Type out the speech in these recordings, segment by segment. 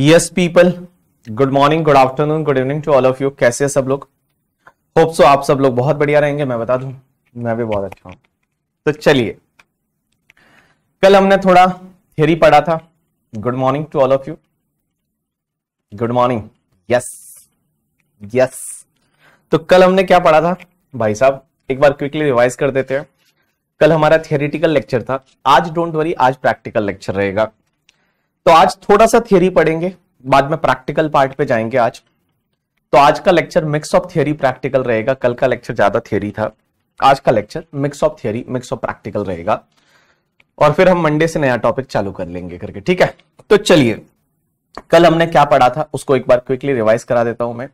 Yes people good morning good afternoon good evening to all of you कैसे है सब लोग होप सो आप सब लोग बहुत बढ़िया रहेंगे मैं बता दू मैं भी बहुत अच्छा हूं तो चलिए कल हमने थोड़ा थियरी पढ़ा था good morning to all of you good morning yes yes तो कल हमने क्या पढ़ा था भाई साहब एक बार क्विकली रिवाइज कर देते हैं कल हमारा थियोरिटिकल लेक्चर था आज डोंट वरी आज प्रैक्टिकल लेक्चर रहेगा तो आज थोड़ा सा थियोरी पढ़ेंगे बाद में प्रैक्टिकल पार्ट पे जाएंगे आज तो आज का lecture mix of theory practical रहेगा कल का लेक्चर ज्यादा थियोरी था आज का lecture mix of theory mix of practical रहेगा और फिर हम मंडे से नया टॉपिक चालू कर लेंगे करके ठीक है तो चलिए कल हमने क्या पढ़ा था उसको एक बार क्विकली रिवाइज करा देता हूं मैं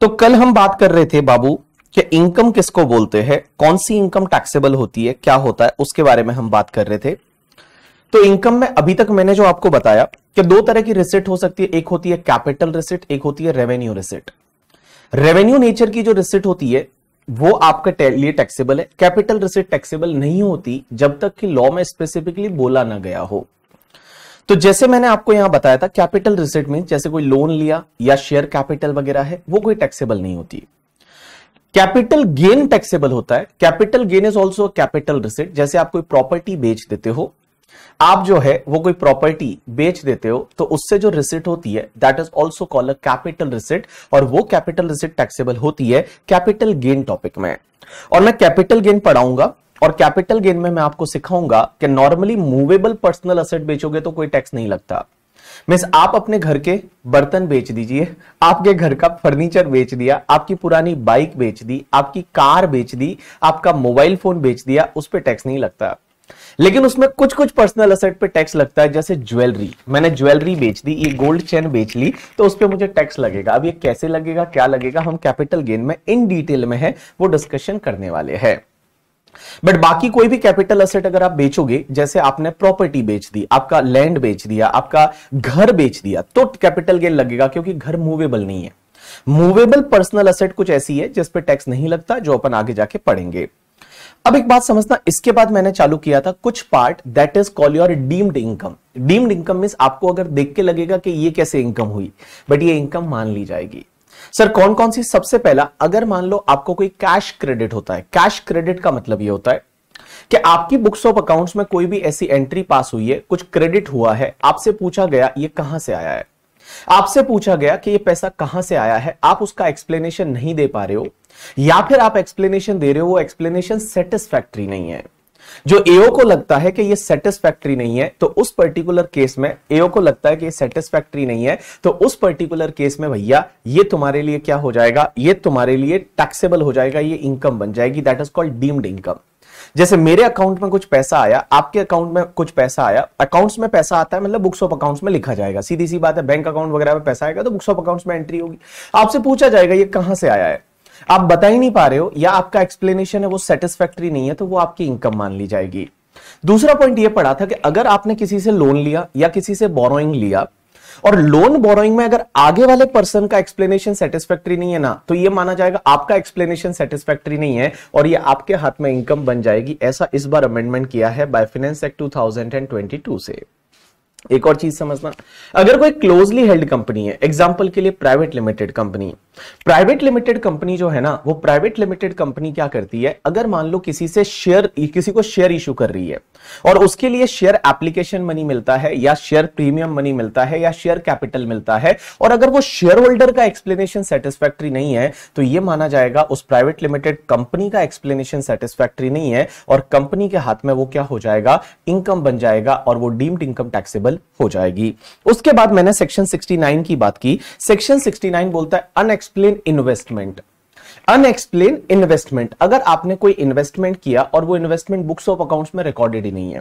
तो कल हम बात कर रहे थे बाबू कि इनकम किसको बोलते हैं कौन सी इनकम टैक्सेबल होती है क्या होता है उसके बारे में हम बात कर रहे थे तो इनकम में अभी तक मैंने जो आपको बताया कि दो तरह की रिसिट हो सकती है एक होती है कैपिटल रिसिट एक होती है रेवेन्यू रिसिट रेवेन्यू नेचर की जो रिसिट होती है वो आपके लिए टैक्सेबल है कैपिटल रिसिट टैक्सेबल नहीं होती जब तक कि लॉ में स्पेसिफिकली बोला ना गया हो तो जैसे मैंने आपको यहां बताया था कैपिटल रिसिट में जैसे कोई लोन लिया या शेयर कैपिटल वगैरह है वो कोई टैक्सेबल नहीं होती कैपिटल गेन टैक्सेबल होता है capital gain is also capital receipt जैसे आप कोई प्रॉपर्टी बेच देते हो आप जो है वो कोई प्रॉपर्टी बेच देते हो तो उससे जो रिसिट होती है that is also call a capital receipt और वो कैपिटल रिसिट टैक्सेबल होती है कैपिटल गेन टॉपिक में और मैं कैपिटल गेन पढ़ाऊंगा और कैपिटल गेन में मैं आपको सिखाऊंगा कि नॉर्मली मूवेबल पर्सनल असेट बेचोगे तो कोई टैक्स नहीं लगता मीन्स आप अपने घर के बर्तन बेच दीजिए आपके घर का फर्नीचर बेच दिया आपकी पुरानी बाइक बेच दी आपकी कार बेच दी आपका मोबाइल फोन बेच दिया उस पर टैक्स नहीं लगता लेकिन उसमें कुछ कुछ पर्सनल असेट पे टैक्स लगता है जैसे ज्वेलरी मैंने ज्वेलरी बेच दी ये गोल्ड चेन बेच ली तो उस पर मुझे टैक्स लगेगा अब ये कैसे लगेगा क्या लगेगा हम कैपिटल गेन में इन डिटेल में है वो डिस्कशन करने वाले हैं बट बाकी कोई भी कैपिटल असेट अगर आप बेचोगे जैसे आपने प्रॉपर्टी बेच दी आपका लैंड बेच दिया आपका घर बेच दिया तो कैपिटल गेन लगेगा क्योंकि घर मूवेबल नहीं है मूवेबल पर्सनल असेट कुछ ऐसी है जिस पर टैक्स नहीं लगता जो अपन आगे जाके पढ़ेंगे अब एक बात समझना इसके बाद मैंने चालू किया था कुछ part that is call your deemed income deemed income mean आपको अगर देख के लगेगा कि ये कैसे इनकम हुई बट ये इनकम मान ली जाएगी सर कौन कौन सी सबसे पहला अगर मान लो आपको कोई कैश क्रेडिट होता है कैश क्रेडिट का मतलब ये होता है कि आपकी बुक्स ऑफ अकाउंट्स में कोई भी ऐसी एंट्री पास हुई है कुछ क्रेडिट हुआ है आपसे पूछा गया ये कहां से आया है आपसे पूछा गया कि ये पैसा कहां से आया है आप उसका एक्सप्लेनेशन नहीं दे पा रहे हो या फिर आप एक्सप्लेनेशन दे रहे हो वो एक्सप्लेनेशन सेटिस्फैक्ट्री नहीं है जो एओ को लगता है कि ये सेटिस्फैक्ट्री नहीं है तो उस पर्टिकुलर केस में एओ को लगता है कि ये सेटिस्फैक्ट्री नहीं है तो उस पर्टिकुलर केस में भैया ये तुम्हारे लिए क्या हो जाएगा ये तुम्हारे लिए टैक्सेबल हो जाएगा ये इनकम बन जाएगी that is called deemed income जैसे मेरे अकाउंट में कुछ पैसा आया आपके अकाउंट में कुछ पैसा आया अकाउंट्स में पैसा आता है मतलब बुक्स ऑफ अकाउंट्स में लिखा जाएगा सीधी सी बात है बैंक अकाउंट वगैरह में पैसा आएगा तो बुक्स ऑफ अकाउंट्स में एंट्री होगी आपसे पूछा जाएगा ये कहां से आया है आप बता ही नहीं पा रहे हो या आपका एक्सप्लेनेशन है वो सेटिस्फैक्ट्री नहीं है तो वो आपकी इनकम मान ली जाएगी दूसरा पॉइंट ये पढ़ा था कि अगर आपने किसी से लोन लिया या किसी से बोरोइंग लिया और लोन बोरोइंग में अगर आगे वाले पर्सन का एक्सप्लेनेशन सेटिस्फैक्ट्री नहीं है ना तो ये माना जाएगा आपका एक्सप्लेनेशन सेटिस्फैक्ट्री नहीं है और ये आपके हाथ में इनकम बन जाएगी ऐसा इस बार अमेंडमेंट किया है बाय फाइनेंस एक्ट 2022 से एक और चीज समझना अगर कोई क्लोजली हेल्ड कंपनी है एग्जाम्पल के लिए private limited company private limited company जो है ना वो प्राइवेट लिमिटेड कंपनी क्या करती है अगर मान लो किसी से शेयर किसी को शेयर इशू कर रही है और उसके लिए शेयर एप्लीकेशन मनी मिलता है या शेयर प्रीमियम मनी मिलता है या शेयर कैपिटल मिलता है और अगर वो शेयर होल्डर का एक्सप्लेनेशन सेटिस्फैक्ट्री नहीं है तो ये माना जाएगा उस प्राइवेट लिमिटेड कंपनी का एक्सप्लेनेशन सेटिस्फैक्ट्री नहीं है और कंपनी के हाथ में वो क्या हो जाएगा इनकम बन जाएगा और वो डीम्ड इनकम टैक्सेबल हो जाएगी उसके बाद मैंने सेक्शन सिक्सटी की बात की सेक्शन सिक्सटी बोलता है अनएक्सप्लेन इन्वेस्टमेंट अनएक्सप्लेन इन्वेस्टमेंट अगर आपने कोई इन्वेस्टमेंट किया और वो इन्वेस्टमेंट बुक्स ऑफ अकाउंट्स में रिकॉर्डेड ही नहीं है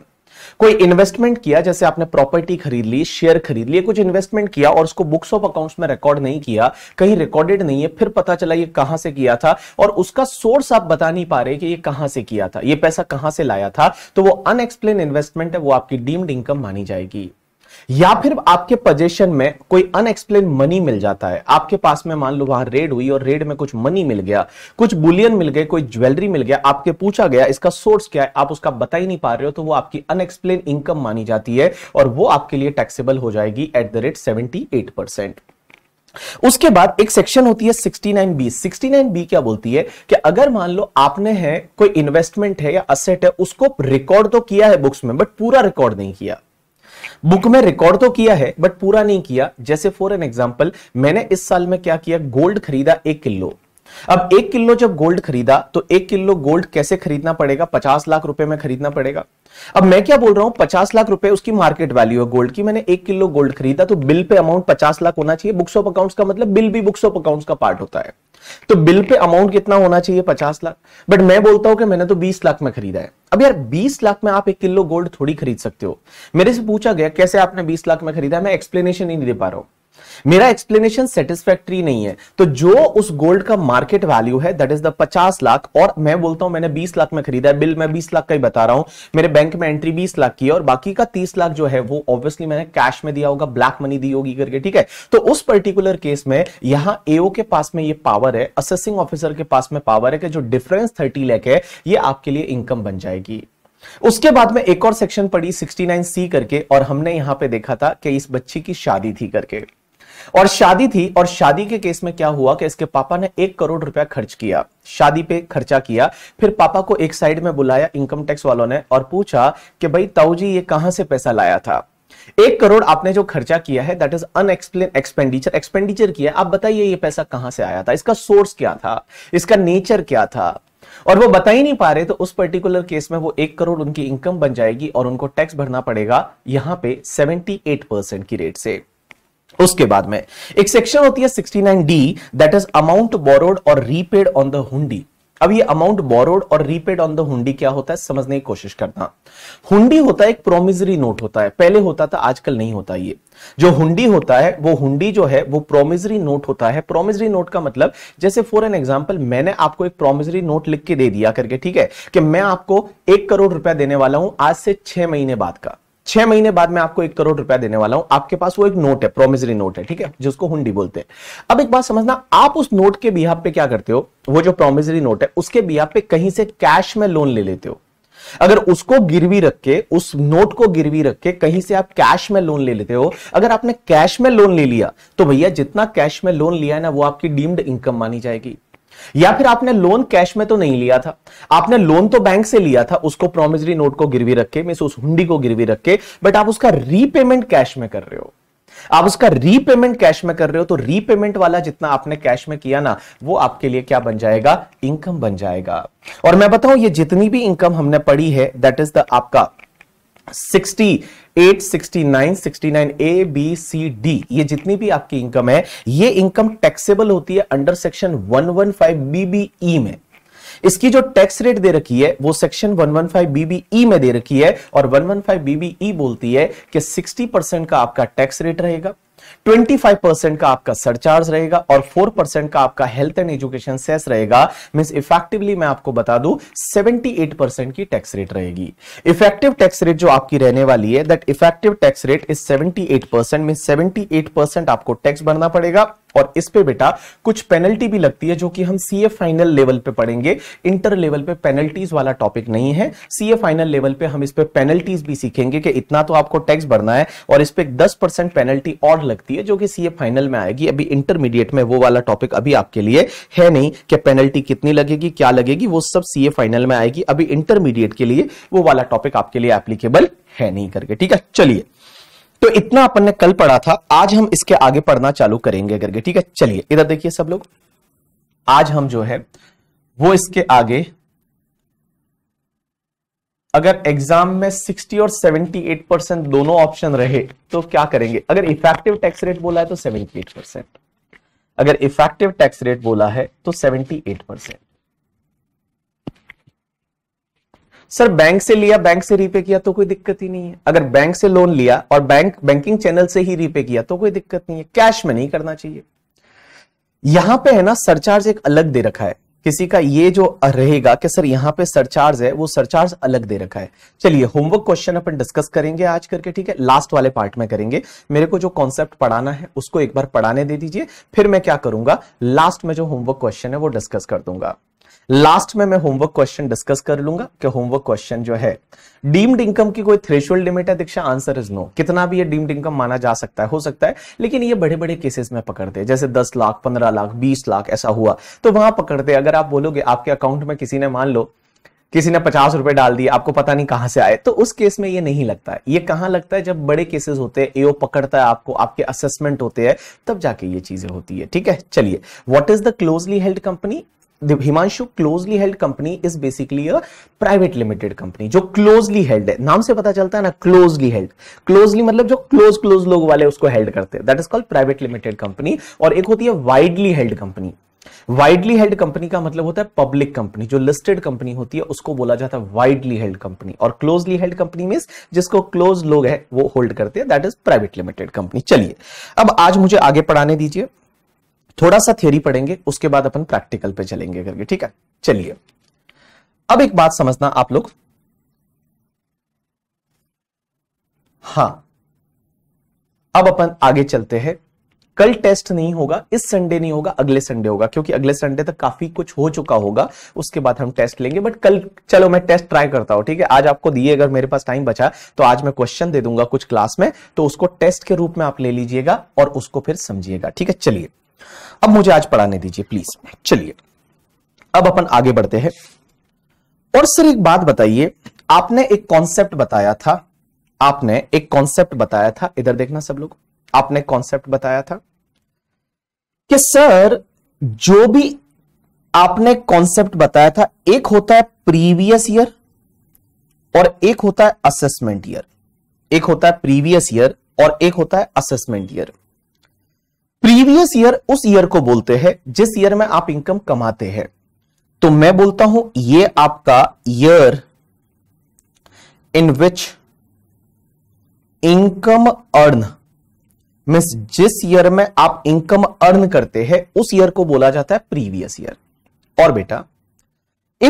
कोई इन्वेस्टमेंट किया जैसे आपने प्रॉपर्टी खरीद ली शेयर खरीद लिए कुछ इन्वेस्टमेंट किया और उसको बुक्स ऑफ अकाउंट्स में रिकॉर्ड नहीं किया कहीं रिकॉर्डेड नहीं है फिर पता चला ये कहां से किया था और उसका सोर्स आप बता नहीं पा रहे कि ये कहां से किया था ये पैसा कहां से लाया था तो वो अनएक्सप्लेन इन्वेस्टमेंट है वो आपकी डीम्ड इनकम मानी जाएगी या फिर आपके पोजेशन में कोई अनएक्सप्लेन मनी मिल जाता है आपके पास में मान लो वहां रेड हुई और रेड में कुछ मनी मिल गया कुछ बुलियन मिल गए कोई ज्वेलरी मिल गया आपके पूछा गया इसका सोर्स क्या है आप उसका बता ही नहीं पा रहे हो तो वो आपकी अनएक्सप्लेन इनकम मानी जाती है और वो आपके लिए टैक्सेबल हो जाएगी at the rate seventy eight percent उसके बाद एक सेक्शन होती है बी 69 बी क्या बोलती है कि अगर मान लो आपने है कोई इन्वेस्टमेंट है या असेट है उसको रिकॉर्ड तो किया है बुक्स में बट पूरा रिकॉर्ड नहीं किया बुक में रिकॉर्ड तो किया है बट पूरा नहीं किया जैसे फॉर एन एग्जाम्पल मैंने इस साल में क्या किया गोल्ड खरीदा एक किलो अब एक किलो जब गोल्ड खरीदा तो एक किलो गोल्ड कैसे खरीदना पड़ेगा पचास लाख रुपए में खरीदना पड़ेगा अब मैं क्या बोल रहा हूं पचास लाख रुपए उसकी मार्केट वैल्यू है गोल्ड की मैंने एक किलो गोल्ड खरीदा तो बिल पे अमाउंट पचास लाख होना चाहिए बुक्स ऑफ अकाउंट्स का मतलब बिल भी बुक्स ऑफ अकाउंट्स का पार्ट होता है तो बिल पे अमाउंट कितना होना चाहिए पचास लाख बट मैं बोलता हूं कि मैंने तो बीस लाख में खरीदा है अब यार बीस लाख में आप एक किलो गोल्ड थोड़ी खरीद सकते हो मेरे से पूछा गया कैसे आपने बीस लाख में खरीदा मैं एक्सप्लेनेशन ही नहीं दे पा रहा हूं मेरा एक्सप्लेनेशन सेटिस्फैक्ट्री नहीं है तो जो उस गोल्ड का मार्केट वैल्यू है दैट इज द पचास लाख और मैं बोलता हूं मैंने बीस लाख में खरीदा है बिल मैं बीस लाख का ही बता रहा हूं मेरे बैंक में एंट्री बीस लाख की है और बाकी का तीस लाख जो है वो ऑब्वियसली मैंने कैश में दिया होगा ब्लैक मनी दी होगी करके ठीक है तो उस पर्टिकुलर केस में यहां एओ के पास में ये पावर है असेसिंग ऑफिसर के पास में पावर है कि जो डिफरेंस थर्टी लैख है ये आपके लिए इनकम बन जाएगी उसके बाद में एक और सेक्शन पड़ी सिक्सटी सी करके और हमने यहां पे देखा था कि इस बच्ची की शादी थी करके और शादी थी और शादी के केस में क्या हुआ कि इसके पापा ने एक करोड़ रुपया खर्च किया शादी पे खर्चा किया फिर पापा को एक साइड में बुलाया इनकम टैक्स वालों ने और पूछा कि भाई ताऊ जी ये कहां से पैसा लाया था एक करोड़ आपने जो खर्चा किया है that is unexplained expenditure expenditure किया आप बताइए ये पैसा कहां से आया था इसका सोर्स क्या था इसका नेचर क्या था और वो बता ही नहीं पा रहे तो उस पर्टिकुलर केस में वो एक करोड़ उनकी इनकम बन जाएगी और उनको टैक्स भरना पड़ेगा यहां पे 78 परसेंट की रेट से उसके बाद में एक सेक्शन होती है 69 D that is amount borrowed और रीपेड ऑन द हुंडी अब ये अमाउंट बोरोड और रीपेड ऑन द हुंडी क्या होता है समझने की कोशिश करना हुंडी होता है एक प्रोमिजरी नोट होता है पहले होता था आजकल नहीं होता ये जो हुंडी होता है वो हुंडी जो है वो प्रोमिजरी नोट होता है प्रोमिजरी नोट का मतलब जैसे फॉर एन एग्जाम्पल मैंने आपको एक प्रोमिजरी नोट लिख के दे दिया करके ठीक है कि मैं आपको एक करोड़ रुपया देने वाला हूं आज से छह महीने बाद का छह महीने बाद मैं आपको एक करोड़ रुपया देने वाला हूं आपके पास वो एक नोट है प्रोमिसरी नोट है ठीक है जिसको हुंडी बोलते हैं अब एक बात समझना आप उस नोट के बिहार पे क्या करते हो वो जो प्रोमिसरी नोट है उसके बिहार पे कहीं से कैश में लोन ले लेते हो अगर उसको गिरवी रख के उस नोट को गिरवी रख के कहीं से आप कैश में लोन ले लेते हो अगर आपने कैश में लोन ले लिया तो भैया जितना कैश में लोन लिया है ना वो आपकी डीम्ड इनकम मानी जाएगी या फिर आपने लोन कैश में तो नहीं लिया था आपने लोन तो बैंक से लिया था उसको प्रोमिजरी नोट को गिरवी रख के मीन उस हुंडी को गिरवी रख के बट आप उसका रीपेमेंट कैश में कर रहे हो आप उसका रीपेमेंट कैश में कर रहे हो तो रीपेमेंट वाला जितना आपने कैश में किया ना वो आपके लिए क्या बन जाएगा इनकम बन जाएगा और मैं बताऊं ये जितनी भी इनकम हमने पढ़ी है दैट इज द आपका sixty eight sixty nine sixty nine A B C D ये जितनी भी आपकी इनकम है ये इनकम टैक्सेबल होती है under section one one five BBE में इसकी जो टैक्स रेट दे रखी है वो सेक्शन 115 बीबीई में दे रखी है और 115 बीबीई e बोलती है कि 60 परसेंट का आपका टैक्स रेट रहेगा 25% का आपका सरचार्ज रहेगा और 4% का आपका हेल्थ एंड एजुकेशन सेस रहेगा मीन इफेक्टिवली मैं आपको बता दूं 78% की टैक्स रेट रहेगी इफेक्टिव टैक्स रेट जो आपकी रहने वाली है that effective tax rate is 78% means seventy आपको टैक्स भरना पड़ेगा और इस पे बेटा कुछ पेनल्टी भी लगती है जो कि हम सीए फाइनल लेवल पे पढ़ेंगे इंटर लेवल पे पेनल्टीज वाला टॉपिक नहीं है सीए फाइनल लेवल पे हम इस पे पेनल्टीज भी सीखेंगे कि इतना तो आपको टैक्स भरना है और इस पे दस परसेंट पेनल्टी और लगती है जो कि सीए फाइनल में आएगी अभी इंटरमीडिएट में वो वाला टॉपिक अभी आपके लिए है नहीं कि पेनल्टी कितनी लगेगी क्या लगेगी वो सब सीए फाइनल में आएगी अभी इंटरमीडिएट के लिए वो वाला टॉपिक आपके लिए एप्लीकेबल है नहीं करके ठीक है चलिए तो इतना अपन ने कल पढ़ा था आज हम इसके आगे पढ़ना चालू करेंगे करके ठीक है चलिए इधर देखिए सब लोग आज हम जो है वो इसके आगे अगर एग्जाम में 60 और 78 परसेंट दोनों ऑप्शन रहे तो क्या करेंगे अगर इफेक्टिव टैक्स रेट बोला है तो 78 परसेंट अगर इफेक्टिव टैक्स रेट बोला है तो 78 परसेंट सर बैंक से लिया बैंक से रीपे किया तो कोई दिक्कत ही नहीं है अगर बैंक से लोन लिया और बैंक बैंकिंग चैनल से ही रीपे किया तो कोई दिक्कत नहीं है कैश में नहीं करना चाहिए यहां पे है ना सरचार्ज एक अलग दे रखा है किसी का ये जो रहेगा कि सर यहाँ पे सरचार्ज है वो सरचार्ज अलग दे रखा है चलिए होमवर्क क्वेश्चन अपन डिस्कस करेंगे आज करके ठीक है लास्ट वाले पार्ट में करेंगे मेरे को जो कॉन्सेप्ट पढ़ाना है उसको एक बार पढ़ाने दे दीजिए फिर मैं क्या करूंगा लास्ट में जो होमवर्क क्वेश्चन है वो डिस्कस कर दूंगा लास्ट में मैं होमवर्क क्वेश्चन डिस्कस कर लूंगा कि होमवर्क क्वेश्चन जो है डीम्ड इनकम की कोई थ्रेशोल्ड लिमिट है दीक्षा आंसर इज नो कितना भी ये डीम्ड इनकम माना जा सकता है हो सकता है लेकिन ये बड़े बड़े केसेस में पकड़ते हैं जैसे दस लाख पंद्रह लाख बीस लाख ऐसा हुआ तो वहां पकड़ते अगर आप बोलोगे आपके अकाउंट में किसी ने मान लो किसी ने पचास रुपए डाल दिए आपको पता नहीं कहां से आए तो उस केस में ये नहीं लगता है ये कहां लगता है जब बड़े केसेस होते हैं एओ पकड़ता है आपको आपके असेसमेंट होते हैं तब जाके ये चीजें होती है ठीक है चलिए what is the closely held company the Himanshu closely held company is basically a private limited company जो closely held है नाम से पता चलता है ना closely held closely मतलब जो close close लोग वाले उसको held करते हैं that is called private limited company और एक होती है widely held company widely held company का मतलब होता है पब्लिक कंपनी जो लिस्टेड कंपनी होती है उसको बोला जाता है वाइडली हेल्ड कंपनी और क्लोजली हेल्ड कंपनी मीन जिसको क्लोज लोग है वो होल्ड करते हैं that is private limited company चलिए अब आज मुझे आगे पढ़ाने दीजिए थोड़ा सा थ्योरी पढ़ेंगे उसके बाद अपन प्रैक्टिकल पे चलेंगे करके ठीक है चलिए अब एक बात समझना आप लोग हाँ अब अपन आगे चलते हैं कल टेस्ट नहीं होगा इस संडे नहीं होगा अगले संडे होगा क्योंकि अगले संडे तक काफी कुछ हो चुका होगा उसके बाद हम टेस्ट लेंगे बट कल चलो मैं टेस्ट ट्राई करता हूं ठीक है आज आपको दिए अगर मेरे पास टाइम बचा तो आज मैं क्वेश्चन दे दूंगा कुछ क्लास में तो उसको टेस्ट के रूप में आप ले लीजिएगा और उसको फिर समझिएगा ठीक है चलिए अब मुझे आज पढ़ाने दीजिए प्लीज चलिए अब अपन आगे बढ़ते हैं और सर एक बात बताइए आपने एक कॉन्सेप्ट बताया था आपने एक कॉन्सेप्ट बताया था इधर देखना सब लोग आपने कॉन्सेप्ट बताया था कि सर जो भी आपने कॉन्सेप्ट बताया था एक होता है प्रीवियस ईयर और एक होता है असेसमेंट ईयर एक होता है प्रीवियस ईयर और एक होता है असेसमेंट ईयर प्रीवियस ईयर उस ईयर को बोलते हैं जिस ईयर में आप इनकम कमाते हैं तो मैं बोलता हूं ये आपका year in which income earn means जिस ईयर में आप इनकम अर्न करते हैं उस ईयर को बोला जाता है प्रीवियस ईयर और बेटा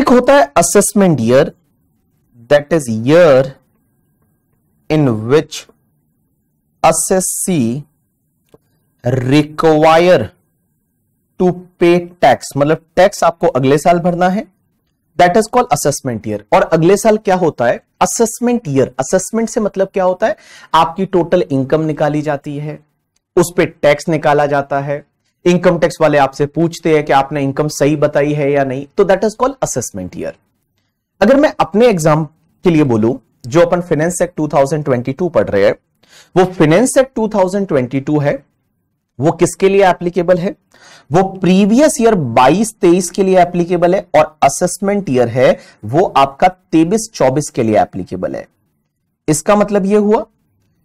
एक होता है assessment year that is year in which assessee require to pay tax मतलब टैक्स आपको अगले साल भरना है that is called assessment year और अगले साल क्या होता है असेसमेंट ईयर असेसमेंट से मतलब क्या होता है आपकी टोटल इनकम निकाली जाती है उस पर टैक्स निकाला जाता है इनकम टैक्स वाले आपसे पूछते हैं कि आपने इनकम सही बताई है या नहीं तो that is called assessment year अगर मैं अपने एग्जाम के लिए बोलूं जो अपन फाइनेंस एक्ट 2022 पढ़ रहे हैं वो फाइनेंस एक्ट 2022 है वो किसके लिए एप्लीकेबल है वो प्रीवियस ईयर 22 23 के लिए एप्लीकेबल है और असेसमेंट ईयर है वो आपका 23 24 के लिए एप्लीकेबल है इसका मतलब ये हुआ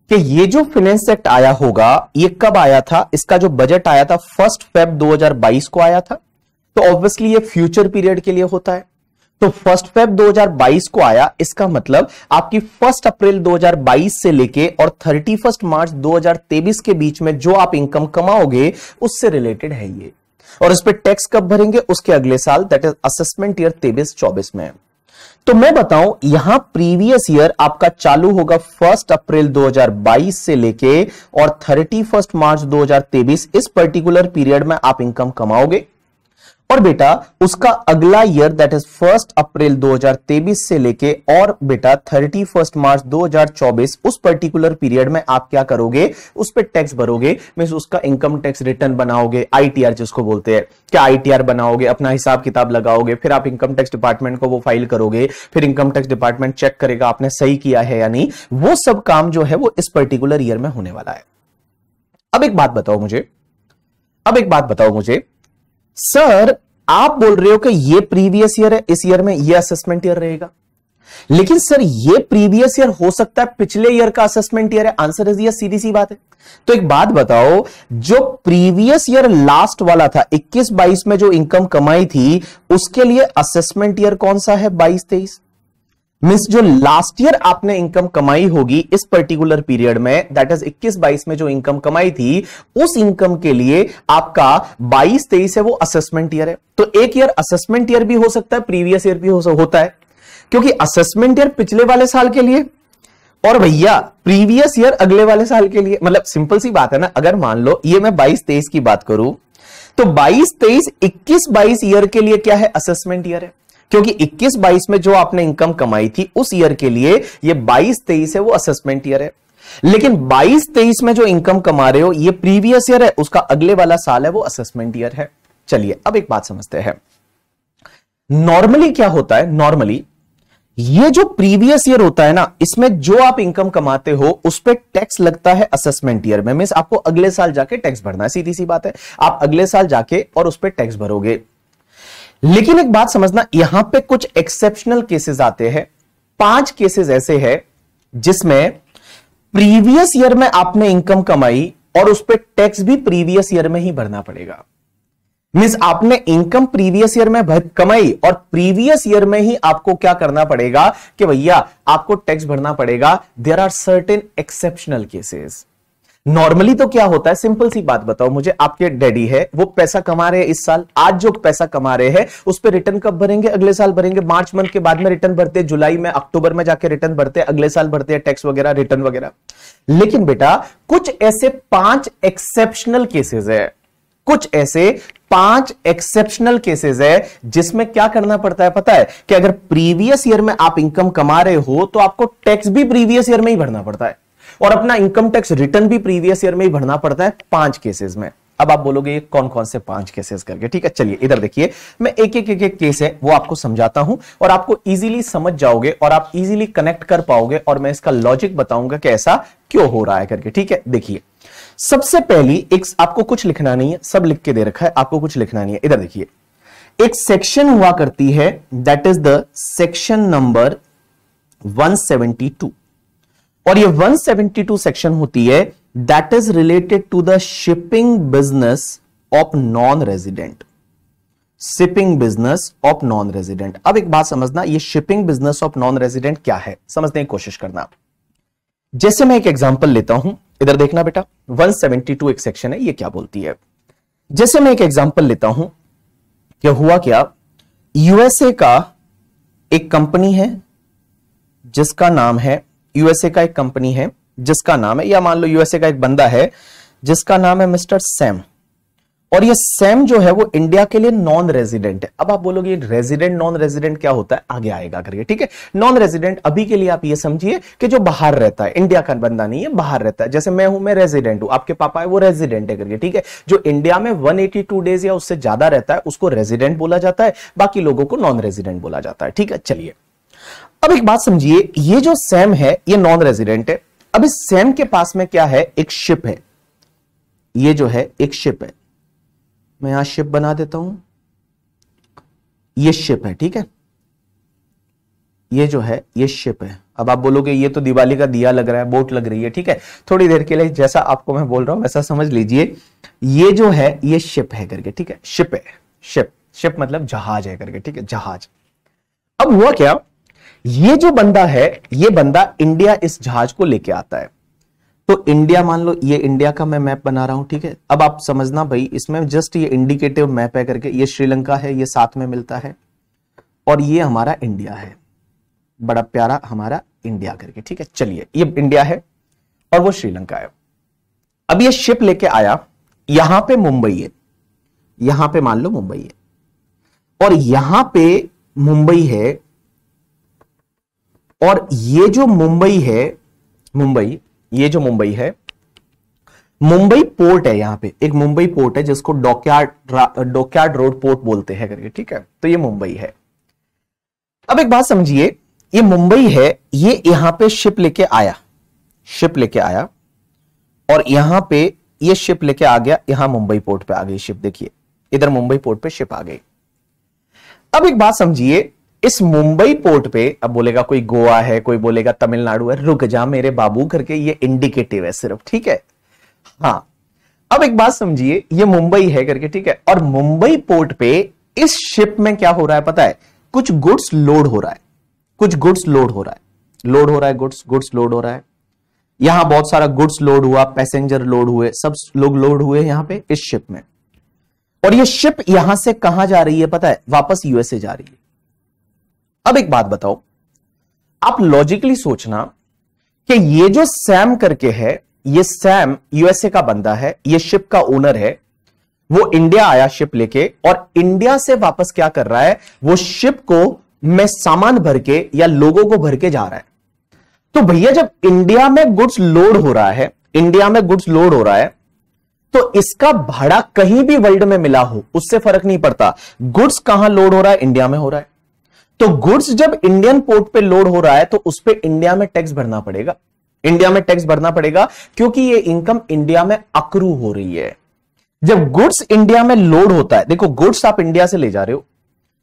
कि ये जो फिनेंस एक्ट आया होगा ये कब आया था इसका जो बजट आया था फर्स्ट फेब 2022 को आया था तो ऑब्वियसली ये फ्यूचर पीरियड के लिए होता है तो फर्स्ट फेब 2022 को आया इसका मतलब आपकी फर्स्ट अप्रैल 2022 से लेके और 31 मार्च 2023 के बीच में जो आप इनकम कमाओगे उससे रिलेटेड है ये और इस पर टैक्स कब भरेंगे उसके अगले साल दैट इज असेसमेंट ईयर तेबिस चौबीस में तो मैं बताऊं यहां प्रीवियस ईयर आपका चालू होगा फर्स्ट अप्रैल 2022 से लेके और 31 मार्च 2023 इस पर्टिकुलर पीरियड में आप इनकम कमाओगे और बेटा उसका अगला year that is first April 2023 से लेके और बेटा थर्टी फर्स्ट मार्च 2024 उस पर्टिकुलर पीरियड में आप क्या करोगे उस पर टैक्स भरोगे मीन उसका इनकम टैक्स रिटर्न बनाओगे आईटीआर जिसको बोलते हैं क्या आईटीआर बनाओगे अपना हिसाब किताब लगाओगे फिर आप इनकम टैक्स डिपार्टमेंट को वो फाइल करोगे फिर इनकम टैक्स डिपार्टमेंट चेक करेगा आपने सही किया है या नहीं वो सब काम जो है वो इस पर्टिकुलर ईयर में होने वाला है अब एक बात बताओ मुझे अब एक बात बताओ मुझे सर आप बोल रहे हो कि ये प्रीवियस ईयर है इस ईयर में ये असेसमेंट ईयर रहेगा लेकिन सर ये प्रीवियस ईयर हो सकता है पिछले ईयर का असेसमेंट ईयर है आंसर इज ये सीधी सी बात है तो एक बात बताओ जो प्रीवियस ईयर लास्ट वाला था 21 22 में जो इनकम कमाई थी उसके लिए असेसमेंट ईयर कौन सा है 22 23 मिस जो लास्ट ईयर आपने इनकम कमाई होगी इस पर्टिकुलर पीरियड में दैट इज 21 बाईस में जो इनकम कमाई थी उस इनकम के लिए आपका 22 तेईस है वो असेसमेंट ईयर है तो एक ईयर असेसमेंट ईयर भी हो सकता है प्रीवियस ईयर भी हो, होता है क्योंकि असेसमेंट ईयर पिछले वाले साल के लिए और भैया प्रीवियस ईयर अगले वाले साल के लिए मतलब सिंपल सी बात है ना अगर मान लो ये मैं बाईस तेईस की बात करूं तो बाईस तेईस इक्कीस बाईस ईयर के लिए क्या है असेसमेंट ईयर है क्योंकि 21-22 में जो आपने इनकम कमाई थी उस ईयर के लिए ये 22-23 है वो असेसमेंट ईयर है लेकिन 22-23 में जो इनकम कमा रहे हो ये प्रीवियस ईयर है उसका अगले वाला साल है वो असेसमेंट ईयर है चलिए अब एक बात समझते हैं नॉर्मली क्या होता है नॉर्मली ये जो प्रीवियस ईयर होता है ना इसमें जो आप इनकम कमाते हो उस पर टैक्स लगता है असेसमेंट ईयर में मीन आपको अगले साल जाके टैक्स भरना है सीधी सी बात है आप अगले साल जाके और उस पर टैक्स भरोगे लेकिन एक बात समझना यहां पे कुछ एक्सेप्शनल केसेस आते हैं पांच केसेस ऐसे हैं जिसमें प्रीवियस ईयर में आपने इनकम कमाई और उस पर टैक्स भी प्रीवियस ईयर में ही भरना पड़ेगा मीन्स आपने इनकम प्रीवियस ईयर में कमाई और प्रीवियस ईयर में ही आपको क्या करना पड़ेगा कि भैया आपको टैक्स भरना पड़ेगा there are certain exceptional cases normally तो क्या होता है सिंपल सी बात बताओ मुझे आपके डैडी है वो पैसा कमा रहे हैं इस साल आज जो पैसा कमा रहे हैं उस पर रिटर्न कब भरेंगे अगले साल भरेंगे मार्च मंथ के बाद में रिटर्न भरते हैं जुलाई में अक्टूबर में जाके रिटर्न भरते हैं अगले साल भरते हैं टैक्स वगैरह रिटर्न वगैरह लेकिन बेटा कुछ ऐसे पांच एक्सेप्शनल केसेस है कुछ ऐसे पांच एक्सेप्शनल केसेस है जिसमें क्या करना पड़ता है पता है कि अगर प्रीवियस ईयर में आप इनकम कमा रहे हो तो आपको टैक्स भी प्रीवियस ईयर में ही भरना पड़ता है और अपना इनकम टैक्स रिटर्न भी प्रीवियस ईयर में ही भरना पड़ता है पांच केसेस में अब आप बोलोगे ये कौन कौन से पांच केसेस करके ठीक है चलिए इधर देखिए मैं एक एक एक एक केस है वो आपको समझाता हूं और आपको इजीली समझ जाओगे और आप इजीली कनेक्ट कर पाओगे और मैं इसका लॉजिक बताऊंगा कि ऐसा क्यों हो रहा है करके ठीक है देखिए सबसे पहली एक आपको कुछ लिखना नहीं है सब लिख के दे रखा है आपको कुछ लिखना नहीं है इधर देखिए एक सेक्शन हुआ करती है that is the section number one और ये 172 सेक्शन होती है that is related to the shipping business of non resident shipping business of non resident अब एक बात समझना ये shipping business of non resident क्या है समझने की कोशिश करना जैसे मैं एक एग्जाम्पल लेता हूं इधर देखना बेटा 172 एक सेक्शन है ये क्या बोलती है जैसे मैं एक एग्जाम्पल लेता हूं क्या हुआ क्या यूएसए का एक कंपनी है जिसका नाम है यूएसए का एक कंपनी है जिसका नाम है या मान लो यूएसए का एक बंदा है जिसका नाम है मिस्टर सैम और ये सैम जो है वो इंडिया के लिए नॉन रेजिडेंट है अब आप बोलोगे रेजिडेंट नॉन रेजिडेंट क्या होता है आगे आएगा करिए ठीक है नॉन रेजिडेंट अभी के लिए आप ये समझिए कि जो बाहर रहता है इंडिया का बंदा नहीं है बाहर रहता है जैसे मैं हूं मैं रेजिडेंट हूं आपके पापा है वो रेजिडेंट है करिए ठीक है जो इंडिया में वन डेज या उससे ज्यादा रहता है उसको रेजिडेंट बोला जाता है बाकी लोगों को नॉन रेजिडेंट बोला जाता है ठीक है चलिए अब एक बात समझिए ये जो सैम है ये नॉन रेजिडेंट है अब इस सैम के पास में क्या है एक शिप है ये जो है एक शिप है मैं यहां शिप बना देता हूं ये शिप है ठीक है ये जो है ये शिप है अब आप बोलोगे ये तो दिवाली का दिया लग रहा है बोट लग रही है ठीक है थोड़ी देर के लिए जैसा आपको मैं बोल रहा हूं वैसा समझ लीजिए ये जो है ये शिप है करके ठीक है शिप है शिप शिप मतलब जहाज है करके ठीक है जहाज अब हुआ क्या ये जो बंदा है ये बंदा इंडिया इस जहाज को लेके आता है तो इंडिया मान लो ये इंडिया का मैं मैप बना रहा हूं ठीक है अब आप समझना भाई इसमें जस्ट ये इंडिकेटिव मैप है करके ये श्रीलंका है ये साथ में मिलता है और ये हमारा इंडिया है बड़ा प्यारा हमारा इंडिया करके ठीक है चलिए ये इंडिया है और वो श्रीलंका है अब ये शिप लेके आया यहां पे मुंबई है यहां पे मान लो मुंबई है और यहां पे मुंबई है और ये जो मुंबई है मुंबई ये जो मुंबई है मुंबई पोर्ट है यहां पे एक मुंबई पोर्ट है जिसको डॉकयार्ड डॉकयार्ड रोड पोर्ट बोलते हैं करके ठीक है तो ये मुंबई है अब एक बात समझिए ये मुंबई है ये यहां पे शिप लेके आया शिप लेके आया और यहां पे ये शिप लेके आ गया यहां मुंबई पोर्ट पे आ गई शिप देखिए इधर मुंबई पोर्ट पे शिप आ गई अब एक बात समझिए इस मुंबई पोर्ट पे अब बोलेगा कोई गोवा है कोई बोलेगा तमिलनाडु है रुक जा मेरे बाबू करके ये इंडिकेटिव है सिर्फ ठीक है हाँ अब एक बात समझिए ये मुंबई है करके ठीक है और मुंबई पोर्ट पे इस शिप में क्या हो रहा है पता है कुछ गुड्स लोड हो रहा है कुछ गुड्स लोड हो रहा है लोड हो रहा है गुड्स गुड्स लोड हो रहा है यहां बहुत सारा गुड्स लोड हुआ पैसेंजर लोड हुए सब लोग लोड हुए यहां पे इस शिप में और ये शिप यहां से कहां जा रही है पता है वापस यूएसए जा रही है अब एक बात बताओ आप लॉजिकली सोचना कि ये जो सैम करके है ये सैम यूएसए का बंदा है ये शिप का ओनर है वो इंडिया आया शिप लेके और इंडिया से वापस क्या कर रहा है वो शिप को में सामान भर के या लोगों को भर के जा रहा है तो भैया जब इंडिया में गुड्स लोड हो रहा है इंडिया में गुड्स लोड हो रहा है तो इसका भाड़ा कहीं भी वर्ल्ड में मिला हो उससे फर्क नहीं पड़ता गुड्स कहां लोड हो रहा है इंडिया में हो रहा है तो गुड्स जब इंडियन पोर्ट पे लोड हो रहा है तो उस पर इंडिया में टैक्स भरना पड़ेगा इंडिया में टैक्स भरना पड़ेगा क्योंकि ये इनकम इंडिया में अक्रू हो रही है जब गुड्स इंडिया में लोड होता है देखो गुड्स आप इंडिया से ले जा रहे हो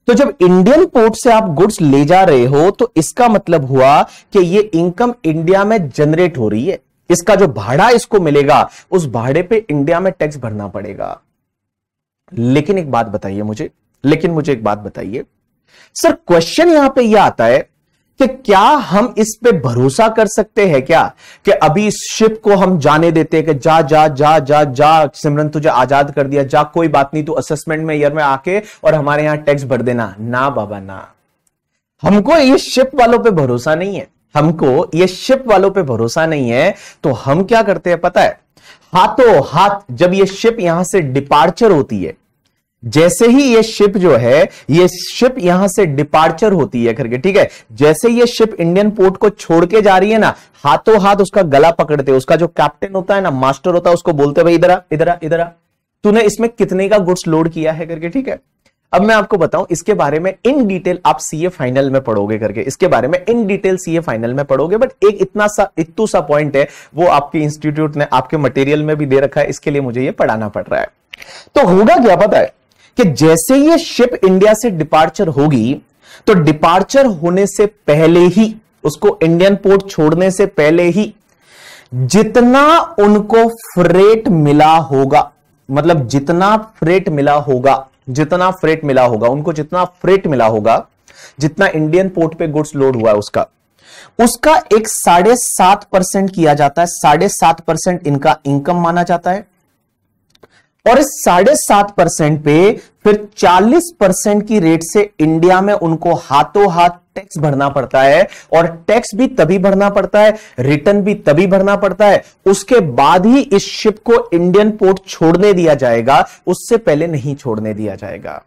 तो जब इंडियन पोर्ट से आप गुड्स ले जा रहे हो तो इसका मतलब हुआ कि ये इनकम इंडिया में जनरेट हो रही है इसका जो भाड़ा इसको मिलेगा उस भाड़े पे इंडिया में टैक्स भरना पड़ेगा लेकिन एक बात बताइए मुझे लेकिन मुझे एक बात बताइए सर क्वेश्चन यहां पे यह आता है कि क्या हम इस पे भरोसा कर सकते हैं क्या कि अभी इस शिप को हम जाने देते हैं कि जा जा जा जा जा सिमरन तुझे आजाद कर दिया जा कोई बात नहीं तू असेसमेंट में ईयर में आके और हमारे यहां टैक्स भर देना ना बाबा ना हमको ये शिप वालों पे भरोसा नहीं है हमको ये शिप वालों पे भरोसा नहीं है तो हम क्या करते हैं पता है हाथों हाथ जब ये शिप यहां से डिपार्चर होती है जैसे ही ये शिप जो है ये शिप यहां से डिपार्चर होती है करके ठीक है जैसे ये शिप इंडियन पोर्ट को छोड़ के जा रही है ना हाथों हाथ उसका गला पकड़ते उसका जो कैप्टन होता है ना मास्टर होता है उसको बोलते भाई इधर इधर इधर तूने इसमें कितने का गुड्स लोड किया है करके ठीक है अब मैं आपको बताऊं इसके बारे में इन डिटेल आप सीए फाइनल में पढ़ोगे करके इसके बारे में इन डिटेल सीए फाइनल में पढ़ोगे बट एक इतना सा इतू सा पॉइंट है वो आपके इंस्टीट्यूट ने आपके मटेरियल में भी दे रखा है इसके लिए मुझे ये पढ़ाना पड़ रहा है तो होगा क्या पता है कि जैसे ये शिप इंडिया से डिपार्चर होगी तो डिपार्चर होने से पहले ही उसको इंडियन पोर्ट छोड़ने से पहले ही जितना उनको फ्रेट मिला होगा मतलब जितना फ्रेट मिला होगा जितना फ्रेट मिला होगा उनको जितना फ्रेट मिला होगा जितना इंडियन पोर्ट पे गुड्स लोड हुआ है उसका उसका एक साढ़े सात परसेंट किया जाता है साढ़े सात परसेंट इनका इनकम माना जाता है और इस साढ़े सात परसेंट पे फिर चालीस परसेंट की रेट से इंडिया में उनको हाथों हाथ टैक्स भरना पड़ता है और टैक्स भी तभी भरना पड़ता है रिटर्न भी तभी भरना पड़ता है उसके बाद ही इस शिप को इंडियन पोर्ट छोड़ने दिया जाएगा उससे पहले नहीं छोड़ने दिया जाएगा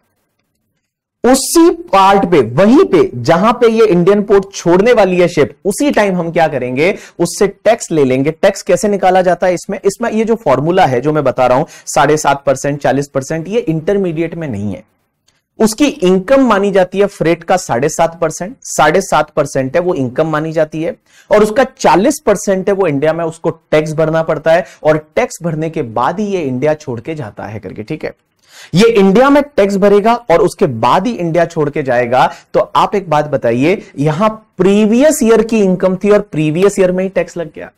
उसी पार्ट पे वहीं पे जहां पे ये इंडियन पोर्ट छोड़ने वाली है शिप उसी टाइम हम क्या करेंगे उससे टैक्स ले लेंगे टैक्स कैसे निकाला जाता है इसमें इसमें ये जो फॉर्मूला है जो मैं बता रहा हूं साढ़े सात परसेंट चालीस परसेंट ये इंटरमीडिएट में नहीं है उसकी इनकम मानी जाती है फ्रेट का साढ़े सात परसेंट साढ़े सात परसेंट है वो इनकम मानी जाती है और उसका चालीस परसेंट है वो इंडिया में उसको टैक्स भरना पड़ता है और टैक्स भरने के बाद ही ये इंडिया छोड़ के जाता है करके ठीक है ये इंडिया में टैक्स भरेगा और उसके बाद ही इंडिया छोड़ के जाएगा तो आप एक बात बताइए यहां प्रीवियस ईयर की इनकम थी और प्रीवियस ईयर में ही टैक्स लग गया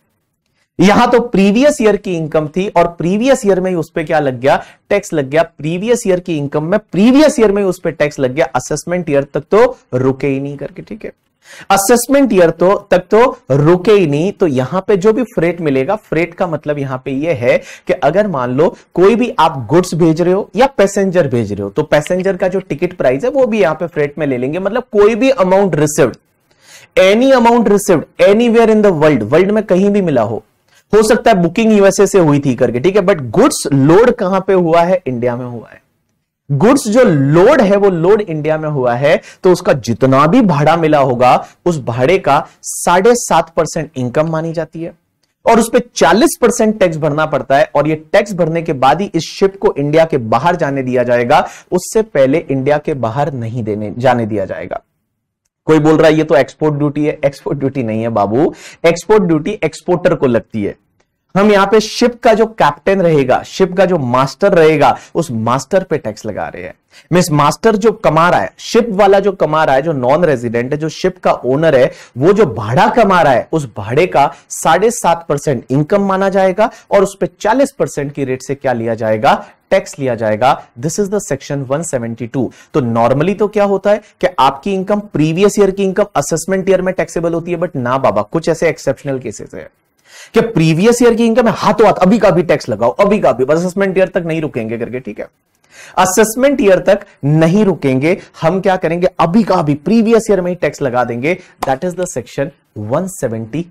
यहां तो प्रीवियस ईयर की इनकम थी और प्रीवियस ईयर में ही उस पर क्या लग गया टैक्स लग गया प्रीवियस ईयर की इनकम में प्रीवियस ईयर में उस पर टैक्स लग गया असेसमेंट ईयर तक तो रुके ही नहीं करके ठीक है असेसमेंट ईयर तो तक तो रुके ही नहीं तो यहां पे जो भी फ्रेट मिलेगा फ्रेट का मतलब यहां पे ये यह है कि अगर मान लो कोई भी आप गुड्स भेज रहे हो या पैसेंजर भेज रहे हो तो पैसेंजर का जो टिकट प्राइस है वो भी यहां पे फ्रेट में ले लेंगे मतलब कोई भी amount received any amount received any in the world world में कहीं भी मिला हो हो सकता है बुकिंग यूएसए से हुई थी करके ठीक है बट गुड्स लोड कहां पे हुआ है इंडिया में हुआ है गुड्स जो लोड है वो लोड इंडिया में हुआ है तो उसका जितना भी भाड़ा मिला होगा उस भाड़े का साढ़े सात परसेंट इनकम मानी जाती है और उस पर चालीस परसेंट टैक्स भरना पड़ता है और ये टैक्स भरने के बाद ही इस शिप को इंडिया के बाहर जाने दिया जाएगा उससे पहले इंडिया के बाहर नहीं देने जाने दिया जाएगा कोई बोल रहा है ये तो एक्सपोर्ट ड्यूटी है एक्सपोर्ट ड्यूटी नहीं है बाबू एक्सपोर्ट ड्यूटी एक्सपोर्टर को लगती है हम यहाँ पे शिप का जो कैप्टन रहेगा शिप का जो मास्टर रहेगा उस मास्टर पे टैक्स लगा रहे हैं मिस मास्टर जो कमा रहा है शिप वाला जो कमा रहा है जो नॉन रेजिडेंट है जो शिप का ओनर है वो जो भाड़ा कमा रहा है उस भाड़े का साढ़े सात परसेंट इनकम माना जाएगा और उस पर चालीस परसेंट की रेट से क्या लिया जाएगा टैक्स लिया जाएगा दिस इज द सेक्शन 172 तो नॉर्मली तो क्या होता है कि आपकी इनकम प्रीवियस ईयर की इनकम असेसमेंट ईयर में टैक्सेबल होती है बट ना बाबा कुछ ऐसे एक्सेप्शनल केसेस है कि प्रीवियस ईयर की इनकम है हाथों हाथ अभी का भी टैक्स लगाओ अभी का भी बस असेसमेंट ईयर तक नहीं रुकेंगे करके ठीक है असेसमेंट ईयर तक नहीं रुकेंगे हम क्या करेंगे अभी का भी प्रीवियस ईयर में ही टैक्स लगा देंगे दैट इज द सेक्शन 172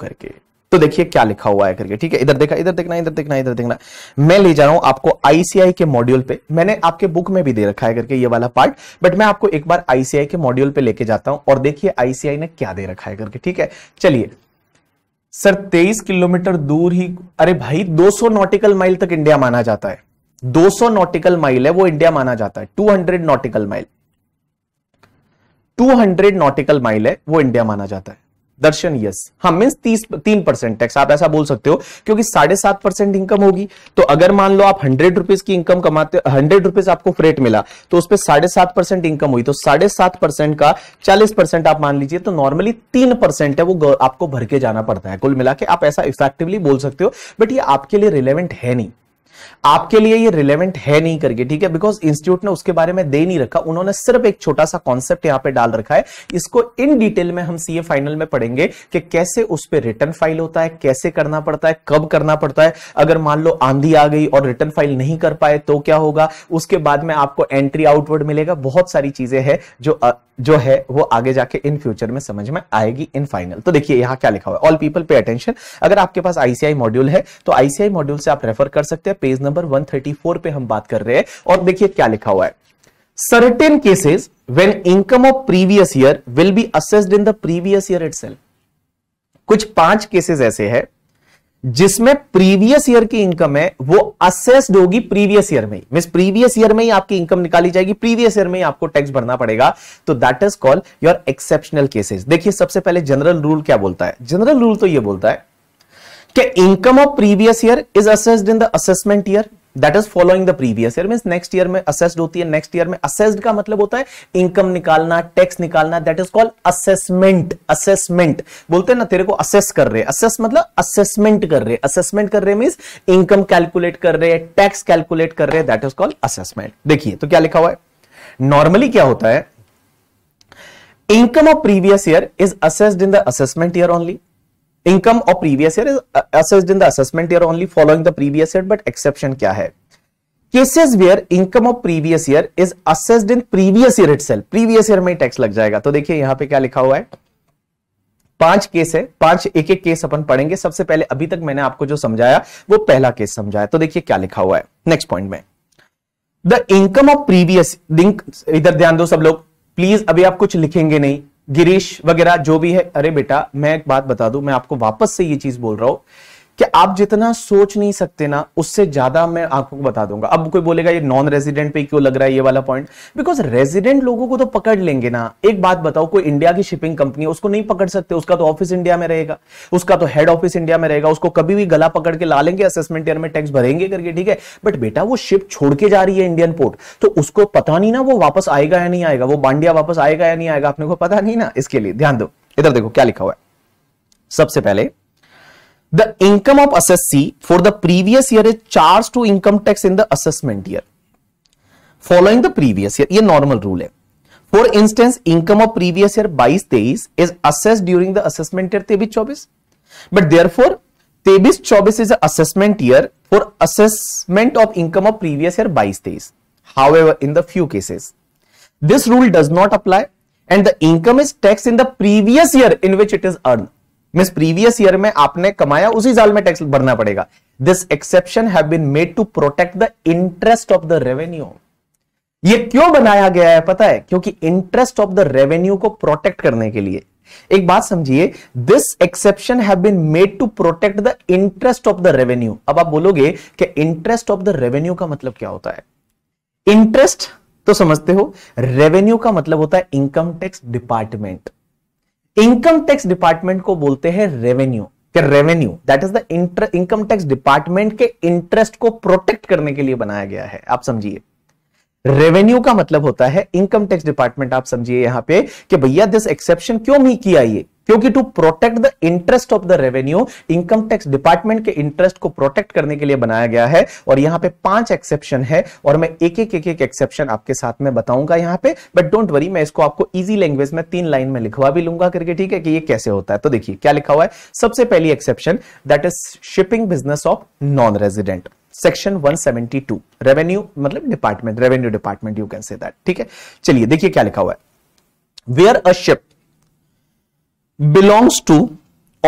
करके तो देखिए क्या लिखा हुआ है करके ठीक है इधर देखा इधर देखना इधर देखना इधर देखना मैं ले जा रहा हूं आपको आईसीआई के मॉड्यूल पे मैंने आपके बुक में भी दे रखा है करके ये वाला पार्ट बट मैं आपको एक बार आईसीआई के मॉड्यूल पे लेके जाता हूं और देखिए आईसीआई ने क्या दे रखा है करके ठीक है चलिए सर 23 किलोमीटर दूर ही अरे भाई 200 नॉटिकल माइल तक इंडिया माना जाता है 200 नॉटिकल माइल है वो इंडिया माना जाता है 200 नॉटिकल माइल 200 नॉटिकल माइल है वो इंडिया माना जाता है दर्शन यस हाँ मीन तीस तीन परसेंट टैक्स आप ऐसा बोल सकते हो क्योंकि साढ़े सात परसेंट इनकम होगी तो अगर मान लो आप हंड्रेड रुपीज की इनकम कमाते हंड्रेड रुपीज आपको फ्रेट मिला तो उस पर साढ़े सात परसेंट इनकम हुई तो साढ़े सात परसेंट का चालीस परसेंट आप मान लीजिए तो नॉर्मली तीन परसेंट है वो आपको भर के जाना पड़ता है कुल मिला के आप ऐसा इफेक्टिवली बोल सकते हो बट ये आपके लिए रिलेवेंट है नहीं आपके लिए ये रिलेवेंट है नहीं करके ठीक है बिकॉज इंस्टीट्यूट ने उसके बारे में दे नहीं रखा उन्होंने सिर्फ एक छोटा सा कॉन्सेप्ट यहां पे डाल रखा है इसको इन डिटेल में हम सीए फाइनल में पढ़ेंगे कि कैसे उस पर रिटर्न फाइल होता है कैसे करना पड़ता है कब करना पड़ता है अगर मान लो आंधी आ गई और रिटर्न फाइल नहीं कर पाए तो क्या होगा उसके बाद में आपको एंट्री आउटवर्ड मिलेगा बहुत सारी चीजें हैं जो जो है वो आगे जाके इन फ्यूचर में समझ में आएगी इन फाइनल तो देखिए यहां क्या लिखा हुआ है ऑल पीपल पे अटेंशन अगर आपके पास आईसीआई मॉड्यूल है तो आईसीआई मॉड्यूल से आप रेफर कर सकते हैं पेज नंबर 134 पे हम बात कर रहे हैं और देखिए क्या लिखा हुआ है certain cases when income of previous year will be assessed in the previous year it कुछ पांच केसेस ऐसे है जिसमें प्रीवियस ईयर की इनकम है वो असेस्ड होगी प्रीवियस ईयर में मीन प्रीवियस ईयर में ही आपकी इनकम निकाली जाएगी प्रीवियस ईयर में ही आपको टैक्स भरना पड़ेगा तो that is called your exceptional cases देखिए सबसे पहले जनरल रूल क्या बोलता है जनरल रूल तो ये बोलता है कि income of previous year is assessed in the assessment year that is following the previous year mean next year में असेस्ड होती है नेक्स्ट ईयर में असेस्ड का मतलब होता है इनकम निकालना टैक्स निकालना that is called assessment assessment बोलते हैं ना तेरे को असेस कर रहे असेस मतलब असेसमेंट कर रहे असेसमेंट कर रहे मीन्स इनकम कैलकुलेट कर रहे टैक्स कैलकुलेट कर रहे दैट इज कॉल्ड असेसमेंट देखिए तो क्या लिखा हुआ है नॉर्मली क्या होता है income of previous year is assessed in the assessment year only income of previous year is in the assessment year only following the previous year but exception क्या है cases where income of previous year is assessed in previous year it previous year में tax लग जाएगा तो देखिए यहां पे क्या लिखा हुआ है पांच केस है पांच एक एक केस अपन पढ़ेंगे सबसे पहले अभी तक मैंने आपको जो समझाया वो पहला केस समझाया तो देखिए क्या लिखा हुआ है नेक्स्ट पॉइंट में द इनकम ऑफ प्रीवियस इधर ध्यान दो सब लोग प्लीज अभी आप कुछ लिखेंगे नहीं गिरीश वगैरह जो भी है अरे बेटा मैं एक बात बता दू मैं आपको वापस से ये चीज बोल रहा हूं कि आप जितना सोच नहीं सकते ना उससे ज्यादा मैं आपको बता दूंगा अब कोई बोलेगा ये नॉन रेजिडेंट पे क्यों लग रहा है ये वाला पॉइंट बिकॉज रेजिडेंट लोगों को तो पकड़ लेंगे ना एक बात बताओ कोई इंडिया की शिपिंग कंपनी उसको नहीं पकड़ सकते उसका तो ऑफिस इंडिया में रहेगा उसका तो हेड ऑफिस इंडिया में रहेगा उसको कभी भी गला पकड़ के ला लेंगे असेसमेंट ईयर में टैक्स भरेंगे करके ठीक है बट बेटा वो शिप छोड़ के जा रही है इंडियन पोर्ट तो उसको पता नहीं ना वो वापस आएगा या नहीं आएगा वो बांडिया वापस आएगा या नहीं आएगा आपने को पता नहीं ना इसके लिए ध्यान दो इधर देखो क्या लिखा हुआ है सबसे पहले the income of assessee for the previous year is charged to income tax in the assessment year following the previous year a normal rule For instance, income of previous year year 22 days is assessed during the assessment year 23 24 therefore, therefore 23 24 is the assessment year for assessment of income of previous year 22 days. However, in the few cases, this rule does not apply and the income is taxed in the previous year in which it is earned. Mean previous year में आपने कमाया उसी साल में tax भरना पड़ेगा this exception have been made to protect the interest of the revenue ये क्यों बनाया गया है पता है क्योंकि इंटरेस्ट ऑफ द रेवेन्यू को प्रोटेक्ट करने के लिए एक बात समझिए this exception have been made to protect the interest of the revenue अब आप बोलोगे कि इंटरेस्ट ऑफ द रेवेन्यू का मतलब क्या होता है इंटरेस्ट तो समझते हो रेवेन्यू का मतलब होता है income tax department income tax department को बोलते हैं revenue revenue that is the income tax department के इंटरेस्ट को प्रोटेक्ट करने के लिए बनाया गया है आप समझिए रेवेन्यू का मतलब होता है इनकम टैक्स डिपार्टमेंट आप समझिए यहां पे कि भैया दिस एक्सेप्शन क्यों नहीं किया ये क्योंकि to protect the interest of the revenue income tax department के इंटरेस्ट को प्रोटेक्ट करने के लिए बनाया गया है और यहां पे पांच एक्सेप्शन है और मैं एक एक एक एक्सेप्शन आपके साथ में बताऊंगा यहां पे बट डोंट वरी मैं इसको आपको इजी लैंग्वेज में तीन लाइन में लिखवा भी लूंगा करके ठीक है कि ये कैसे होता है तो देखिए क्या लिखा हुआ है सबसे पहली exception that is shipping business of non resident section 172 revenue मतलब department revenue department you can say that ठीक है चलिए देखिए क्या लिखा हुआ है where a ship belongs to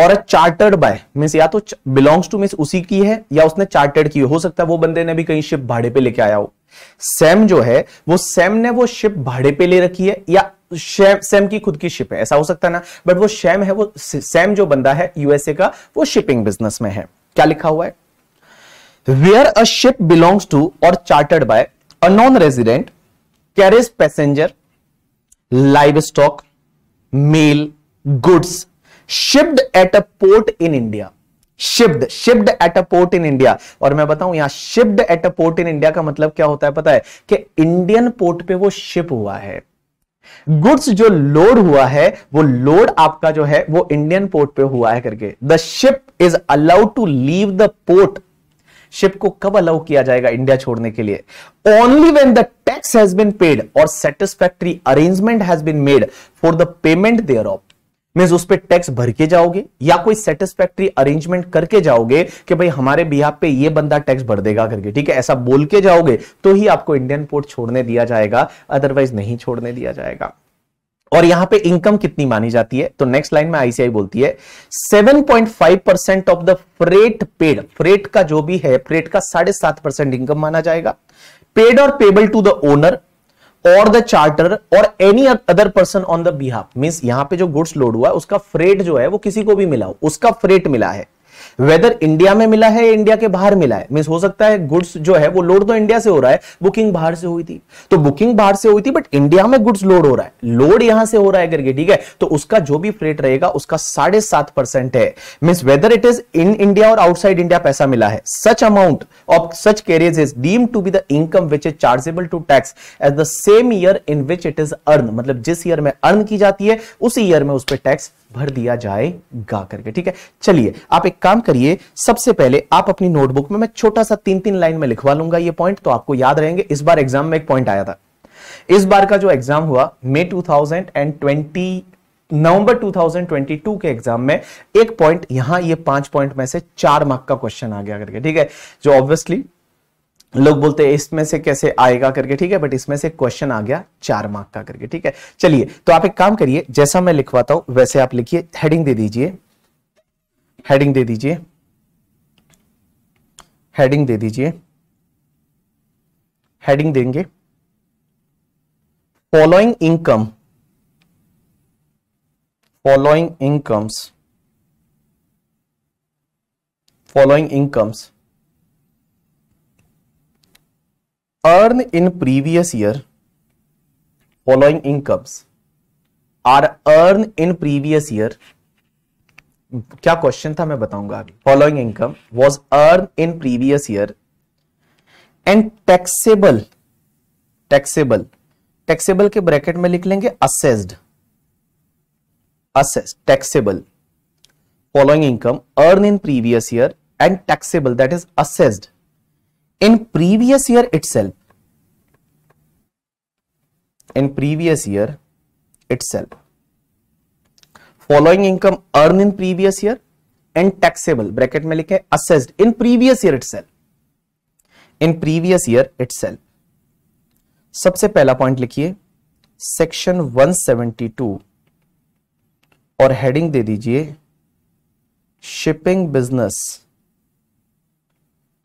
or chartered by mean या तो बिलोंग्स टू मीन उसी की है या उसने चार्टर्ड की हो सकता है वो बंदे ने भी कहीं शिप भाड़े पे लेके आया हो सैम जो है वो सैम ने वो शिप भाड़े पे ले रखी है या सैम की खुद की शिप है ऐसा हो सकता है ना बट वो सैम है वो सैम जो बंदा है यूएसए का वो शिपिंग बिजनेस में है क्या लिखा हुआ है where a ship belongs to or chartered by a non resident carriage passenger live stock mail goods shipped at a port in India. Shipped shipped at a port in India और मैं बताऊं यहां shipped at a port in India का मतलब क्या होता है पता है कि इंडियन पोर्ट पे वो शिप हुआ है गुड्स जो लोड हुआ है वो लोड आपका जो है वो इंडियन पोर्ट पे हुआ है करके the ship is allowed to leave the port ship को कब अलाउ किया जाएगा इंडिया छोड़ने के लिए only when the tax has been paid or satisfactory arrangement has been made for the payment thereof mean उस पर टैक्स भर के जाओगे या कोई सेटिस्फैक्ट्री अरेंजमेंट करके जाओगे कि भाई हमारे बिहार पे ये बंदा टैक्स भर देगा करके ठीक है ऐसा बोल के जाओगे तो ही आपको इंडियन पोर्ट छोड़ने दिया जाएगा अदरवाइज नहीं छोड़ने दिया जाएगा और यहां पे इनकम कितनी मानी जाती है तो नेक्स्ट लाइन में आईसीआई बोलती है 7.5 percent of the freight paid freight का जो भी है फ्रेट का साढ़े सात परसेंट इनकम माना जाएगा paid or payable to the owner or the charter or any other person on the behalf means यहां पे जो गुड्स लोड हुआ है उसका फ्रेट जो है वो किसी को भी मिला हो उसका फ्रेट मिला है वेदर इंडिया में मिला है या इंडिया के बाहर मिला है मीन हो सकता है गुड्स जो है वो लोड तो इंडिया से हो रहा है बुकिंग बाहर से हुई थी तो बुकिंग बाहर से हुई थी बट इंडिया में गुड्स लोड हो रहा है लोड यहां से हो रहा है करके ठीक है तो उसका जो भी फ्रेट रहेगा उसका साढ़े सात परसेंट है mean whether it is in India or outside India पैसा मिला है such amount of such carriage is deem to be the income which is chargeable to tax at the same year in which it is earn मतलब जिस year में earn की जाती है उसी ईयर में उस पर टैक्स भर दिया जाएगा करके ठीक है चलिए आप एक काम करिए सबसे पहले आप अपनी नोटबुक में मैं छोटा सा तीन तीन लाइन में लिखवा लूंगा ये पॉइंट तो आपको याद रहेंगे इस बार एग्जाम में एक पॉइंट आया था इस बार का जो एग्जाम हुआ मे मई 2020 नवंबर 2022 के एग्जाम में एक पॉइंट यहां ये पांच पॉइंट में से चार मार्क का क्वेश्चन आ गया करके ठीक है जो ऑब्वियसली लोग बोलते हैं इसमें से कैसे आएगा करके ठीक है बट इसमें से क्वेश्चन आ गया चार मार्क का करके ठीक है चलिए तो आप एक काम करिए जैसा मैं लिखवाता हूं वैसे आप लिखिए हेडिंग दे दीजिए हेडिंग दे दीजिए हेडिंग दे दीजिए हेडिंग देंगे following income following incomes following incomes earn in previous year following incomes are earn in previous year क्या क्वेश्चन था मैं बताऊंगा अभी following income was earn in previous year and taxable taxable taxable के bracket में लिख लेंगे assessed assess taxable following income earn in previous year and taxable that is assessed in previous year it in previous year it following income earn in previous year and taxable bracket में लिखे assessed in previous year it in previous year it सबसे पहला point लिखिए section 172 और heading दे दीजिए shipping business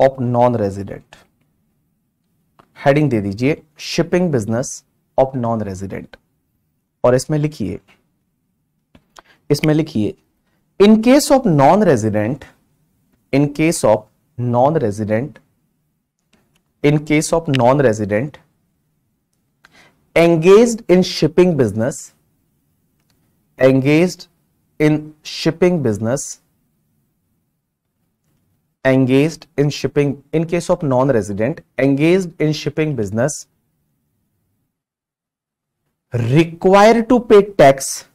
of non resident heading दे दीजिए shipping business of non resident और इसमें लिखिए इसमें लिखिए in case of non resident in case of non resident in case of non resident engage in shipping business engage in shipping business engaged in shipping, in case of non-resident, engaged in shipping business, required to pay tax,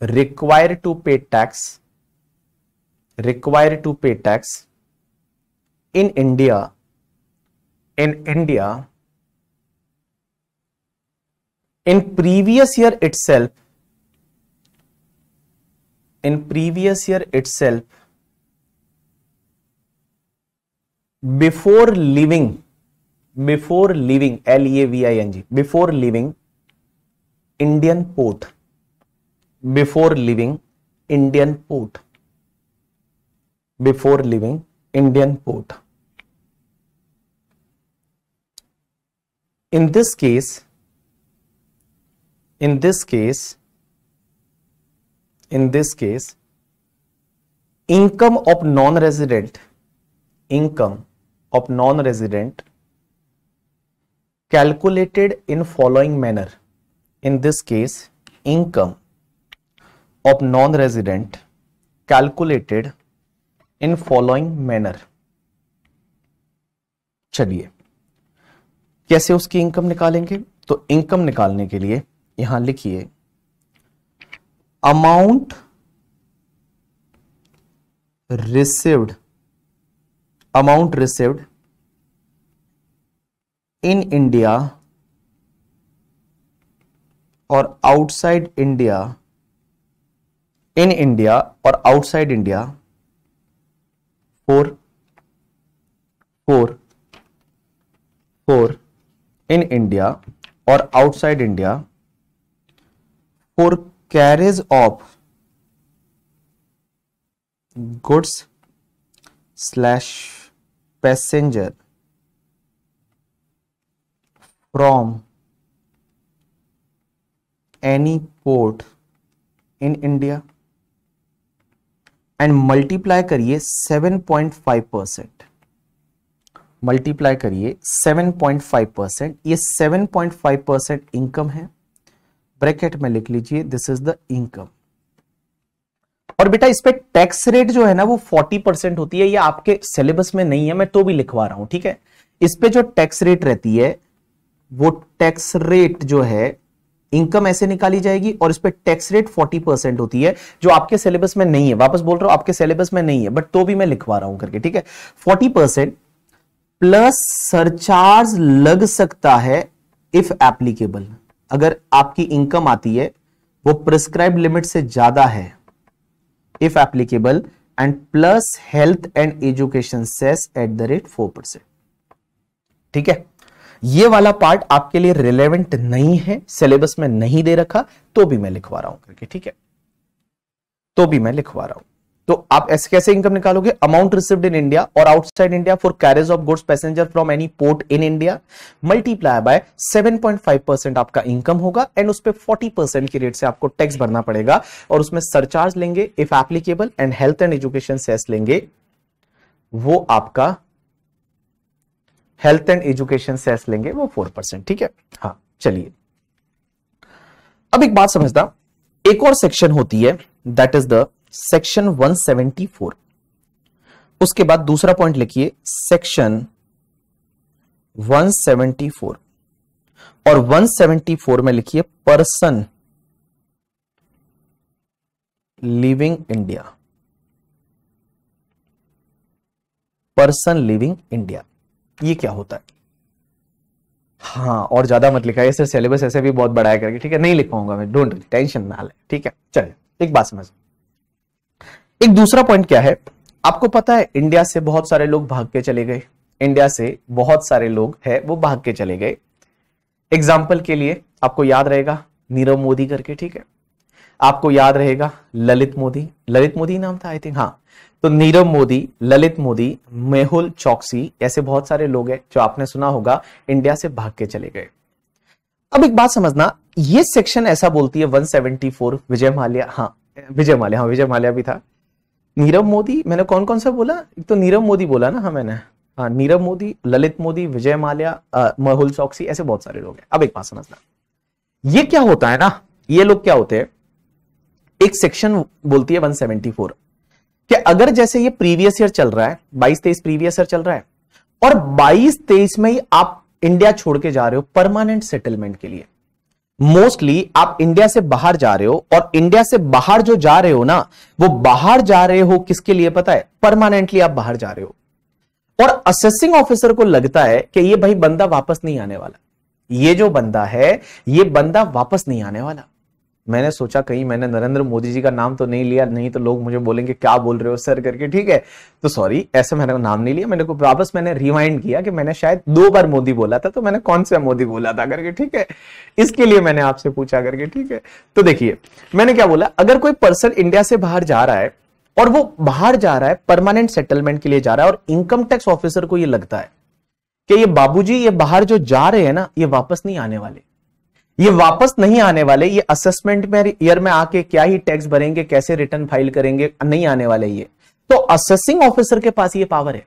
required to pay tax, required to pay tax in India, in India, in previous year itself, in previous year itself, before leaving, before leaving, L E A V I N G, before leaving Indian port, before leaving Indian port, before leaving Indian port. In this case, in this case, in this case, income of non-resident income of non-resident calculated in following manner. In this case, income of non-resident calculated in following manner. chaliye kaise uski income nikalenge to income nikalne ke liye yahan likhiye amount received amount received in India or outside India in India or outside India for for for in India or outside India for carriage of goods slash passenger from any port in India and multiply करिए 7.5 percent multiply करिए 7.5 percent ये 7.5 percent income है bracket में लिख लीजिए this is the income और बेटा इस पर टैक्स रेट जो है ना वो 40 परसेंट होती है ये आपके सिलेबस में नहीं है मैं तो भी लिखवा रहा हूं ठीक है इस पर जो टैक्स रेट रहती है वो टैक्स रेट जो है इनकम ऐसे निकाली जाएगी और इस पर टैक्स रेट 40 परसेंट होती है जो आपके सिलेबस में नहीं है वापस बोल रहा हूं आपके सिलेबस में नहीं है बट तो भी मैं लिखवा रहा हूं करके ठीक है 40 परसेंट प्लस सरचार्ज लग सकता है इफ एप्लीकेबल अगर आपकी इनकम आती है वो प्रिस्क्राइब लिमिट से ज्यादा है if applicable and plus health and education cess at the rate four percent ठीक है ये वाला पार्ट आपके लिए रिलेवेंट नहीं है सिलेबस में नहीं दे रखा तो भी मैं लिखवा रहा हूं करके ठीक है तो भी मैं लिखवा रहा हूं तो आप ऐसे कैसे इनकम निकालोगे amount received in India or outside India for carriage of goods passenger from any port in India multiply by 7.5 percent आपका इनकम होगा एंड उस पर फोर्टी परसेंट की रेट से आपको टैक्स भरना पड़ेगा और उसमें सरचार्ज लेंगे if applicable and health and education cess लेंगे वो आपका हेल्थ एंड एजुकेशन सेस लेंगे वो फोर परसेंट ठीक है हाँ चलिए अब एक बात समझता एक और सेक्शन होती है दैट इज द सेक्शन 174 उसके बाद दूसरा पॉइंट लिखिए सेक्शन 174 और 174 में लिखिए person living India person living India ये क्या होता है हाँ और ज्यादा मत लिखा सर सिलेबस ऐसे भी बहुत बढ़ाया करके ठीक है नहीं पाऊंगा मैं डोंट टेंशन ना ले ठीक है चलिए एक बात समझ एक दूसरा पॉइंट क्या है आपको पता है इंडिया से बहुत सारे लोग भाग के चले गए इंडिया से बहुत सारे लोग है वो भाग के चले गए एग्जाम्पल के लिए आपको याद रहेगा नीरव मोदी करके ठीक है आपको याद रहेगा ललित मोदी ललित मोदी नाम था आई थिंक हाँ तो नीरव मोदी ललित मोदी मेहुल चौकसी ऐसे बहुत सारे लोग हैं जो आपने सुना होगा इंडिया से भाग के चले गए अब एक बात समझना ये सेक्शन ऐसा बोलती है 174 विजय माल्या हाँ विजय माल्या हाँ विजय माल्या भी था नीरव मोदी मैंने कौन कौन सा बोला एक तो नीरव मोदी बोला ना हाँ मैंने हाँ नीरव मोदी ललित मोदी विजय माल्या महुल चौकसी ऐसे बहुत सारे लोग हैं अब एक बात समझना ये क्या होता है ना ये लोग क्या होते हैं एक सेक्शन बोलती है 174 कि अगर जैसे ये प्रीवियस ईयर चल रहा है बाईस तेईस प्रीवियस ईयर चल रहा है और 22 तेईस में ही आप इंडिया छोड़ के जा रहे हो परमानेंट सेटलमेंट के लिए मोस्टली आप इंडिया से बाहर जा रहे हो और इंडिया से बाहर जो जा रहे हो ना वो बाहर जा रहे हो किसके लिए पता है परमानेंटली आप बाहर जा रहे हो और असेसिंग ऑफिसर को लगता है कि ये भाई बंदा वापस नहीं आने वाला ये जो बंदा है ये बंदा वापस नहीं आने वाला मैंने सोचा कहीं मैंने नरेंद्र मोदी जी का नाम तो नहीं लिया नहीं तो लोग मुझे बोलेंगे क्या बोल रहे हो सर करके ठीक है तो सॉरी ऐसे मैंने नाम नहीं लिया मैंने को वापस मैंने रिवाइंड किया कि मैंने शायद दो बार मोदी बोला था तो मैंने कौन सा मोदी बोला था करके ठीक है इसके लिए मैंने आपसे पूछा करके ठीक है तो देखिए मैंने क्या बोला अगर कोई पर्सन इंडिया से बाहर जा रहा है और वो बाहर जा रहा है परमानेंट सेटलमेंट के लिए जा रहा है और इनकम टैक्स ऑफिसर को ये लगता है कि ये बाबूजी ये बाहर जो जा रहे हैं ना ये वापस नहीं आने वाले ये वापस नहीं आने वाले ये असेसमेंट में ईयर में आके क्या ही टैक्स भरेंगे कैसे रिटर्न फाइल करेंगे नहीं आने वाले ये तो असेसिंग ऑफिसर के पास ये पावर है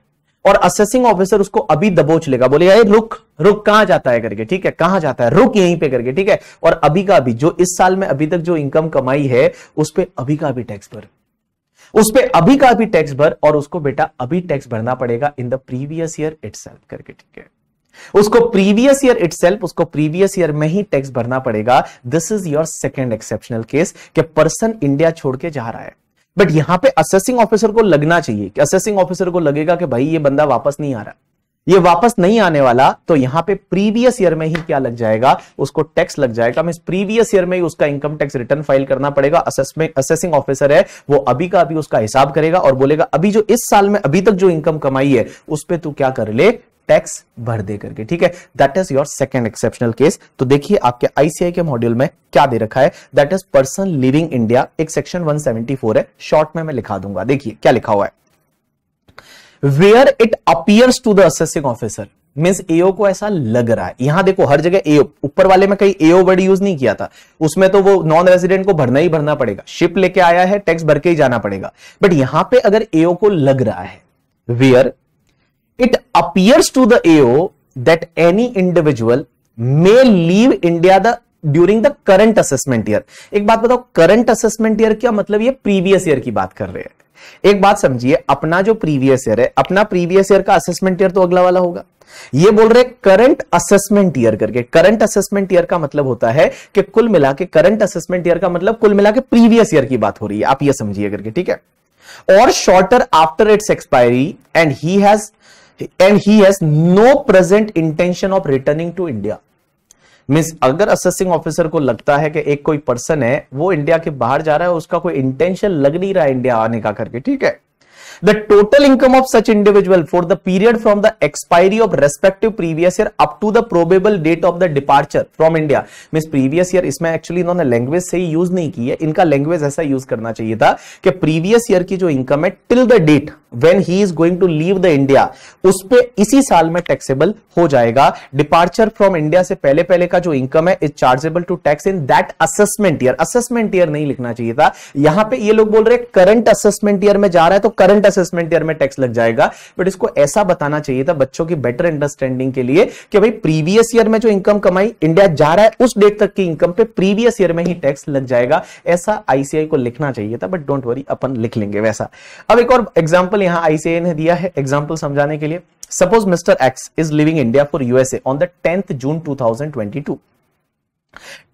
और असेसिंग ऑफिसर उसको अभी दबोच लेगा बोले यार रुक रुक कहां जाता है करके ठीक है कहां जाता है रुक यहीं पे करके ठीक है और अभी का अभी जो इस साल में अभी तक जो इनकम कमाई है उस पर अभी का अभी टैक्स भर उस पर अभी का अभी टैक्स भर और उसको बेटा अभी टैक्स भरना पड़ेगा in the previous year it करके ठीक है उसको प्रीवियस ईयर इट उसको प्रीवियस ईयर में ही टैक्स भरना पड़ेगा this is your second exceptional case के पर्सन इंडिया छोड़ के जा रहा है बट यहां पे असेसिंग ऑफिसर को लगना चाहिए कि असेसिंग ऑफिसर को लगेगा कि भाई ये बंदा वापस नहीं आ रहा ये वापस नहीं आने वाला तो यहां पे प्रीवियस ईयर में ही क्या लग जाएगा उसको टैक्स लग जाएगा मीन प्रीवियस ईयर में ही उसका इनकम टैक्स रिटर्न फाइल करना पड़ेगा असेसिंग ऑफिसर है वो अभी का अभी उसका हिसाब करेगा और बोलेगा अभी जो इस साल में अभी तक जो इनकम कमाई है उस पर तू क्या कर ले टैक्स भर दे करके ठीक है that is your second exceptional case तो देखिए आपके आईसीआई के मॉड्यूल में क्या दे रखा है that is person living India एक सेक्शन 174 है शॉर्ट में मैं लिखा दूंगा देखिए क्या लिखा हुआ है where it appears to the assessing officer means AO को ऐसा लग रहा है यहां देखो हर जगह एओ ऊपर वाले में कहीं एओ वर्ड यूज नहीं किया था उसमें तो वो नॉन रेजिडेंट को भरना ही भरना पड़ेगा शिप लेके आया है टैक्स भर के ही जाना पड़ेगा बट यहां पे अगर एओ को लग रहा है where appears to the AO that any individual may leave India the during the current assessment year एक बात बताओ करंट assessment ईयर क्या मतलब ये previous year की बात कर रहे हैं एक बात समझिए अपना जो प्रीवियस ईयर है अपना प्रीवियस ईयर का असेसमेंट ईयर तो अगला वाला होगा ये बोल रहे करंट असेसमेंट ईयर करके करंट असेसमेंट ईयर का मतलब होता है कि कुल मिला के करंट असेसमेंट ईयर का मतलब कुल मिला के प्रीवियस ईयर की बात हो रही है आप ये समझिए करके ठीक है और shorter after its expiry and he has and he has no present intention of returning to India means अगर असेसिंग ऑफिसर को लगता है कि एक कोई पर्सन है वो इंडिया के बाहर जा रहा है उसका कोई इंटेंशन लग नहीं रहा है इंडिया आने का करके ठीक है The total income of such individual for the period from the expiry of respective previous year up to the probable date of the departure from India. Mean previous year इसमें actually इन्होंने language से ही use नहीं की है इनका language ऐसा use करना चाहिए था कि previous year की जो income है till the date when he is going to leave the India उस पे इसी साल में taxable हो जाएगा departure from India से पहले पहले का जो income है is chargeable to tax in that assessment year assessment year नहीं लिखना चाहिए था यहां पे ये लोग बोल रहे करंट असेसमेंट ईयर में जा रहा है तो करंट करंट असेसमेंट ईयर में टैक्स लग जाएगा बट इसको ऐसा बताना चाहिए था बच्चों की बेटर अंडरस्टैंडिंग के लिए कि भाई प्रीवियस ईयर में जो इनकम कमाई इंडिया जा रहा है उस डेट तक की इनकम पे प्रीवियस ईयर में ही टैक्स लग जाएगा ऐसा आईसीआई को लिखना चाहिए था बट डोंट वरी अपन लिख लेंगे वैसा अब एक और एग्जाम्पल यहां आईसीआई ने दिया है एग्जाम्पल समझाने के लिए suppose mr x is leaving india for usa on the 10th june to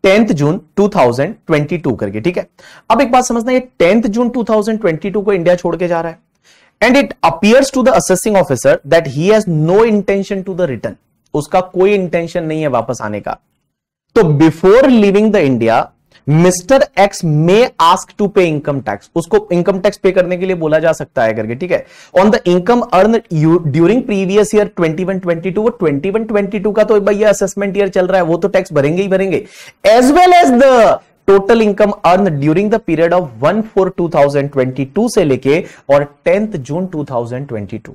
10th June 2022 करके ठीक है अब एक बात समझना ये 10th जून 2022 को इंडिया छोड़ के जा रहा है and it appears to the assessing officer that he has no intention to the return उसका कोई इंटेंशन नहीं है वापस आने का तो before leaving the India mister X may ask to pay income tax उसको इनकम टैक्स पे करने के लिए बोला जा सकता है करके ठीक है on the income earn during previous year 21 22 वो 21 22 का तो भाई ये असेसमेंट ईयर चल रहा है वो तो टैक्स भरेंगे ही भरेंगे as well as the total income earn during the period of one four two thousand twenty two से लेके और tenth June two thousand twenty two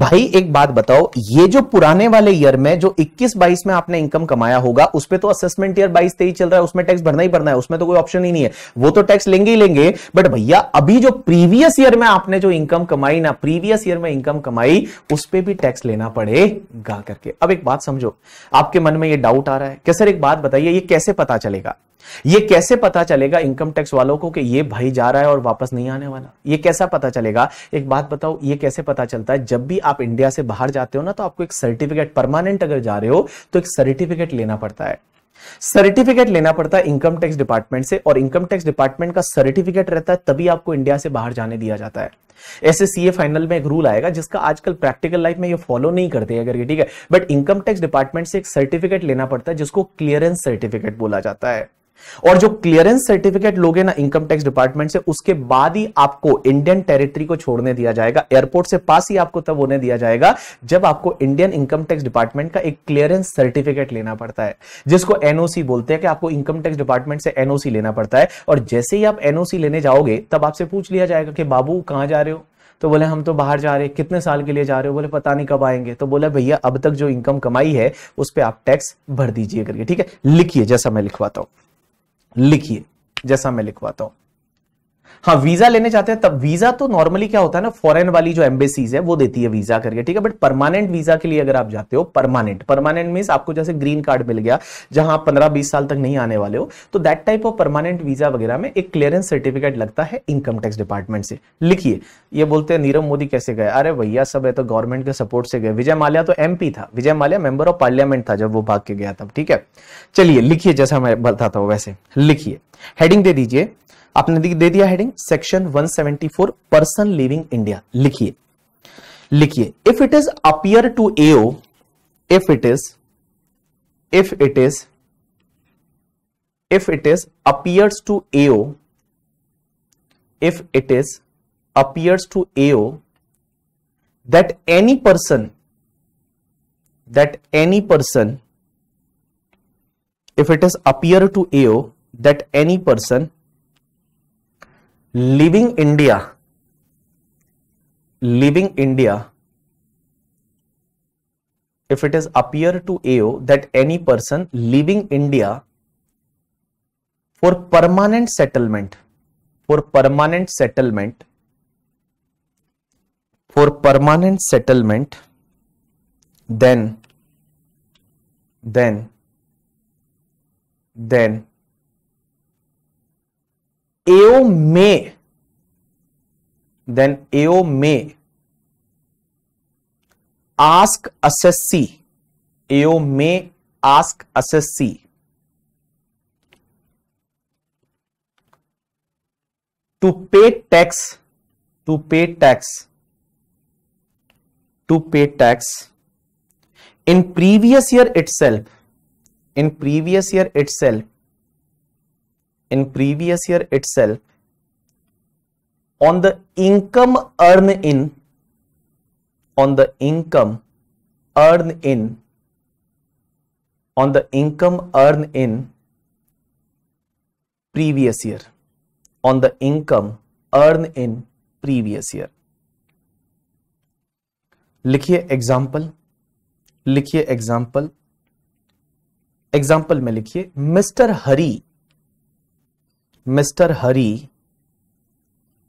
भाई एक बात बताओ ये जो पुराने वाले ईयर में जो 21-22 में आपने इनकम कमाया होगा उस पर तो असेसमेंट ईयर 22 तेईस चल रहा है उसमें टैक्स भरना ही भरना है उसमें तो कोई ऑप्शन ही नहीं है वो तो टैक्स लेंगे ही लेंगे बट भैया अभी जो प्रीवियस ईयर में आपने जो इनकम कमाई ना प्रीवियस ईयर में इनकम कमाई उस पर भी टैक्स लेना पड़ेगा करके अब एक बात समझो आपके मन में यह डाउट आ रहा है क्या सर एक बात बताइए ये कैसे पता चलेगा ये कैसे पता चलेगा इनकम टैक्स वालों को कि ये भाई जा रहा है और वापस नहीं आने वाला ये कैसा पता चलेगा एक बात बताओ ये कैसे पता चलता है जब भी आप इंडिया से बाहर जाते हो ना तो आपको एक सर्टिफिकेट परमानेंट अगर जा रहे हो तो एक सर्टिफिकेट लेना पड़ता है सर्टिफिकेट लेना पड़ता है इनकम टैक्स डिपार्टमेंट से और इनकम टैक्स डिपार्टमेंट का सर्टिफिकेट रहता है तभी आपको इंडिया से बाहर जाने दिया जाता है ऐसे सीए फाइनल में एक रूल आएगा जिसका आजकल प्रैक्टिकल लाइफ में ये फॉलो नहीं करते अगर ये ठीक है बट इनकम टैक्स डिपार्टमेंट से एक सर्टिफिकेट लेना पड़ता है जिसको क्लियरेंस सर्टिफिकेट बोला जाता है और जो क्लियरेंस सर्टिफिकेट लोगे ना इनकम टैक्स डिपार्टमेंट से उसके बाद ही आपको इंडियन टेरिटरी को छोड़ने दिया जाएगा एयरपोर्ट से पास ही आपको तब होने दिया जाएगा जब आपको इंडियन इनकम टैक्स डिपार्टमेंट का एक क्लियरेंस सर्टिफिकेट लेना पड़ता है जिसको एनओसी बोलते हैं कि आपको इनकम टैक्स डिपार्टमेंट से एनओसी लेना पड़ता है और जैसे ही आप एनओसी लेने जाओगे तब आपसे पूछ लिया जाएगा कि बाबू कहां जा रहे हो तो बोले हम तो बाहर जा रहे हैं कितने साल के लिए जा रहे हो बोले पता नहीं कब आएंगे तो बोले भैया अब तक जो इनकम कमाई है उस पर आप टैक्स भर दीजिए करके ठीक है लिखिए जैसा मैं लिखवाता हूं लिखिए जैसा मैं लिखवाता हूं हाँ वीजा लेने चाहते हैं तब वीजा तो नॉर्मली क्या होता है ना फॉरेन वाली जो एम्बेसीज है वो देती है वीजा करके ठीक है बट परमानेंट वीजा के लिए अगर आप जाते हो परमानेंट परमानेंट मीन आपको जैसे ग्रीन कार्ड मिल गया जहां आप पंद्रह बीस साल तक नहीं आने वाले हो तो that type of permanent visa वगैरह में एक क्लियरेंस सर्टिफिकेट लगता है इनकम टैक्स डिपार्टमेंट से लिखिए ये बोलते हैं नीरव मोदी कैसे गए अरे भैया सब है तो गवर्नमेंट के सपोर्ट से गए विजय माल्या तो एमपी था Vijay Mallya member of parliament था जब वो भाग के गया तब ठीक है चलिए लिखिए जैसा मैं बताता हूँ वैसे लिखिए हेडिंग दे दीजिए आपने दे दिया heading section 174 person living India लिखिए लिखिए if it is appear to AO if it is if it is if it is appears to AO if it is appears to AO that any person that any person if it is appear to ao that any person leaving India, leaving India, if it is appear to AO that any person leaving India for permanent settlement, for permanent settlement, for permanent settlement, then, then, then AO may, then AO may ask assessee, AO may ask assessee to pay tax, to pay tax, to pay tax in previous year itself, in previous year itself in previous year itself on the income earned in on the income earned in on the income earned in previous year on the income earned in previous year लिखिए example लिखिए example example में लिखिए mister Hari Mr. Hari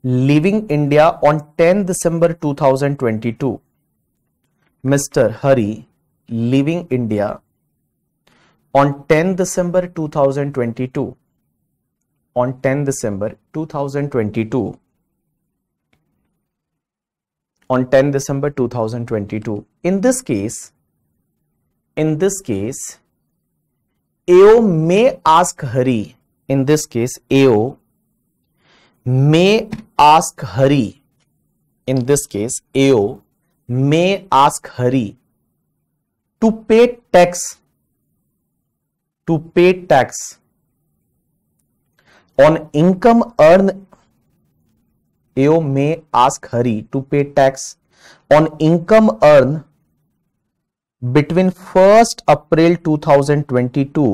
leaving India on 10 December 2022. Mr. Hari leaving India on 10 December 2022. On 10 December 2022. On 10 December 2022. In this case, in this case, AO may ask Hari in this case AO may ask Hari in this case AO may ask Hari to pay tax to pay tax on income earned AO may ask Hari to pay tax on income earned between 1st April 2022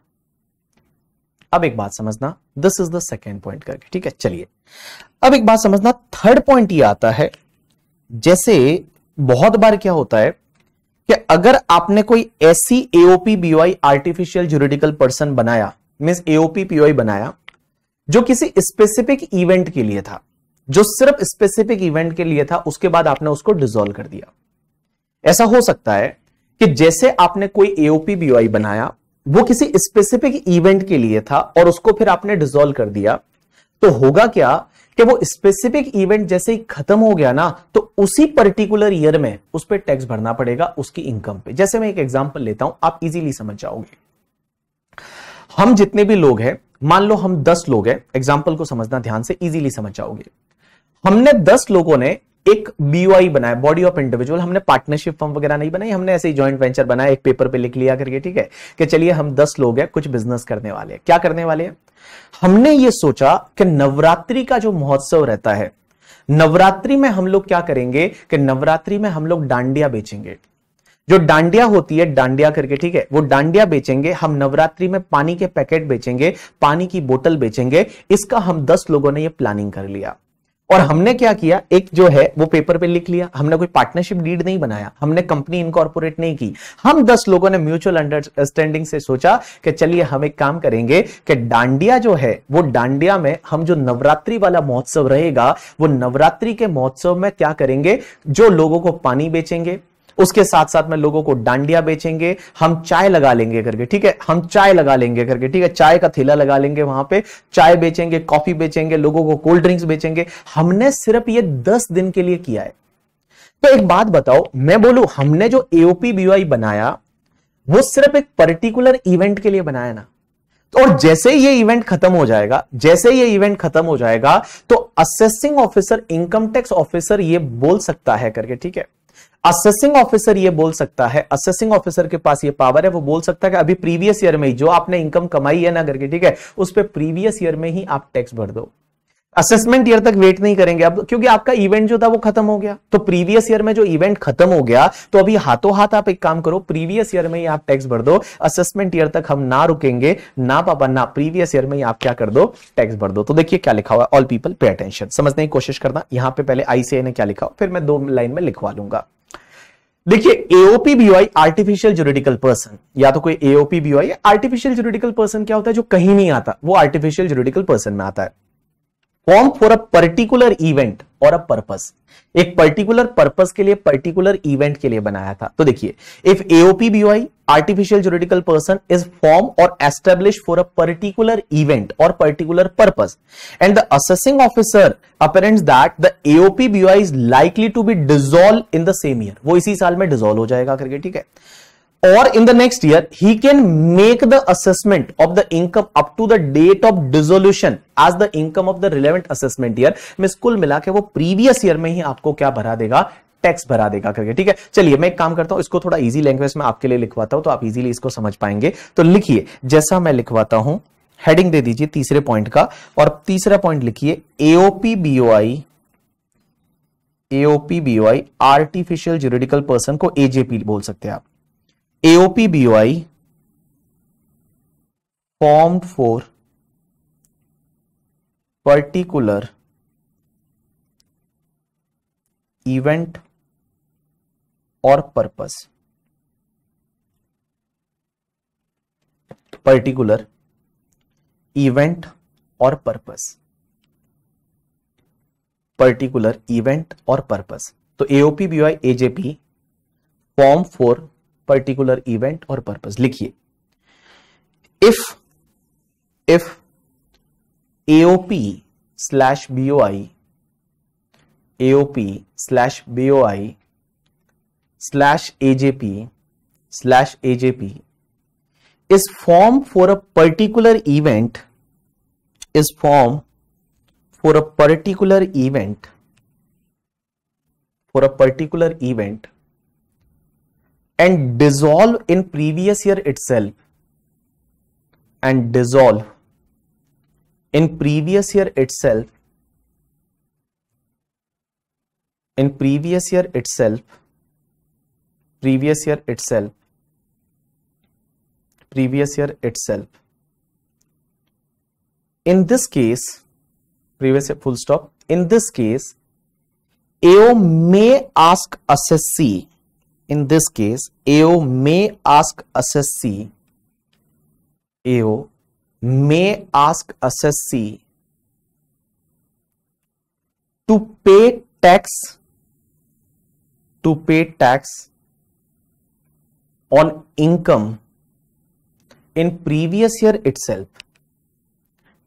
अब एक बात समझना this is the second point करके ठीक है चलिए अब एक बात समझना थर्ड पॉइंट ये आता है जैसे बहुत बार क्या होता है कि अगर आपने कोई ऐसी AOP BOI artificial juridical person बनाया मीन एओपी पीवाई बनाया जो किसी स्पेसिफिक इवेंट के लिए था जो सिर्फ स्पेसिफिक इवेंट के लिए था उसके बाद आपने उसको डिजोल्व कर दिया ऐसा हो सकता है कि जैसे आपने कोई एओपी बीवाई बनाया वो किसी स्पेसिफिक इवेंट के लिए था और उसको फिर आपने डिजोल्व कर दिया तो होगा क्या कि वो स्पेसिफिक इवेंट जैसे ही खत्म हो गया ना तो उसी पर्टिकुलर ईयर में उस पर टैक्स भरना पड़ेगा उसकी इनकम पे जैसे मैं एक एग्जांपल लेता हूं आप इजीली समझ जाओगे हम जितने भी लोग हैं मान लो हम दस लोग हैं एग्जाम्पल को समझना ध्यान से इजीली समझ जाओगे हमने दस लोगों ने एक बीओआई बनाया बॉडी ऑफ इंडिविजुअल हमने पार्टनरशिप फॉर्म वगैरह नहीं बनाई हमने ऐसे ही ज्वाइंट वेंचर बनाया एक पेपर पे लिख लिया करके ठीक है कि चलिए हम दस लोग हैं कुछ बिजनेस करने वाले हैं क्या करने वाले हैं हमने ये सोचा कि नवरात्रि का जो महोत्सव रहता है नवरात्रि में हम लोग क्या करेंगे कि नवरात्रि में हम लोग डांडिया बेचेंगे जो डांडिया होती है डांडिया करके ठीक है वो डांडिया बेचेंगे हम नवरात्रि में पानी के पैकेट बेचेंगे पानी की बोतल बेचेंगे इसका हम दस लोगों ने ये प्लानिंग कर लिया और हमने क्या किया एक जो है वो पेपर पे लिख लिया हमने कोई पार्टनरशिप डीड नहीं बनाया हमने कंपनी इनकॉर्पोरेट नहीं की हम दस लोगों ने म्यूचुअल अंडरस्टैंडिंग से सोचा कि चलिए हम एक काम करेंगे कि डांडिया जो है वो डांडिया में हम जो नवरात्रि वाला महोत्सव रहेगा वो नवरात्रि के महोत्सव में क्या करेंगे जो लोगों को पानी बेचेंगे उसके साथ साथ में लोगों को डांडिया बेचेंगे हम चाय लगा लेंगे करके ठीक है हम चाय लगा लेंगे करके ठीक है चाय का थैला लगा लेंगे वहां पे चाय बेचेंगे कॉफी बेचेंगे लोगों को कोल्ड ड्रिंक्स बेचेंगे हमने सिर्फ ये दस दिन के लिए किया है तो एक बात बताओ मैं बोलू हमने जो एओपी बीवाई बनाया वो सिर्फ एक पर्टिकुलर इवेंट के लिए बनाया ना तो और जैसे ही ये इवेंट खत्म हो जाएगा जैसे ये इवेंट खत्म हो जाएगा तो assessing officer income tax officer ये बोल सकता है करके ठीक है असेसिंग ऑफिसर ये बोल सकता है असेसिंग ऑफिसर के पास ये पावर है वो बोल सकता है कि अभी प्रीवियस ईयर में ही जो आपने इनकम कमाई है ना करके ठीक है उस पर प्रीवियस ईयर में ही आप टैक्स भर दो असेसमेंट ईयर तक वेट नहीं करेंगे अब क्योंकि आपका इवेंट जो था वो खत्म हो गया तो प्रीवियस ईयर में जो इवेंट खत्म हो गया तो अभी हाथों हाथ आप एक काम करो प्रीवियस ईयर में ही आप टैक्स भर दो असेसमेंट ईयर तक हम ना रुकेंगे ना पापा ना प्रीवियस ईयर में ही आप क्या कर दो टैक्स भर दो तो देखिए क्या लिखा हुआ ऑल पीपल पे अटेंशन समझने की कोशिश करना यहां पे पहले आईसीआई ने क्या लिखा फिर मैं दो लाइन में लिखवा लूंगा देखिए AOP BOI artificial juridical person या तो कोई AOP BOI artificial juridical person क्या होता है जो कहीं नहीं आता वो आर्टिफिशियल जुरिडिकल पर्सन में आता है perform for a particular event or a purpose एक पर्टिकुलर पर्पस के लिए पर्टिकुलर इवेंट के लिए बनाया था तो देखिए if AOP BOI artificial juridical person is form or establish for a particular event or particular purpose and the assessing officer apparents that the AOP BOI is likely to be dissolve in the same year वो इसी साल में dissolve हो जाएगा करके ठीक है or in the next year he can make the assessment of the income up to the date of dissolution as the income of the relevant assessment year means कुल मिला के वो प्रीवियस ईयर में ही आपको क्या भरा देगा टैक्स भरा देगा करके ठीक है चलिए मैं एक काम करता हूं इसको थोड़ा इजी लैंग्वेज में आपके लिए लिखवाता हूं तो आप इजीली इसको समझ पाएंगे तो लिखिए जैसा मैं लिखवाता हूं हेडिंग दे दीजिए तीसरे पॉइंट का और तीसरा पॉइंट लिखिए AOP BOI AOP BOI artificial juridical person को एजेपी बोल सकते हैं आप AOP B O I formed for particular event or purpose particular event or purpose particular event or purpose तो AOP B I AJP form for particular event or purpose लिखिए if if AOP slash B O I AOP slash I slash AJP slash AJP is form for a particular event is form for a particular event for a particular event and dissolve in previous year itself and dissolve in previous year itself in previous year itself previous year itself previous year itself in this case previous year, full stop in this case AO may ask assessee in this case AO may ask SSC AO may ask SSC to pay tax to pay tax on income in previous year itself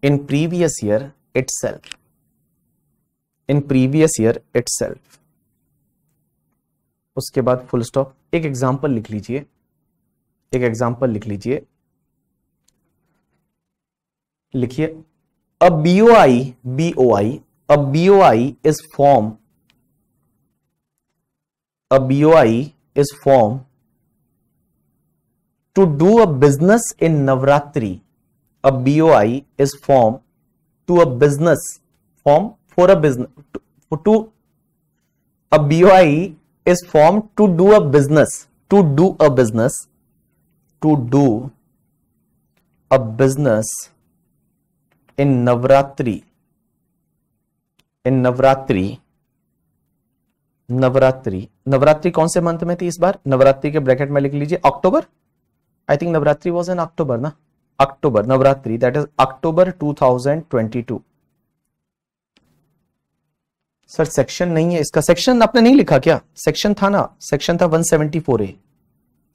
in previous year itself in previous year itself उसके बाद full stop एक example लिख लीजिए एक example लिख लीजिए लिखिए a BOI BOI a I is form a I is form to do a business in Navratri a I is form to a business form for a business to a I is formed to do a business to do a business to do a business in Navratri in navratri Navratri Navratri कौन से month में थी इस बार नवरात्रि के bracket में लिख लीजिए October I think Navratri was in October ना October Navratri that is October two thousand twenty two sir section नहीं है इसका सेक्शन आपने नहीं लिखा क्या सेक्शन था ना सेक्शन था 174 ए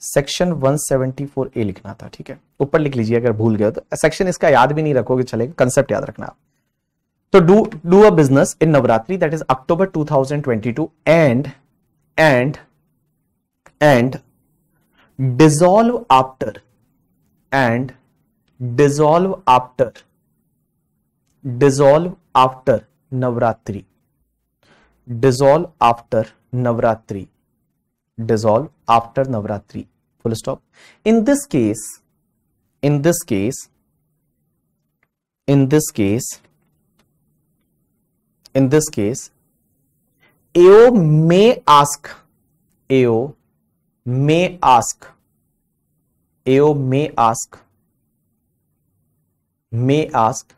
सेक्शन 174 ए लिखना था ठीक है ऊपर लिख लीजिए अगर भूल गए तो सेक्शन इसका याद भी नहीं रखोगे चलेगा कंसेप्ट याद रखना आप तो do do a business in Navratri that is October 2022 and and and dissolve after and dissolve after dissolve after Navratri dissolve after Navratri dissolve after Navratri full stop in this case in this case in this case in this case AO may ask AO may ask AO may ask may ask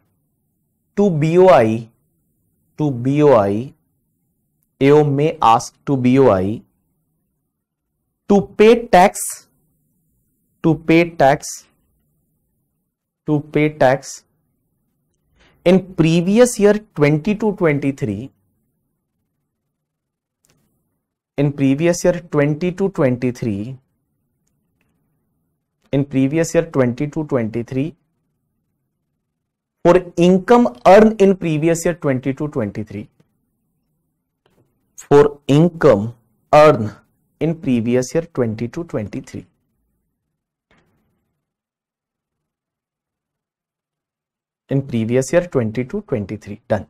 to BO I to BO I AO may ask to BOI to pay tax, to pay tax, to pay tax in previous year 22-23, in previous year 22-23, in previous year 22-23 for income earned in previous year 22-23 for income earned in previous year 20 to 23. In previous year 20 to 23 done.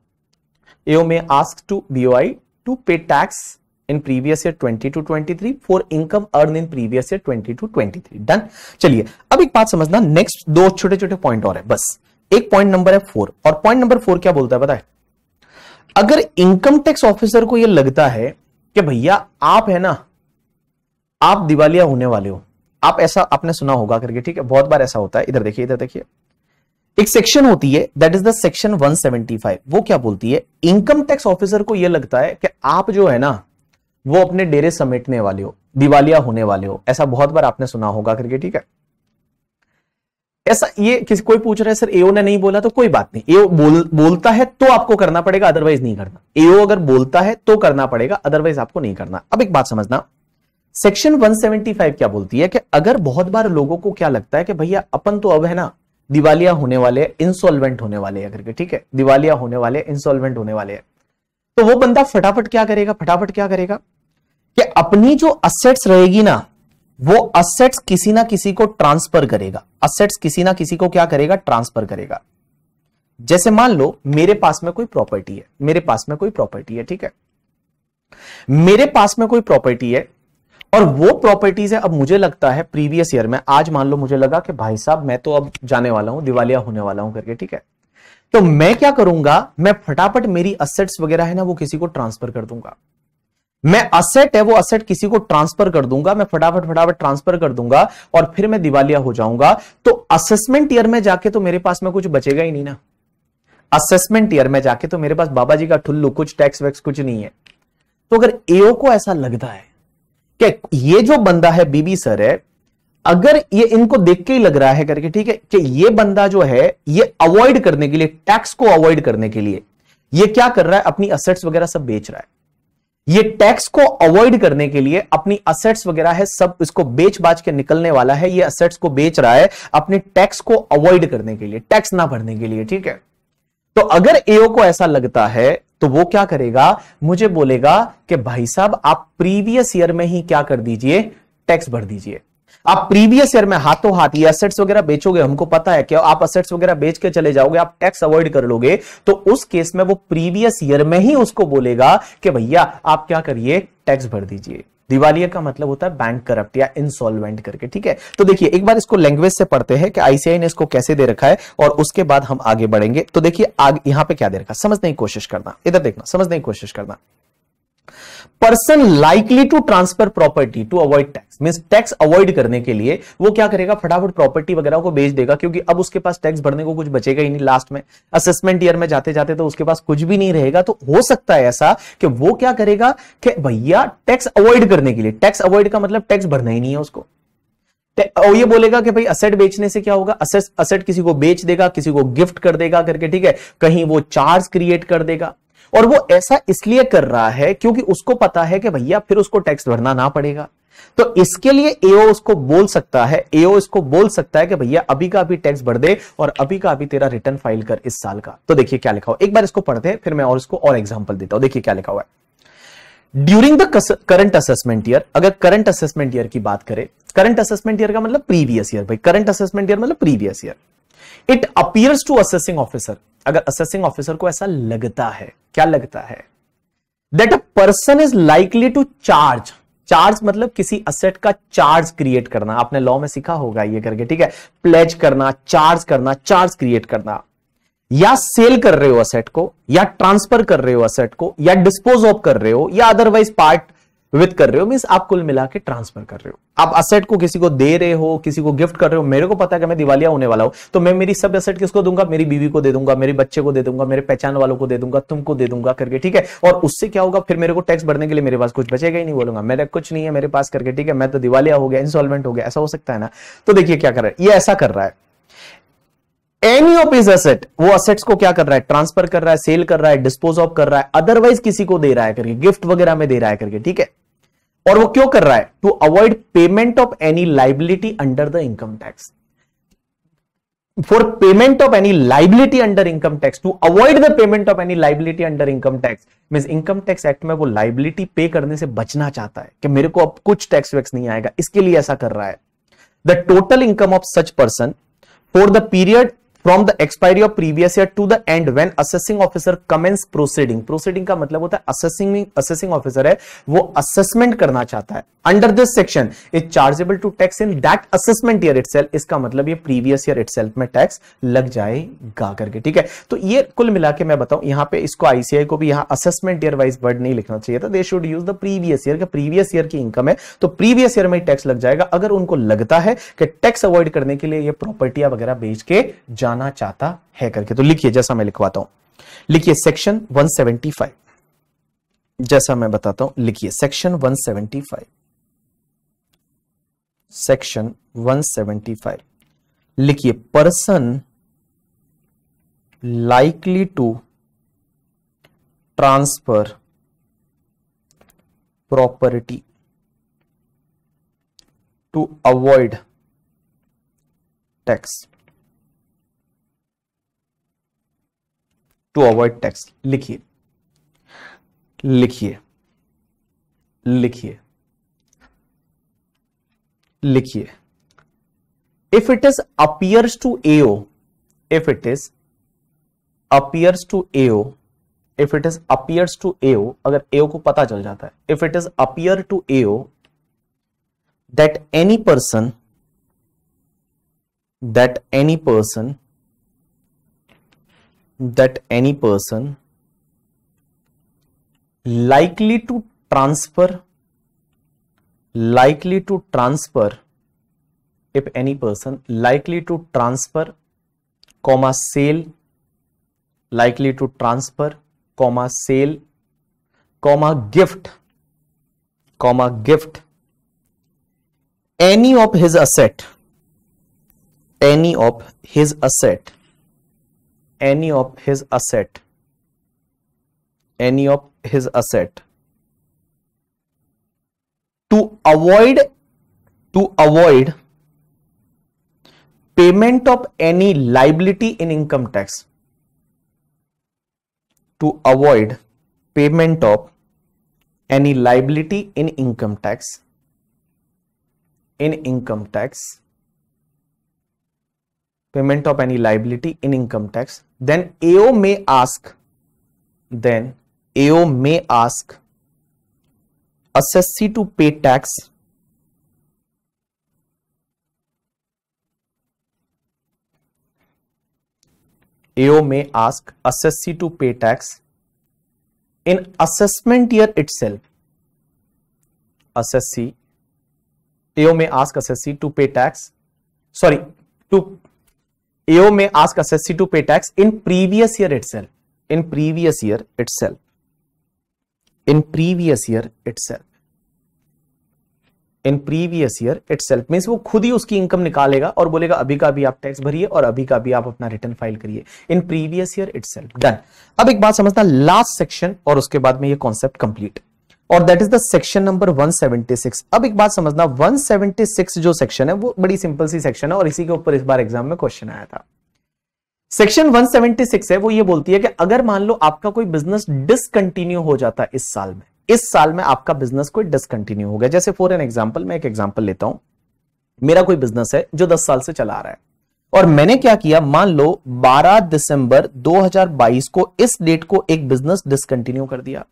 AO may ask to BOI to pay tax in previous year 20 to 23 for income earned in previous year 20 to 23 done. चलिए अब एक बात समझना next दो छोटे छोटे point और है बस एक पॉइंट नंबर है फोर और पॉइंट नंबर फोर क्या बोलता है पता है अगर इनकम टैक्स ऑफिसर को यह लगता है कि भैया आप है ना आप दिवालिया होने वाले हो आप ऐसा आपने सुना होगा करके ठीक है बहुत बार ऐसा होता है इधर देखिए इधर देखिए एक सेक्शन होती है दैट इज द सेक्शन 175 वो क्या बोलती है इनकम टैक्स ऑफिसर को यह लगता है कि आप जो है ना वो अपने डेरे समेटने वाले हो दिवालिया होने वाले हो ऐसा बहुत बार आपने सुना होगा करके ठीक है ऐसा ये किसी कोई पूछ रहा है सर एओ ने नहीं बोला तो कोई बात नहीं एओ बोल, बोलता है तो आपको करना पड़ेगा अदरवाइज नहीं करना एओ अगर बोलता है तो करना पड़ेगा अदरवाइज आपको नहीं करना अब एक बात समझना सेक्शन 175 क्या बोलती है कि अगर बहुत बार लोगों को क्या लगता है कि भैया अपन तो अब है ना दिवालिया होने वाले इंसॉल्वेंट होने वाले अगर ठीक है दिवालिया होने वाले इंसॉल्वेंट होने वाले हैं तो वो बंदा फटाफट क्या करेगा फटाफट क्या करेगा कि अपनी जो असेट्स रहेगी ना वो असेट्स किसी ना किसी को ट्रांसफर करेगा असेट्स किसी ना किसी को क्या करेगा ट्रांसफर करेगा जैसे मान लो मेरे पास में कोई प्रॉपर्टी है मेरे पास में कोई प्रॉपर्टी है ठीक है मेरे पास में कोई प्रॉपर्टी है और वो प्रॉपर्टीज है अब मुझे लगता है प्रीवियस ईयर में आज मान लो मुझे लगा कि भाई साहब मैं तो अब जाने वाला हूं दिवालिया होने वाला हूं करके ठीक है तो मैं क्या करूंगा मैं फटाफट मेरी असेट्स वगैरह है ना वो किसी को ट्रांसफर कर दूंगा मैं असेट है वो असेट किसी को ट्रांसफर कर दूंगा मैं फटाफट फटाफट ट्रांसफर कर दूंगा और फिर मैं दिवालिया हो जाऊंगा तो असेसमेंट ईयर में जाके तो मेरे पास में कुछ बचेगा ही नहीं ना असेसमेंट ईयर में जाके तो मेरे पास बाबा जी का ठुल्लू कुछ टैक्स वैक्स कुछ नहीं है तो अगर एओ को ऐसा लगता है कि ये जो बंदा है बीबी सर है अगर ये इनको देख के ही लग रहा है करके ठीक है कि ये बंदा जो है ये अवॉइड करने के लिए टैक्स को अवॉइड करने के लिए ये क्या कर रहा है अपनी असेट्स वगैरह सब बेच रहा है ये टैक्स को अवॉइड करने के लिए अपनी असेट्स वगैरह है सब इसको बेच बाच के निकलने वाला है ये असेट्स को बेच रहा है अपने टैक्स को अवॉइड करने के लिए टैक्स ना भरने के लिए ठीक है तो अगर एओ को ऐसा लगता है तो वो क्या करेगा मुझे बोलेगा कि भाई साहब आप प्रीवियस ईयर में ही क्या कर दीजिए टैक्स भर दीजिए आप प्रीवियस ईयर में हाथों हाथ ये असेट्स वगैरह बेचोगे हमको पता है क्या आप असेट्स वगैरह बेच के चले जाओगे आप टैक्स अवॉइड कर लोगे तो उस केस में वो प्रीवियस ईयर में ही उसको बोलेगा कि भैया आप क्या करिए टैक्स भर दीजिए दिवालिया का मतलब होता है बैंक करप्ट या इंसॉल्वेंट करके ठीक है तो देखिए एक बार इसको लैंग्वेज से पढ़ते हैं कि आईसीआई ने इसको कैसे दे रखा है और उसके बाद हम आगे बढ़ेंगे तो देखिए आग यहां पे क्या दे रखा है समझने की कोशिश करना इधर देखना समझने की कोशिश करना person likely to transfer property to avoid tax mean tax avoid करने के लिए वो क्या करेगा फटाफट प्रॉपर्टी वगैरह को बेच देगा क्योंकि अब उसके पास टैक्स भरने को कुछ बचेगा ही नहीं लास्ट में असेसमेंट ईयर में जाते जाते तो उसके पास कुछ भी नहीं रहेगा तो हो सकता है ऐसा कि वो क्या करेगा कि भैया टैक्स अवॉइड करने के लिए टैक्स अवॉइड का मतलब टैक्स भरना ही नहीं है उसको और ये बोलेगा कि भाई असेट बेचने से क्या होगा असेट असेट किसी को बेच देगा किसी को गिफ्ट कर देगा करके ठीक है कहीं वो चार्ज क्रिएट कर देगा और वो ऐसा इसलिए कर रहा है क्योंकि उसको पता है कि भैया फिर उसको टैक्स भरना ना पड़ेगा तो इसके लिए एओ उसको बोल सकता है एओ इसको बोल सकता है कि भैया अभी का अभी टैक्स भर दे और अभी का अभी तेरा रिटर्न फाइल कर इस साल का तो देखिए क्या लिखा हुआ एक बार इसको पढ़ते हैं फिर मैं और इसको और एग्जाम्पल देता हूं देखिए क्या लिखा हुआ है during the current assessment year अगर करंट असेसमेंट ईयर की बात करें करंट असेसमेंट ईयर का मतलब प्रीवियस ईयर भाई करंट असेसमेंट ईयर मतलब previous year it appears to assessing officer अगर असेसिंग ऑफिसर को ऐसा लगता है क्या लगता है that a person is likely to charge charge मतलब किसी असेट का चार्ज क्रिएट करना आपने लॉ में सीखा होगा ये करके ठीक है प्लेज करना चार्ज करना चार्ज क्रिएट करना या सेल कर रहे हो असेट को या ट्रांसफर कर रहे हो असेट को या डिस्पोज ऑफ कर रहे हो या अदरवाइज पार्ट विथ कर रहे हो मीन आप कुल मिला के ट्रांसफर कर रहे हो आप असेट को किसी को दे रहे हो किसी को गिफ्ट कर रहे हो मेरे को पता है कि मैं दिवालिया होने वाला हूं तो मैं मेरी सब असेट किसको दूंगा मेरी बीवी को दे दूंगा मेरे बच्चे को दे दूंगा मेरे पहचान वालों को दे दूंगा तुमको दे दूंगा करके ठीक है और उससे क्या होगा फिर मेरे को टैक्स भरने के लिए मेरे पास कुछ बचेगा ही नहीं बोलूंगा मेरा तो कुछ नहीं है मेरे पास करके ठीक है मैं तो दिवालिया हो गया इंस्टॉलमेंट हो गया ऐसा हो सकता है ना तो देखिए क्या कर रहा है ये ऐसा कर रहा है एनी ऑफ इज असेट वो असेट्स को क्या कर रहा है ट्रांसफर कर रहा है सेल कर रहा है डिस्पोज ऑफ कर रहा है अदरवाइज किसी को दे रहा है करके गिफ्ट वगैरह में दे रहा है करके ठीक है और वो क्यों कर रहा है to avoid payment of any liability under the income tax for payment of any liability under income tax to avoid the payment of any liability under income tax mean income tax act में वो liability पे करने से बचना चाहता है कि मेरे को अब कुछ टैक्स वैक्स नहीं आएगा इसके लिए ऐसा कर रहा है the total income of such person for the period from the expiry of previous year to the end when assessing officer commence proceeding proceeding का मतलब होता है असेसिंग असेसिंग ऑफिसर है वो असेसमेंट करना चाहता है under this section is chargeable to tax in that assessment year itself इसका मतलब ये प्रीवियस ईयर इटसेल्फ में टैक्स लग जाएगा करके ठीक है तो ये कुल मिला के मैं बताऊं यहां पे इसको आईसीआई को भी यहां असेसमेंट ईयर वाइज वर्ड नहीं लिखना चाहिए था they should use the previous year previous year की इनकम है तो प्रीवियस ईयर में टैक्स लग जाएगा अगर उनको लगता है कि टैक्स अवॉइड करने के लिए ये प्रॉपर्टियां वगैरह बेच के जा जाना चाहता है करके तो लिखिए जैसा मैं लिखवाता हूं लिखिए सेक्शन 175 जैसा मैं बताता हूं लिखिए सेक्शन 175 सेक्शन 175 लिखिए person likely to transfer property to avoid tax to avoid tax लिखिए लिखिए लिखिए लिखिए if it is appears to AO if it is appears to AO if it is appears to AO अगर AO को पता चल जाता है if it is appear to AO that any person that any person that any person likely to transfer likely to transfer if any person likely to transfer comma sale likely to transfer comma sale comma gift comma gift any of his asset any of his asset any of his asset any of his asset to avoid to avoid payment of any liability in income tax to avoid payment of any liability in income tax in income tax payment of any liability in income tax then AO may ask then AO may ask assessee to pay tax AO may ask assessee to pay tax in assessment year itself assessee AO may ask assessee to pay tax sorry to AO may ask assessee to pay tax in previous year itself. In previous year itself. In previous year itself. In previous year itself means वो खुद ही उसकी income निकालेगा और बोलेगा अभी का भी आप टैक्स भरिए और अभी का भी आप अपना रिटर्न फाइल करिए in previous year itself done अब एक बात समझना लास्ट सेक्शन और उसके बाद में ये कॉन्सेप्ट कंप्लीट और that is the section number 176 अब एक बात समझना 176 जो सेक्शन है वो बड़ी सिंपल सी सेक्शन है और इसी के ऊपर इस बार एग्जाम में क्वेश्चन आया था सेक्शन 176 है वो ये बोलती है कि अगर मान लो आपका कोई बिजनेस डिसकंटिन्यू हो जाता इस साल में इस साल में आपका बिजनेस कोई डिसकंटिन्यू हो गया जैसे फॉर एन एग्जाम्पल मैं एक एग्जाम्पल लेता हूं मेरा कोई बिजनेस है जो 10 साल से चला आ रहा है और मैंने क्या किया मान लो 12 दिसंबर 2022 को इस डेट को एक बिजनेस डिसकंटिन्यू कर दिया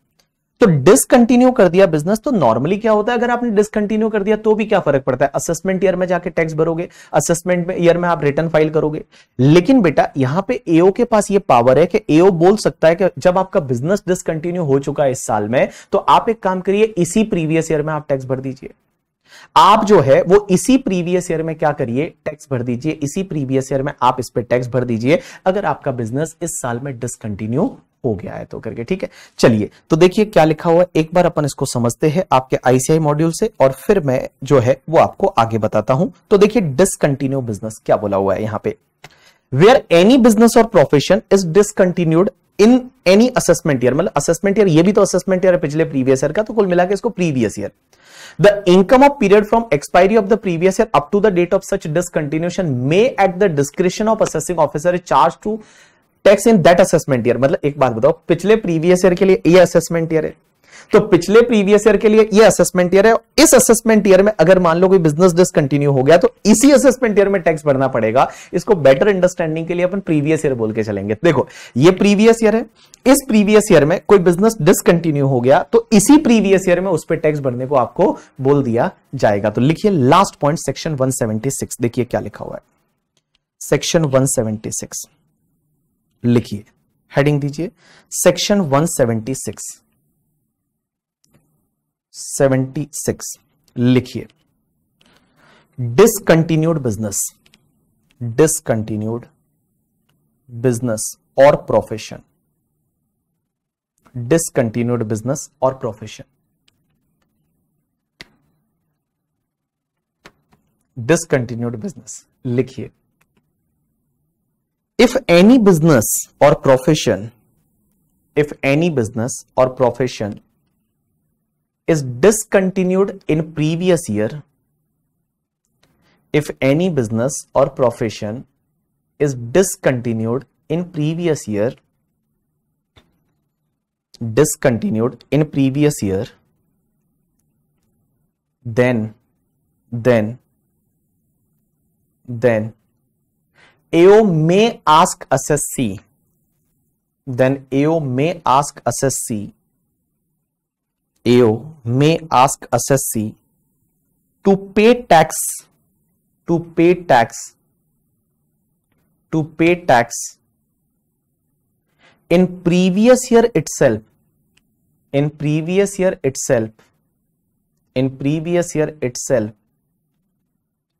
तो डिसकंटिन्यू कर दिया बिजनेस तो नॉर्मली क्या होता है अगर आपने डिसकंटिन्यू कर दिया तो भी क्या फर्क पड़ता है असेसमेंट ईयर में जाके टैक्स भरोगे असेसमेंट में ईयर में आप रिटर्न फाइल करोगे लेकिन बेटा यहां पे एओ के पास ये पावर है कि एओ बोल सकता है कि जब आपका बिजनेस डिसकंटिन्यू हो चुका है इस साल में तो आप एक काम करिए इसी प्रीवियस ईयर में आप टैक्स भर दीजिए आप जो है वो इसी प्रीवियस ईयर में क्या करिए टैक्स भर दीजिए इसी प्रीवियस ईयर में आप इस पर टैक्स भर दीजिए अगर आपका बिजनेस इस साल में डिसकंटिन्यू हो गया है तो करके ठीक है चलिए तो देखिए क्या लिखा हुआ है एक बार अपन इसको समझते हैं आपके आईसीआई मॉड्यूल से और फिर मैं जो है वो आपको आगे बताता हूं तो देखिए डिसकंटिन्यू बिजनेस क्या बोला हुआ है यहां पे where any business or profession is discontinued in any assessment year मतलब असेसमेंट ईयर ये भी तो असेसमेंट ईयर है पिछले प्रीवियस ईयर का तो कुल मिला के इसको previous year the income of period from expiry of the previous year up to the date of such discontinuation may at the description of assessing officer charge to tax in that assessment year मतलब एक बात बताओ पिछले previous year के लिए ये assessment year है तो पिछले प्रीवियस ईयर के लिए ये असेसमेंट ईयर है इस असेसमेंट ईयर में अगर मान लो कोई बिजनेस डिसकंटिन्यू हो गया तो इसी असेसमेंट ईयर में टैक्स भरना पड़ेगा इसको बेटर अंडरस्टैंडिंग के लिए अपन प्रीवियस ईयर बोल के चलेंगे देखो ये प्रीवियस ईयर है इस प्रीवियस ईयर में कोई बिजनेस डिसकंटिन्यू हो गया तो इसी प्रीवियस ईयर में उस पर टैक्स भरने को आपको बोल दिया जाएगा तो लिखिए लास्ट पॉइंट सेक्शन वन देखिए क्या लिखा हुआ है सेक्शन वन लिखिए हेडिंग दीजिए सेक्शन 176 76 लिखिए discontinued business discontinued business or profession discontinued business or profession discontinued business लिखिए if any business or profession if any business or profession is discontinued in previous year if any business or profession is discontinued in previous year discontinued in previous year then then then AO may ask assess then AO may ask assess AO may ask assess to pay tax, to pay tax, to pay tax in previous year itself, in previous year itself, in previous year itself,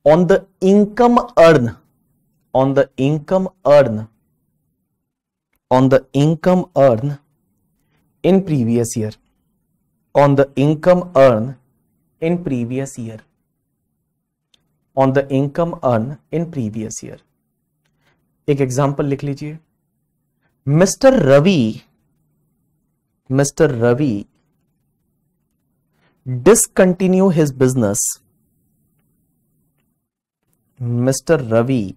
on the income earned on the income earned on the income earned in previous year on the income earned in previous year on the income earned in previous year Take example. लिख Mr. Ravi, Mr. Ravi, discontinue his business. Mr. Ravi.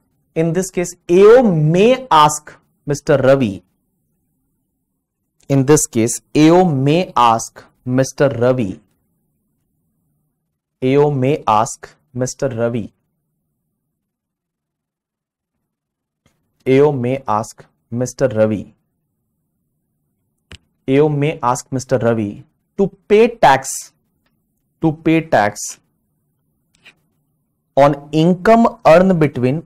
in this case AO may ask Mr. Ravi in this case AO may ask Mr. Ravi AO may ask Mr. Ravi AO may ask Mr. Ravi AO may ask Mr. Ravi to pay tax to pay tax on income earned between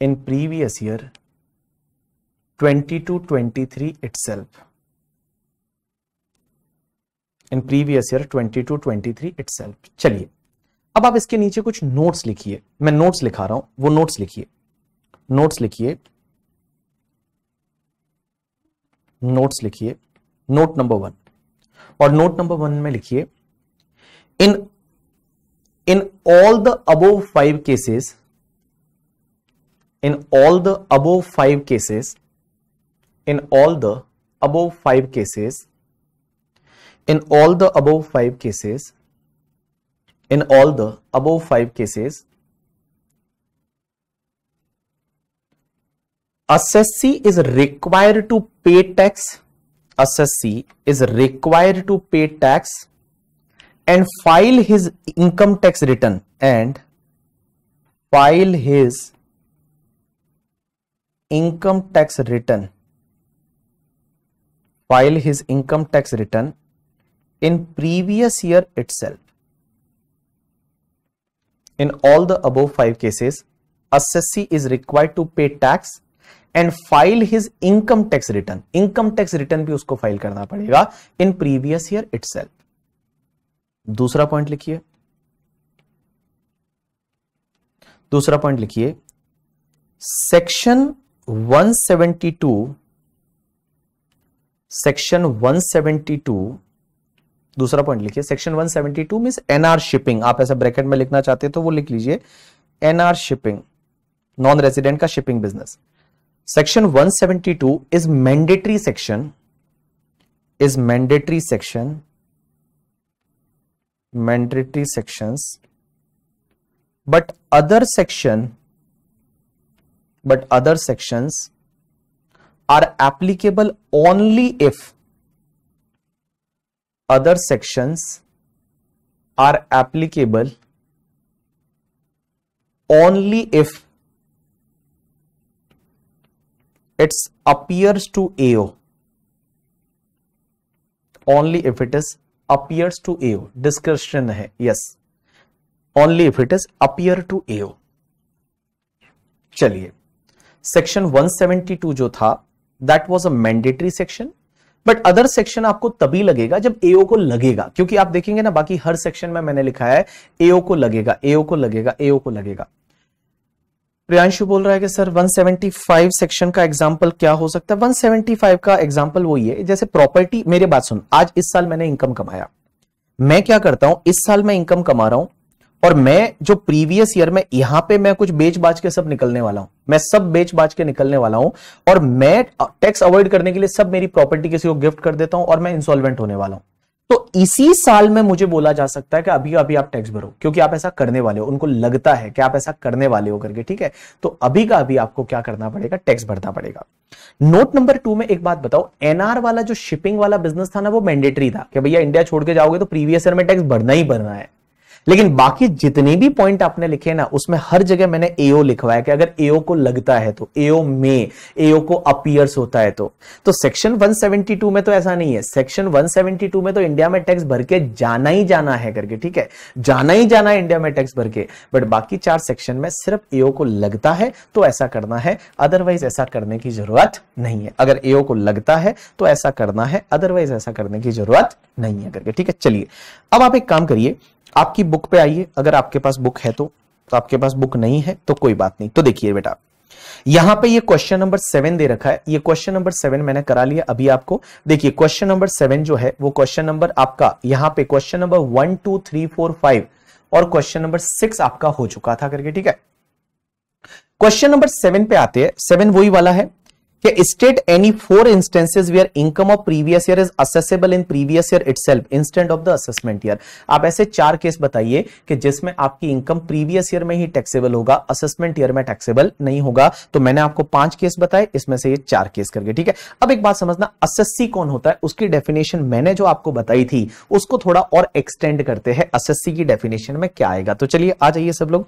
in previous year 20 to 23 itself in previous year 22 23 itself चलिए अब आप इसके नीचे कुछ notes लिखिए मैं notes लिखा रहा हूं वो नोट्स लिखिए नोट्स लिखिए नोट्स लिखिए नोट नंबर वन और नोट नंबर वन में लिखिए in in all the above five cases in all the above five cases in all the above five cases in all the above five cases in all the above five cases assessee is required to pay tax assessee is required to pay tax and file his income tax return and file his income tax return file his income tax return in previous year itself in all the above five cases assessee is required to pay tax and file his income tax return income tax return bhi usko file karna padega in previous year itself dusra point likhiye dusra point likhiye section 172 section 172 दूसरा point लिखिए section 172 mean NR shipping आप ऐसा bracket में लिखना चाहते हैं तो वो लिख लीजिए एनआर शिपिंग नॉन रेजिडेंट का shipping business section 172 is mandatory section is mandatory section mandatory section but other section but other sections are applicable only if other sections are applicable only if it appears to AO only if it is appears to AO discretion hai yes only if it is appear to AO चलिए सेक्शन 172 जो था that was a mandatory section but other section आपको तभी लगेगा जब एओ को लगेगा क्योंकि आप देखेंगे ना बाकी हर सेक्शन में मैंने लिखा है एओ को लगेगा एओ को लगेगा एओ को लगेगा प्रियांशु बोल रहा है कि सर 175 सेक्शन का एग्जाम्पल क्या हो सकता है 175 का एग्जाम्पल वो ये जैसे प्रॉपर्टी मेरे बात सुन आज इस साल मैंने इनकम कमाया मैं क्या करता हूं इस साल मैं इनकम कमा रहा हूं और मैं जो प्रीवियस ईयर में यहां पे मैं कुछ बेच बाज के सब निकलने वाला हूं मैं सब बेच बाज के निकलने वाला हूं और मैं टैक्स अवॉइड करने के लिए सब मेरी प्रॉपर्टी किसी को गिफ्ट कर देता हूं और मैं इंसॉल्वेंट होने वाला हूं तो इसी साल में मुझे बोला जा सकता है कि अभी अभी आप टैक्स भरो क्योंकि आप ऐसा करने वाले हो उनको लगता है कि आप ऐसा करने वाले हो करके ठीक है तो अभी का अभी आपको क्या करना पड़ेगा टैक्स भरना पड़ेगा नोट नंबर टू में एक बात बताओ एनआर वाला जो शिपिंग वाला बिजनेस था ना वो मैंडेटरी था कि भैया इंडिया छोड़ के जाओगे तो प्रीवियस ईयर में टैक्स भरना ही भरना है लेकिन बाकी जितने भी पॉइंट आपने लिखे ना उसमें हर जगह मैंने एओ लिखवाया कि अगर एओ को लगता है तो एओ में एओ को अपियर्स होता है तो तो सेक्शन 172 में तो ऐसा नहीं है सेक्शन 172 में तो इंडिया में टैक्स भर के जाना ही जाना है करके ठीक है जाना ही जाना है इंडिया में टैक्स भर के बट बाकी चार सेक्शन में सिर्फ एओ को लगता है तो ऐसा करना है अदरवाइज ऐसा करने की जरूरत नहीं है अगर एओ को लगता है तो ऐसा करना है अदरवाइज ऐसा करने की जरूरत नहीं है करके ठीक है चलिए अब आप एक काम करिए आपकी बुक पे आइए अगर आपके पास बुक है तो तो आपके पास बुक नहीं है तो कोई बात नहीं तो देखिए बेटा यहां पे ये क्वेश्चन नंबर सेवन दे रखा है ये क्वेश्चन नंबर सेवन मैंने करा लिया अभी आपको देखिए क्वेश्चन नंबर सेवन जो है वो क्वेश्चन नंबर आपका यहां पे question number one two three four five और क्वेश्चन नंबर सिक्स आपका हो चुका था करके ठीक है क्वेश्चन नंबर सेवन पे आते हैं सेवन वही वाला है state any four instances income of previous year is is in previous year itself instant of the assessment year आप ऐसे चार केस बताइए कि जिसमें आपकी इनकम प्रीवियस ईयर में ही टैक्सेबल होगा असेसमेंट ईयर में टैक्सेबल नहीं होगा तो मैंने आपको पांच केस बताए इसमें से ये चार केस करके ठीक है अब एक बात समझना असेस्सी कौन होता है उसकी डेफिनेशन मैंने जो आपको बताई थी उसको थोड़ा और एक्सटेंड करते हैं असेस्सी की डेफिनेशन में क्या आएगा तो चलिए आ जाइए सब लोग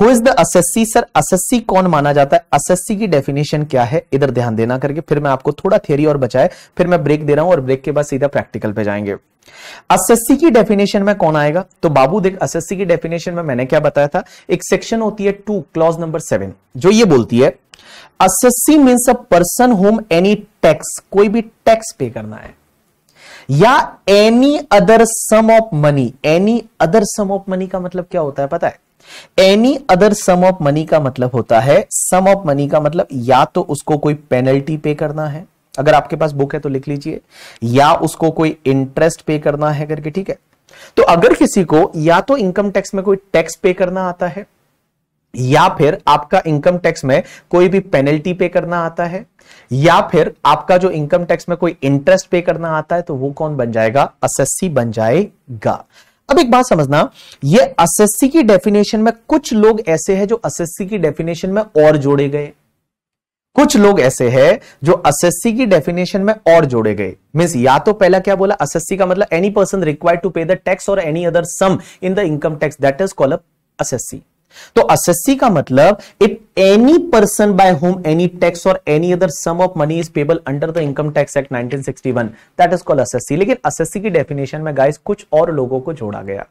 who is the assessee sir assessee कौन माना जाता है असेसी की डेफिनेशन क्या है इधर ध्यान देना करके फिर मैं आपको थोड़ा थियरी और बचाए फिर मैं ब्रेक दे रहा हूं और ब्रेक के बाद सीधा प्रैक्टिकल पे जाएंगे असेसी की डेफिनेशन में कौन आएगा तो बाबू देख असेसी की डेफिनेशन में मैंने क्या बताया था एक सेक्शन होती है टू क्लॉज नंबर सेवन जो ये बोलती है assessee means a person whom any tax कोई भी टैक्स पे करना है या any other sum of money any other sum of money का मतलब क्या होता है पता है any other sum of money का मतलब होता है सम ऑफ मनी का मतलब या तो उसको कोई पेनल्टी पे करना है अगर आपके पास बुक है तो लिख लीजिए या उसको कोई इंटरेस्ट पे करना है करके ठीक है तो अगर किसी को या तो इनकम टैक्स में कोई टैक्स पे करना आता है या फिर आपका इनकम टैक्स में कोई भी पेनल्टी पे करना आता है या फिर आपका जो इनकम टैक्स में कोई इंटरेस्ट पे करना आता है तो वो कौन बन जाएगा असेसी बन जाएगा अब एक बात समझना ये असेस्सी की डेफिनेशन में कुछ लोग ऐसे हैं जो असेस्सी की डेफिनेशन में और जोड़े गए कुछ लोग ऐसे हैं जो असेस्सी की डेफिनेशन में और जोड़े गए मीन्स या तो पहला क्या बोला असेस्सी का मतलब any person required to pay the tax or any other sum in the income tax that is call अब असेस्सी तो असेसी का मतलब if any person by whom any tax or any other sum of money is payable under the income tax act 1961 that is called assessee लेकिन assessee की definition में guys कुछ और लोगों को जोड़ा गया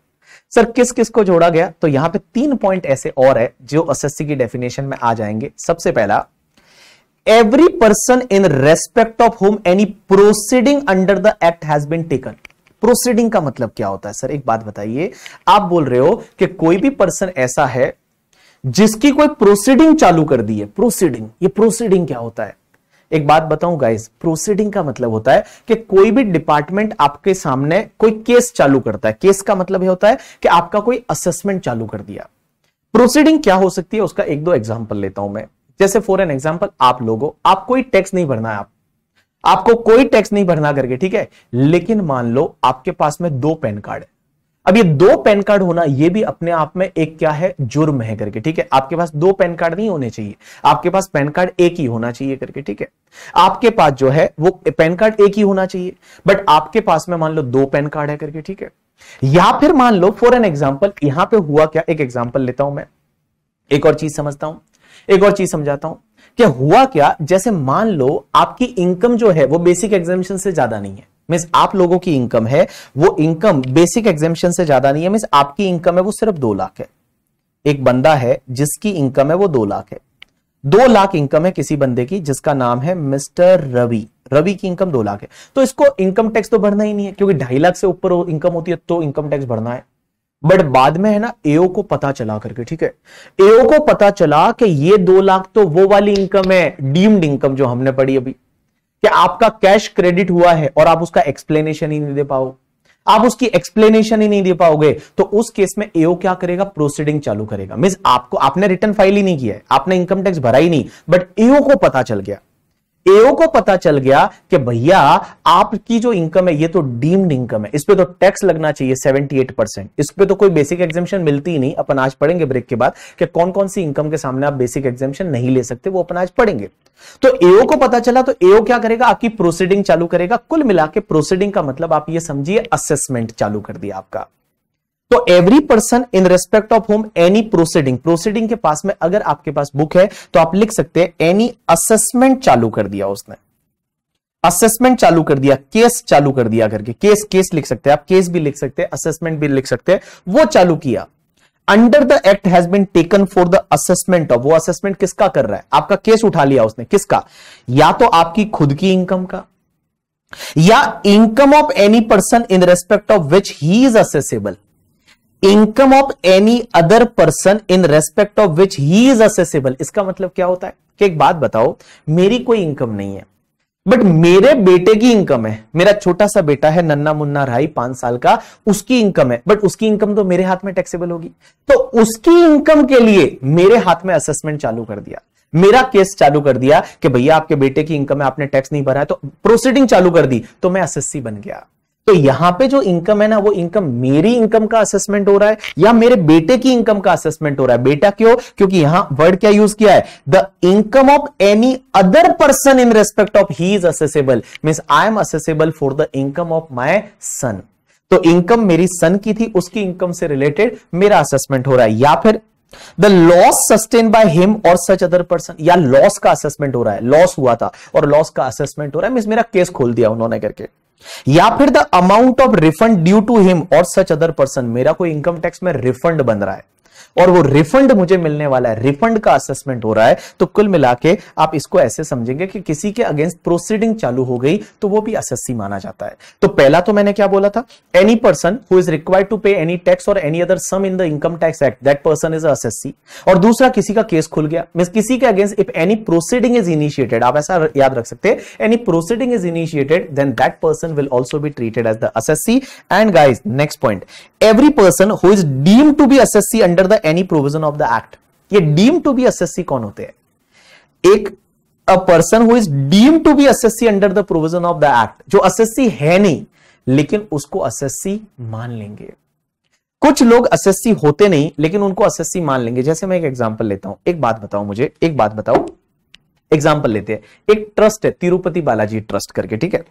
सर किस किस को जोड़ा गया तो यहां पे तीन पॉइंट ऐसे और है जो असेसी की डेफिनेशन में आ जाएंगे सबसे पहला every person in respect of whom any proceeding under the act has been taken proceeding का मतलब क्या होता है सर एक बात बताइए आप बोल रहे हो कि कोई भी पर्सन ऐसा है जिसकी कोई प्रोसीडिंग चालू कर दी है प्रोसीडिंग ये प्रोसीडिंग क्या होता है एक बात बताऊं गाइस प्रोसीडिंग का मतलब होता है कि कोई भी डिपार्टमेंट आपके सामने कोई केस चालू करता है केस का मतलब यह होता है कि आपका कोई असेसमेंट चालू कर दिया प्रोसीडिंग क्या हो सकती है उसका एक दो एग्जाम्पल लेता हूं मैं जैसे फॉर एन एग्जाम्पल आप लोगों आप कोई टैक्स नहीं भरना है आप आपको कोई टैक्स नहीं भरना करके ठीक है लेकिन मान लो आपके पास में दो पैन कार्ड है अब ये दो पैन कार्ड होना ये भी अपने आप में एक क्या है जुर्म है करके ठीक है आपके पास दो पैन कार्ड नहीं होने चाहिए आपके पास पैन कार्ड एक ही होना चाहिए करके ठीक है आपके पास जो है वो पैन कार्ड एक ही होना चाहिए बट आपके पास में मान लो दो पैन कार्ड है करके ठीक है या फिर मान लो फॉर एन एग्जाम्पल यहां पर हुआ क्या एक एग्जाम्पल लेता हूं मैं एक और चीज समझता हूं एक और चीज समझाता हूं कि हुआ क्या जैसे मान लो आपकी इनकम जो है वो बेसिक एग्जामिशन से ज्यादा नहीं है मीन्स आप लोगों की इनकम है वो इनकम बेसिक एग्जामिशन से ज्यादा नहीं है मीन्स आपकी इनकम है वो सिर्फ दो लाख है एक बंदा है जिसकी इनकम है वो दो लाख है दो लाख इनकम है किसी बंदे की जिसका नाम है मिस्टर रवि रवि की इनकम दो लाख है तो इसको इनकम टैक्स तो भरना ही नहीं है क्योंकि ढाई लाख से ऊपर इनकम होती है तो इनकम टैक्स भरना है बट बाद में है ना एओ को पता चला करके ठीक है एओ को पता चला कि ये दो लाख तो वो वाली इनकम है डीम्ड इनकम जो हमने पढ़ी अभी कि आपका कैश क्रेडिट हुआ है और आप उसका एक्सप्लेनेशन ही नहीं दे पाओ आप उसकी एक्सप्लेनेशन ही नहीं दे पाओगे तो उस केस में एओ क्या करेगा प्रोसीडिंग चालू करेगा मीन आपको आपने रिटर्न फाइल ही नहीं किया है आपने इनकम टैक्स भरा ही नहीं बट एओ को पता चल गया एओ को पता चल गया कि भैया आपकी जो इनकम है ये तो डीम्ड इनकम है इस पर तो टैक्स लगना चाहिए 78 परसेंट इस पर तो कोई बेसिक एग्जामेशन मिलती ही नहीं अपन आज पढ़ेंगे ब्रेक के बाद कि कौन कौन सी इनकम के सामने आप बेसिक एग्जामेशन नहीं ले सकते वो अपन आज पढ़ेंगे तो एओ को पता चला तो एओ क्या करेगा आपकी प्रोसीडिंग चालू करेगा कुल मिला प्रोसीडिंग का मतलब आप ये समझिए असेसमेंट चालू कर दिया आपका तो every person in respect of whom any proceeding proceeding के पास में अगर आपके पास बुक है तो आप लिख सकते हैं एनी असेसमेंट चालू कर दिया उसने असेसमेंट चालू कर दिया केस चालू कर दिया करके केस केस लिख सकते हैं आप केस भी लिख सकते हैं असेसमेंट भी लिख सकते हैं वो चालू किया under the act has been taken for the assessment of वो असेसमेंट किसका कर रहा है आपका केस उठा लिया उसने किसका या तो आपकी खुद की इनकम का या income of any person in respect of which he is assessable income of any other person in respect of which he is assessable इसका मतलब क्या होता है कि एक बात बताओ मेरी कोई इनकम नहीं है बट मेरे बेटे की इनकम है मेरा छोटा सा बेटा है नन्ना मुन्ना राई पांच साल का उसकी इनकम है बट उसकी इनकम तो मेरे हाथ में टैक्सेबल होगी तो उसकी इनकम के लिए मेरे हाथ में असेसमेंट चालू कर दिया मेरा केस चालू कर दिया कि भैया आपके बेटे की इनकम है आपने टैक्स नहीं भरा है तो प्रोसीडिंग चालू कर दी तो मैं असेस्सी बन गया तो यहां पे जो इनकम है ना वो इनकम मेरी इनकम का असेसमेंट हो रहा है या मेरे बेटे की इनकम का असेसमेंट हो रहा है बेटा क्यों क्योंकि यहां वर्ड क्या यूज किया है the income of any other person in respect of he is assessable mean I am assessable for the income of my son तो इनकम मेरी सन की थी उसकी इनकम से रिलेटेड मेरा असेसमेंट हो रहा है या फिर the loss sustain by him or such other person या लॉस का असेसमेंट हो रहा है लॉस हुआ था और लॉस का असेसमेंट हो रहा है मीन मेरा केस खोल दिया उन्होंने करके या फिर the amount of refund due to him or such other person मेरा कोई इनकम टैक्स में रिफंड बन रहा है और वो रिफंड मुझे मिलने वाला है रिफंड का असेसमेंट हो रहा है तो कुल मिला के आप इसको ऐसे समझेंगे कि किसी के अगेंस्ट प्रोसीडिंग चालू हो गई तो वो भी असेसी माना जाता है तो पहला तो मैंने क्या बोला था any person who is required to pay any tax or any other sum in the income tax act that person is assessee और दूसरा किसी का केस खुल गया मीन किसी के against if any proceeding is initiated आप ऐसा याद रख सकते हैं any proceeding is initiated then that person will also be treated as the assessee and guys next point every person who is deemed to be assessee under the any provision of the act ये deem to be assessee कौन होते हैं एक a person who is deem to be assessee under the provision of the act जो assessee है नहीं लेकिन उसको एसएससी मान लेंगे कुछ लोग एसएससी होते नहीं लेकिन उनको एसएससी मान लेंगे जैसे मैं एक एग्जांपल लेता हूं एक बात बताओ मुझे एक बात बताओ एग्जाम्पल लेते हैं एक ट्रस्ट है तिरुपति बालाजी ट्रस्ट करके ठीक है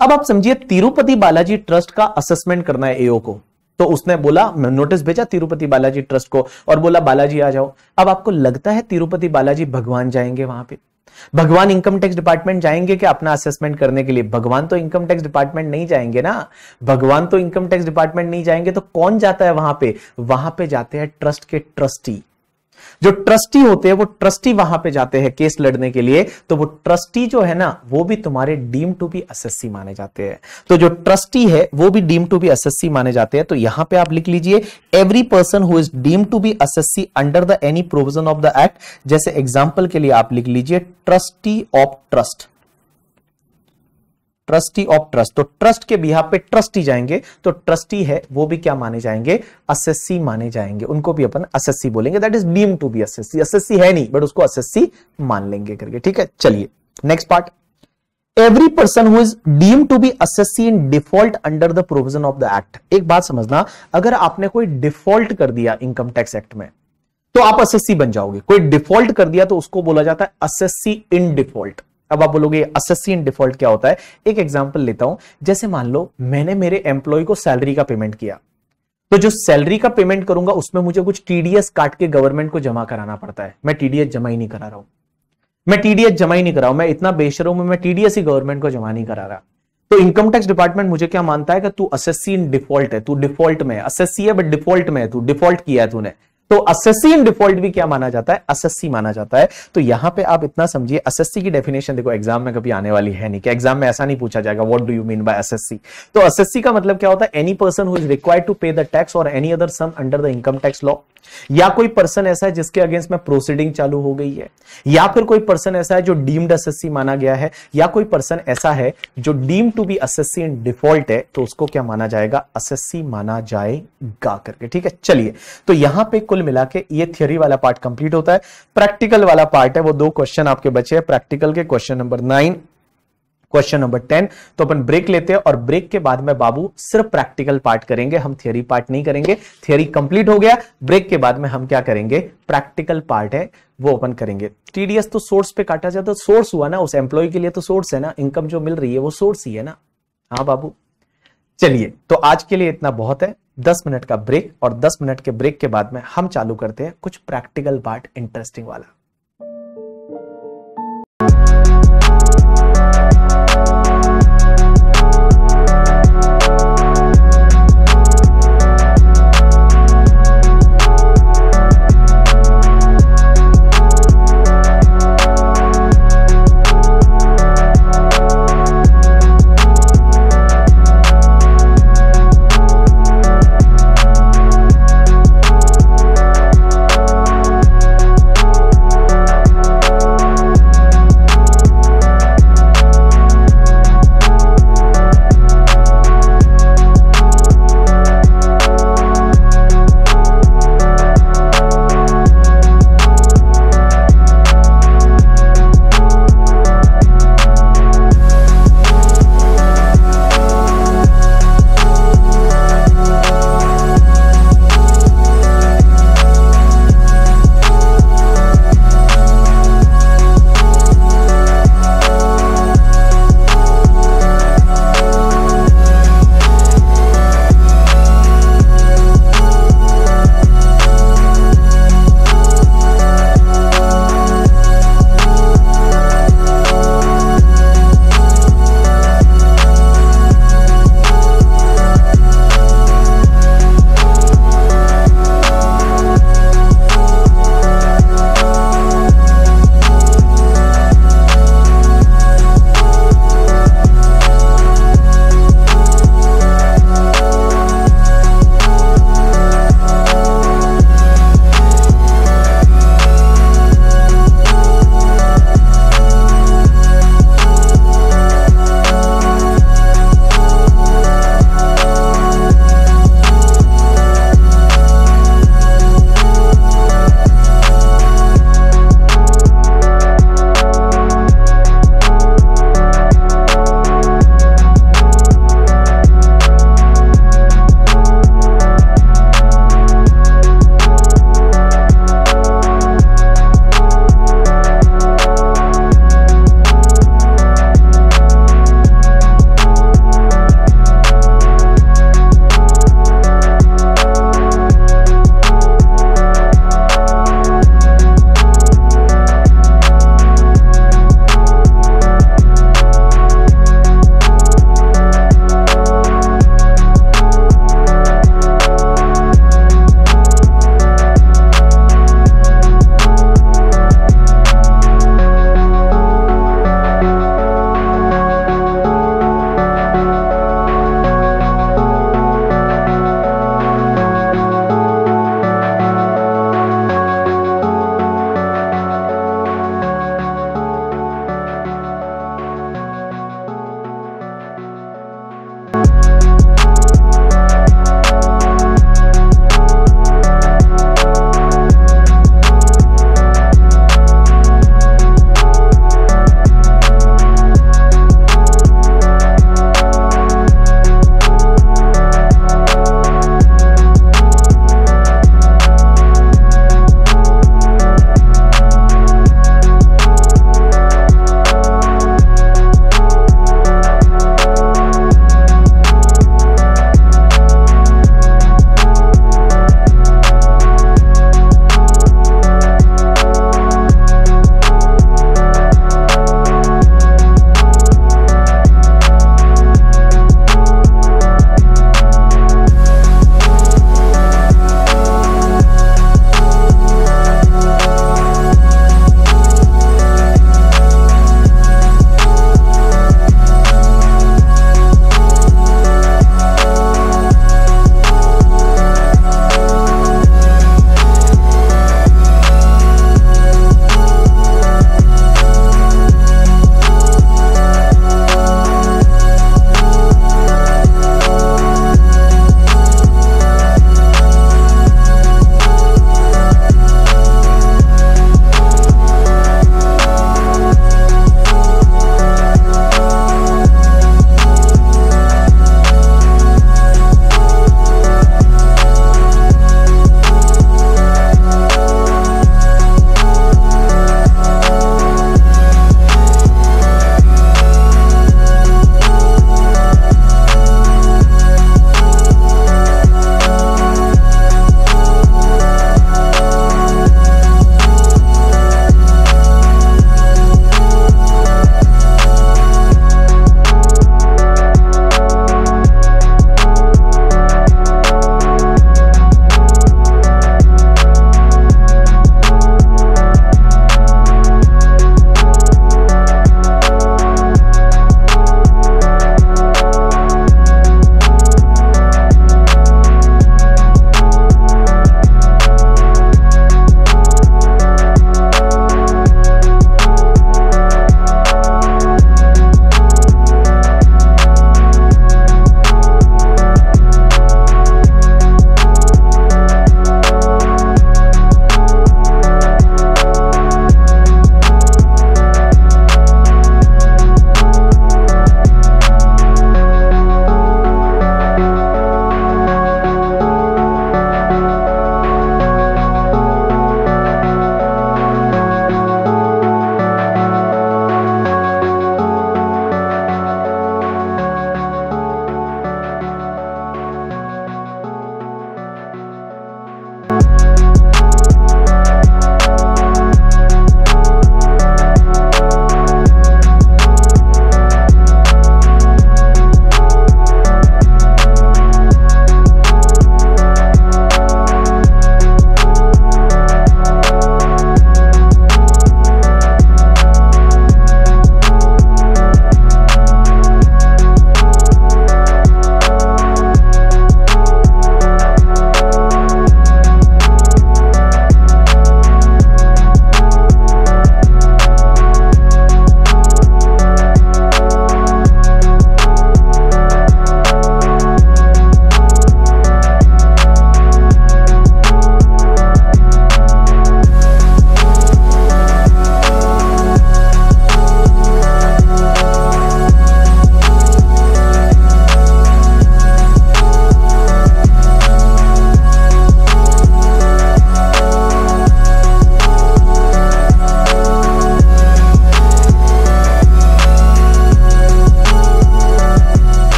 अब आप समझिए तिरुपति बालाजी ट्रस्ट का असेसमेंट करना है एओ को तो उसने बोला नोटिस भेजा तिरुपति बालाजी ट्रस्ट को और बोला बालाजी आ जाओ अब आपको लगता है तिरुपति बालाजी भगवान जाएंगे वहां पे भगवान इनकम टैक्स डिपार्टमेंट जाएंगे क्या अपना असेसमेंट करने के लिए भगवान तो इनकम टैक्स डिपार्टमेंट नहीं जाएंगे ना भगवान तो इनकम टैक्स डिपार्टमेंट नहीं जाएंगे तो कौन जाता है वहां पे वहां पे जाते हैं ट्रस्ट के ट्रस्टी जो ट्रस्टी होते हैं वो ट्रस्टी वहां पे जाते हैं केस लड़ने के लिए तो वो ट्रस्टी जो है ना वो भी तुम्हारे डीम टू बी एसएससी माने जाते हैं तो जो ट्रस्टी है वो भी डीम टू बी एसएससी माने जाते हैं तो यहां पे आप लिख लीजिए every person who is deem to be assessee under the any provision of the act जैसे एग्जाम्पल के लिए आप लिख लीजिए trustee of trust trustee of trust तो ट्रस्ट के बिहार पे ट्रस्टी जाएंगे तो ट्रस्टी है वो भी क्या माने जाएंगे असेसी माने जाएंगे उनको भी अपन असेसी बोलेंगे that is deem to be assessee assessee है नहीं बट उसको असेसी मान लेंगे करके ठीक है चलिए next part every person who is deem to be assessee in default under the provision of the act एक बात समझना अगर आपने कोई डिफॉल्ट कर दिया इनकम टैक्स एक्ट में तो आप असेसी बन जाओगे कोई डिफॉल्ट कर दिया तो उसको बोला जाता है असेसी इन डिफॉल्ट अब आप बोलोगे असेसी इन डिफॉल्ट क्या होता है एक एग्जाम्पल लेता हूं जैसे मान लो मैंने मेरे एम्प्लॉय को सैलरी का पेमेंट किया तो जो सैलरी का पेमेंट करूंगा उसमें मुझे कुछ टीडीएस काट के गवर्नमेंट को जमा कराना पड़ता है मैं टीडीएस जमा ही नहीं करा रहा हूं मैं टीडीएस जमा ही नहीं करा हूं मैं इतना बेशर हूं मैं टीडीएस ही गवर्नमेंट को जमा नहीं करा रहा तो इनकम टैक्स डिपार्टमेंट मुझे क्या मानता है कि तू असेसी इन डिफॉल्ट है तू डिफॉल्ट में असेसी है बट डिफॉल्ट में है तू डिफॉल्ट किया है तूने तो असेसी इन डिफॉल्ट भी क्या माना जाता है असेसी माना जाता है तो यहां पे आप इतना समझिए असेसी की डेफिनेशन देखो एग्जाम में कभी आने वाली है नहीं कि एग्जाम में ऐसा नहीं पूछा जाएगा what do you mean by assessee तो असेसी का मतलब क्या होता है any person who is required to pay the tax or any other sum under the income tax law या कोई पर्सन ऐसा है जिसके अगेंस्ट में प्रोसीडिंग चालू हो गई है या फिर कोई पर्सन ऐसा है जो डीम्ड असेसी माना गया है या कोई पर्सन ऐसा है जो deemed to be assessee in default है तो उसको क्या माना जाएगा असेसी माना जाएगा करके ठीक है चलिए तो यहां पे कुल मिला के ये थियोरी वाला पार्ट कंप्लीट होता है प्रैक्टिकल वाला पार्ट है वो दो क्वेश्चन आपके बचे हैं प्रैक्टिकल के question number nine question number ten तो अपन ब्रेक लेते हैं और ब्रेक के बाद में बाबू सिर्फ प्रैक्टिकल पार्ट करेंगे हम थियोरी पार्ट नहीं करेंगे थियोरी कंप्लीट हो गया ब्रेक के बाद में हम क्या करेंगे प्रैक्टिकल पार्ट है वो ओपन करेंगे टीडीएस तो सोर्स पे काटा जाता है सोर्स हुआ ना उस एम्प्लॉय के लिए तो सोर्स है ना इनकम जो मिल रही है वो सोर्स ही है ना हाँ बाबू चलिए तो आज के लिए इतना बहुत है दस मिनट का ब्रेक और दस मिनट के ब्रेक के बाद में हम चालू करते हैं कुछ प्रैक्टिकल पार्ट इंटरेस्टिंग वाला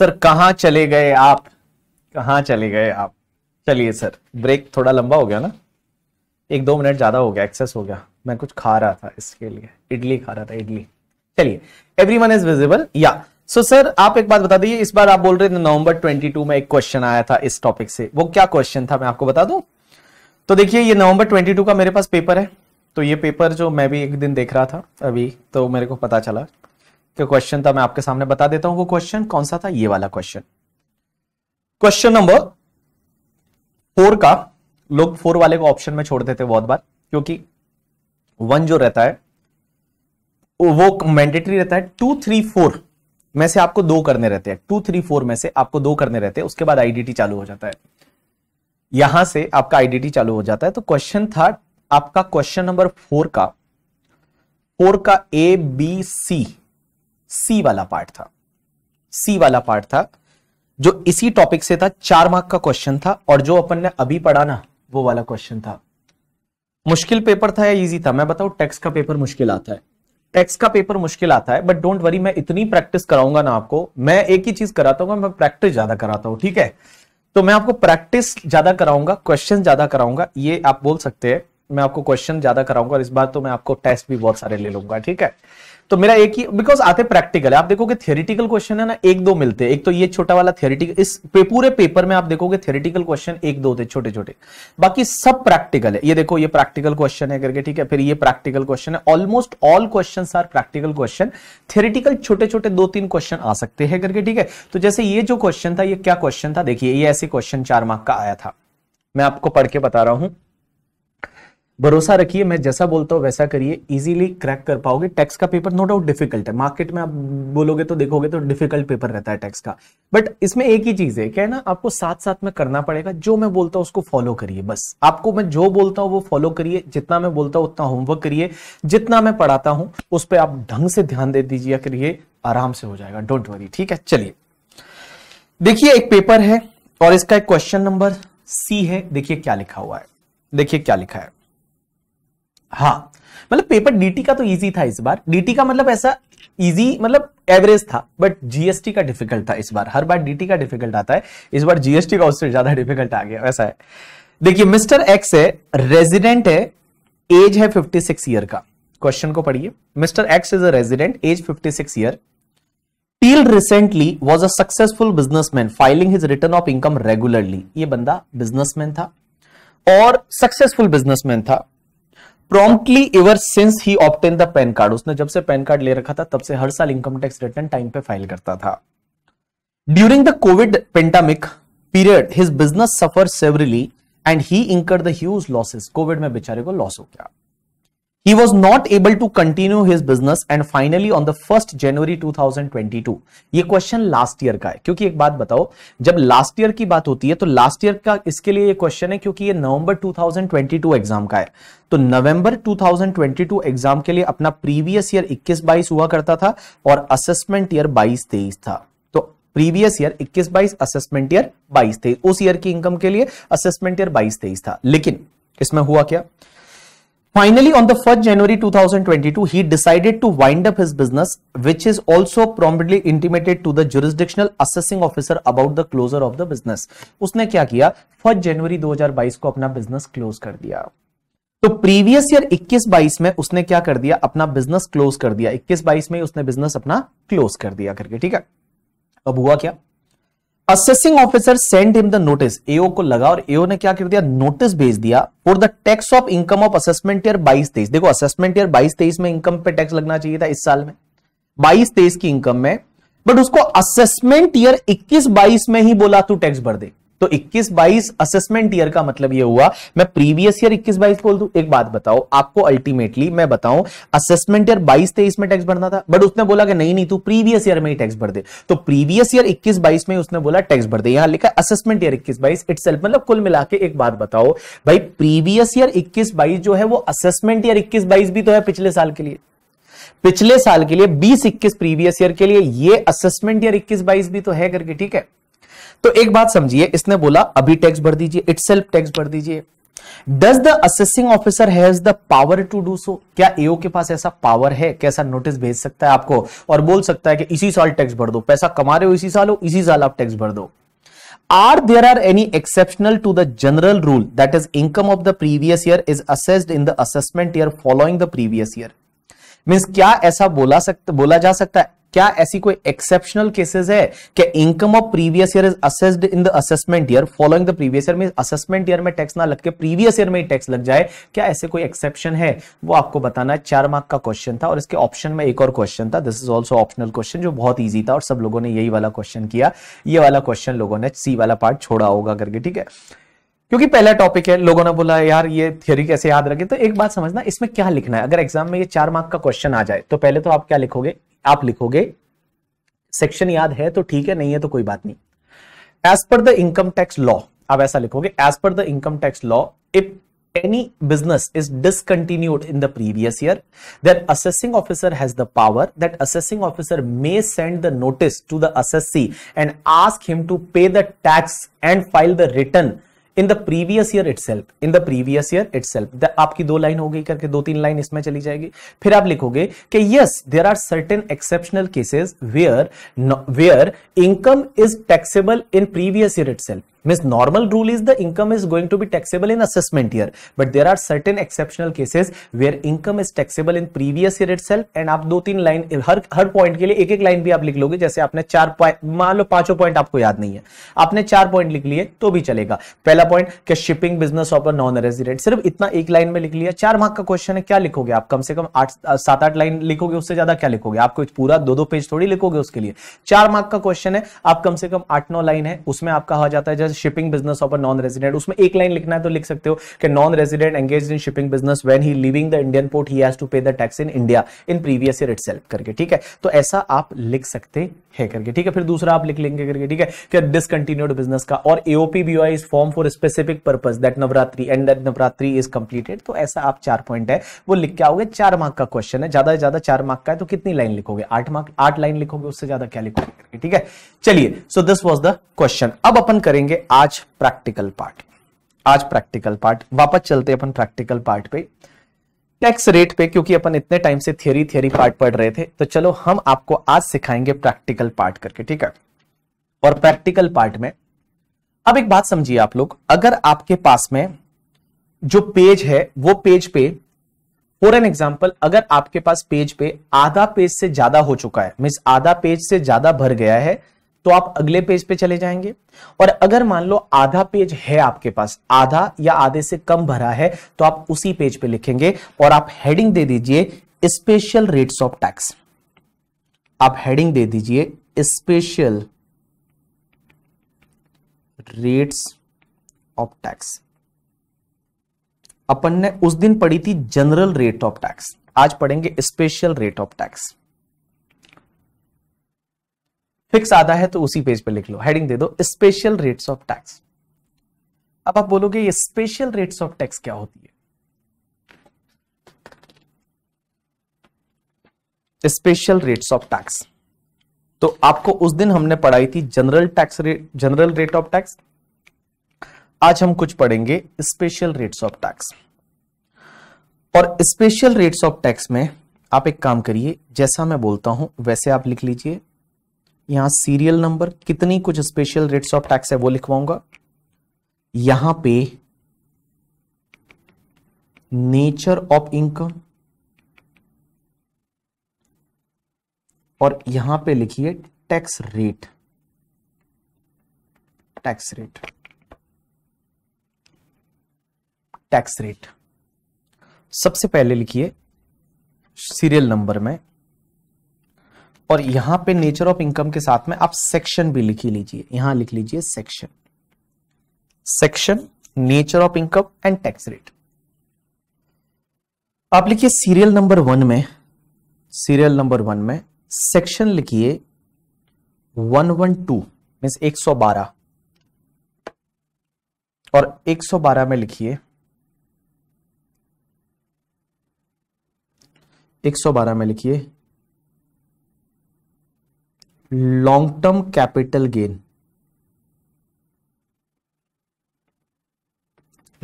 सर कहाँ चले गए आप कहाँ चले गए आप चलिए सर ब्रेक थोड़ा लंबा हो गया ना एक दो मिनट ज़्यादा हो गया एक्सेस हो गया मैं कुछ खा रहा था इसके लिए इडली खा रहा था इडली चलिए एवरी वन इज विजिबल या सो सर आप एक बात बता दीजिए इस बार आप बोल रहे थे नवंबर 22 में एक क्वेश्चन आया था इस टॉपिक से वो क्या क्वेश्चन था मैं आपको बता दूं तो देखिए ये नवंबर 22 का मेरे पास पेपर है तो ये पेपर जो मैं भी एक दिन देख रहा था अभी तो मेरे को पता चला का क्वेश्चन था मैं आपके सामने बता देता हूं वो क्वेश्चन कौन सा था ये वाला क्वेश्चन क्वेश्चन नंबर फोर का लोग फोर वाले को ऑप्शन में छोड़ देते बहुत बार क्योंकि वन जो रहता है वो मैंडेटरी रहता है टू थ्री फोर में से आपको दो करने रहते हैं टू थ्री फोर में से आपको दो करने रहते हैं उसके बाद आईडीटी चालू हो जाता है यहां से आपका आईडीटी चालू हो जाता है तो क्वेश्चन था आपका क्वेश्चन नंबर फोर का फोर का ए बी सी सी वाला पार्ट था सी वाला पार्ट था जो इसी टॉपिक से था चार मार्क का क्वेश्चन था और जो अपन ने अभी पढ़ा ना वो वाला क्वेश्चन था मुश्किल पेपर था या इजी था मैं बताऊं टेक्स का पेपर मुश्किल आता है टेक्स का पेपर मुश्किल आता है बट डोंट वरी मैं इतनी प्रैक्टिस कराऊंगा ना आपको मैं एक ही चीज कराता हूँ मैं प्रैक्टिस ज्यादा कराता हूँ ठीक है तो मैं आपको प्रैक्टिस ज्यादा कराऊंगा क्वेश्चन ज्यादा कराऊंगा ये आप बोल सकते हैं मैं आपको क्वेश्चन ज्यादा कराऊंगा और इस बार तो मैं आपको टेस्ट भी बहुत सारे ले लूंगा ठीक है तो मेरा एक ही बिकॉज आते प्रैक्टिकल है आप देखोगे थियरिटिकल क्वेश्चन है ना एक दो मिलते एक तो ये छोटा वाला थियरिटिकल इस पे, पूरे पेपर में आप देखोगे थियरिटिकल क्वेश्चन एक दो थे छोटे छोटे बाकी सब प्रैक्टिकल है ये देखो ये प्रैक्टिकल क्वेश्चन है करके ठीक है फिर ये प्रैक्टिकल क्वेश्चन है almost all question are practical question theoretical छोटे छोटे दो तीन क्वेश्चन आ सकते हैं करके ठीक है तो जैसे ये जो क्वेश्चन था ये क्या क्वेश्चन था देखिए ये ऐसे क्वेश्चन चार मार्क का आया था मैं आपको पढ़ के बता रहा हूं भरोसा रखिए मैं जैसा बोलता हूँ वैसा करिए इजीली क्रैक कर पाओगे टैक्स का पेपर नो डाउट डिफिकल्ट है मार्केट में आप बोलोगे तो देखोगे तो डिफिकल्ट पेपर रहता है टैक्स का बट इसमें एक ही चीज है क्या है ना आपको साथ साथ में करना पड़ेगा जो मैं बोलता हूँ उसको फॉलो करिए बस आपको मैं जो बोलता हूँ वो फॉलो करिए जितना मैं बोलता हूँ उतना होमवर्क करिए जितना मैं पढ़ाता हूँ उस पर आप ढंग से ध्यान दे दीजिए करिए आराम से हो जाएगा डोंट वरी ठीक है चलिए देखिए एक पेपर है और इसका एक क्वेश्चन नंबर सी है देखिए क्या लिखा हुआ है देखिए क्या लिखा है हाँ मतलब पेपर डीटी का तो इजी था इस बार डीटी का मतलब ऐसा इजी मतलब एवरेज था बट जीएसटी का डिफिकल्ट था इस बार हर बार डीटी का डिफिकल्ट आता है इस बार जीएसटी का उससे ज्यादा डिफिकल्ट आ गया वैसा है देखिए मिस्टर एक्स है रेजिडेंट है एज है 56 ईयर का क्वेश्चन को पढ़िए mister X is a resident age 56 year till recently was a successful businessman filing his return of income regularly ये बंदा बिजनेसमैन था और सक्सेसफुल बिजनेसमैन था promptly ever since he obtain the pan card उसने जब से पैन कार्ड ले रखा था तब से हर साल इनकम टैक्स रिटर्न टाइम पे फाइल करता था during the Covid pandemic period his business suffer severely and he incur the huge losses Covid में बेचारे को लॉस हो गया He was not able to continue his business and finally on the 1st January 2022. ये question last year का है क्योंकि एक बात बताओ जब लास्ट ईयर की बात होती है तो लास्ट ईयर का इसके लिए ये क्वेश्चन है क्योंकि ये नवंबर 2022 एग्जाम का है तो नवंबर 2022 एग्जाम के लिए अपना प्रीवियस ईयर 21-22 हुआ करता था और असेसमेंट ईयर 22-23 था प्रीवियस ईयर 21 22 असेसमेंट ईयर 22 23 उस ईयर की इनकम के लिए असेसमेंट ईयर 22 23 था लेकिन इसमें हुआ क्या Finally, on the 1st January 2022, he decided to wind up his business, which is also promptly intimated to the jurisdictional assessing officer about the closure of the business. उसने क्या किया 1st जनवरी 2022 को अपना बिजनेस क्लोज कर दिया तो previous year 21-22 में उसने क्या कर दिया अपना बिजनेस क्लोज कर दिया 21-22 में उसने बिजनेस अपना क्लोज कर दिया करके ठीक है अब हुआ क्या assessing officer send him the notice AO को लगा और एओ ने क्या कर दिया नोटिस भेज दिया for the tax of income of assessment year 22 तेईस देखो असेसमेंट ईयर 22 तेईस में इनकम पे टैक्स लगना चाहिए था इस साल में 22 तेईस की इनकम में बट उसको असेसमेंट ईयर 21 22 में ही बोला तू टैक्स भर दे तो 21-22 असेसमेंट ईयर का मतलब ये हुआ मैं प्रीवियस ईयर 21-22 बोल दू एक बात बताओ आपको अल्टीमेटली मैं बताऊं असेसमेंट ईयर 22-23 में टैक्स भरना था बट उसने बोला कि नहीं नहीं तू प्रीवियस ईयर में ही टैक्स भर दे तो प्रीवियस ईयर 21-22 में उसने बोला टैक्स भर दे यहां लिखा असेसमेंट ईयर इक्कीस बाईस इट मतलब कुल मिला के एक बात बताओ भाई प्रीवियस ईयर इक्कीस बाईस जो है वो असेसमेंट ईयर इक्कीस बाईस भी तो है पिछले साल के लिए पिछले साल के लिए बीस इक्कीस प्रीवियस ईयर के लिए ये असेसमेंट ईयर इक्कीस बाईस भी तो है करके ठीक है तो एक बात समझिए इसने बोला अभी टैक्स भर दीजिए इट टैक्स भर दीजिए does the assisting officer has the power to do so क्या एओ के पास ऐसा पावर है कैसा नोटिस भेज सकता है आपको और बोल सकता है कि इसी साल टैक्स भर दो पैसा कमा रहे हो इसी साल हो इसी साल आप टैक्स भर दो are there are any exceptional to the general rule that is income of the previous year is assessed in the assessment year following the previous year means क्या ऐसा बोला सकता बोला जा सकता है क्या ऐसी कोई एक्सेप्शनल केसेस है क्या income of previous year is assessed in the assessment year following the previous year में असेसमेंट ईयर में टैक्स ना लग के प्रीवियस ईयर में ही टैक्स लग जाए क्या ऐसे कोई एक्सेप्शन है वो आपको बताना है चार मार्क का क्वेश्चन था और इसके ऑप्शन में एक और क्वेश्चन था this is also optional question जो बहुत ईजी था और सब लोगों ने यही वाला क्वेश्चन किया ये वाला क्वेश्चन लोगों ने सी वाला पार्ट छोड़ा होगा करके ठीक है क्योंकि पहला टॉपिक है लोगों ने बोला यार ये थ्योरी कैसे याद रखे तो एक बात समझना इसमें क्या लिखना है अगर एग्जाम में ये चार मार्क का क्वेश्चन आ जाए तो पहले तो आप क्या लिखोगे आप लिखोगे सेक्शन याद है तो ठीक है नहीं है तो कोई बात नहीं as per the income tax law आप ऐसा लिखोगे as per the income tax law if any business is discontinued in the previous year that assessing officer has the power that assessing officer may send the notice to the assessee and ask him to pay the tax and file the return in the previous year self in the previous year itself आपकी दो line हो गई करके दो तीन line इसमें चली जाएगी फिर आप लिखोगे कि yes there are certain exceptional cases where where income is taxable in previous year itself means normal rule is the income is going to be taxable in assessment year but there are certain exceptional cases where income is taxable in previous year itself and आप दो तीन line हर हर point के लिए एक एक line भी आप लिख लोगे जैसे आपने चार मान लो पांचों पॉइंट आपको याद नहीं है आपने चार पॉइंट लिख लिए तो भी चलेगा पहला पॉइंट क्या shipping business of a non resident सिर्फ इतना एक लाइन में लिख लिया चार मार्क का क्वेश्चन है क्या लिखोगे आप कम से कम आठ सात आठ लाइन लिखोगे उससे ज्यादा क्या लिखोगे आपको पूरा दो दो पेज थोड़ी लिखोगे उसके लिए चार मार्क का क्वेश्चन है आप कम से कम आठ नौ लाइन है उसमें आपका हो जाता है as shipping business of a non resident उसमें एक लाइन लिखना है तो लिख सकते हो कि non resident engage in shipping business when he leaving the Indian port he has to pay the tax in India in previous year it करके ठीक है तो ऐसा आप लिख सकते है करके ठीक है फिर दूसरा आप लिख लेंगे करके ठीक है कि डिसकंटिन्यूड बिजनेस का और AOP B is form for specific purpose that नवरात्रि एंड दैट नवरात्रि इज कंप्लीटेड तो ऐसा आप चार पॉइंट है वो लिख के आओगे चार मार्क का क्वेश्चन है ज्यादा से ज्यादा चार मार्क का है तो कितनी लाइन लिखोगे आठ मार्क आठ लाइन लिखोगे उससे ज्यादा क्या लिखोगे ठीक है चलिए so this was the question अब अपन करेंगे आज प्रैक्टिकल पार्ट आज प्रैक्टिकल पार्ट वापस चलते अपन प्रैक्टिकल पार्ट पे टैक्स रेट पे क्योंकि अपन इतने टाइम से थियरी थियरी पार्ट पढ़ रहे थे तो चलो हम आपको आज सिखाएंगे प्रैक्टिकल पार्ट करके ठीक है और प्रैक्टिकल पार्ट में अब एक बात समझिए आप लोग अगर आपके पास में जो पेज है वो पेज पे फॉर एन एग्जाम्पल अगर आपके पास पेज पे आधा पेज से ज्यादा हो चुका है मीन्स आधा पेज से ज्यादा भर गया है तो आप अगले पेज पे चले जाएंगे और अगर मान लो आधा पेज है आपके पास आधा या आधे से कम भरा है तो आप उसी पेज पे लिखेंगे और आप हेडिंग दे दीजिए स्पेशल रेट्स ऑफ टैक्स आप हेडिंग दे दीजिए स्पेशल रेट्स ऑफ टैक्स अपन ने उस दिन पढ़ी थी जनरल रेट ऑफ टैक्स आज पढ़ेंगे special rate of tax fix आधा है तो उसी पेज पर लिख लो हेडिंग दे दो स्पेशल रेट्स ऑफ टैक्स अब आप बोलोगे ये स्पेशल रेट्स ऑफ टैक्स क्या होती है स्पेशल रेट्स ऑफ टैक्स तो आपको उस दिन हमने पढ़ाई थी general tax rate general rate of tax आज हम कुछ पढ़ेंगे स्पेशल रेट्स ऑफ टैक्स और स्पेशल रेट्स ऑफ टैक्स में आप एक काम करिए जैसा मैं बोलता हूं वैसे आप लिख लीजिए यहां सीरियल नंबर कितनी कुछ स्पेशल रेट्स ऑफ टैक्स है वो लिखवाऊंगा यहां पे नेचर ऑफ इनकम और यहां पे लिखिए tax rate tax rate tax rate सबसे पहले लिखिए सीरियल नंबर में और यहां पे नेचर ऑफ इनकम के साथ में आप सेक्शन भी लिख ही लीजिए यहां लिख लीजिए section section nature of income and tax rate आप लिखिए सीरियल नंबर वन में सीरियल नंबर वन में सेक्शन लिखिए 112 सौ बारह और 112 में लिखिए 112 में लिखिए long term capital gain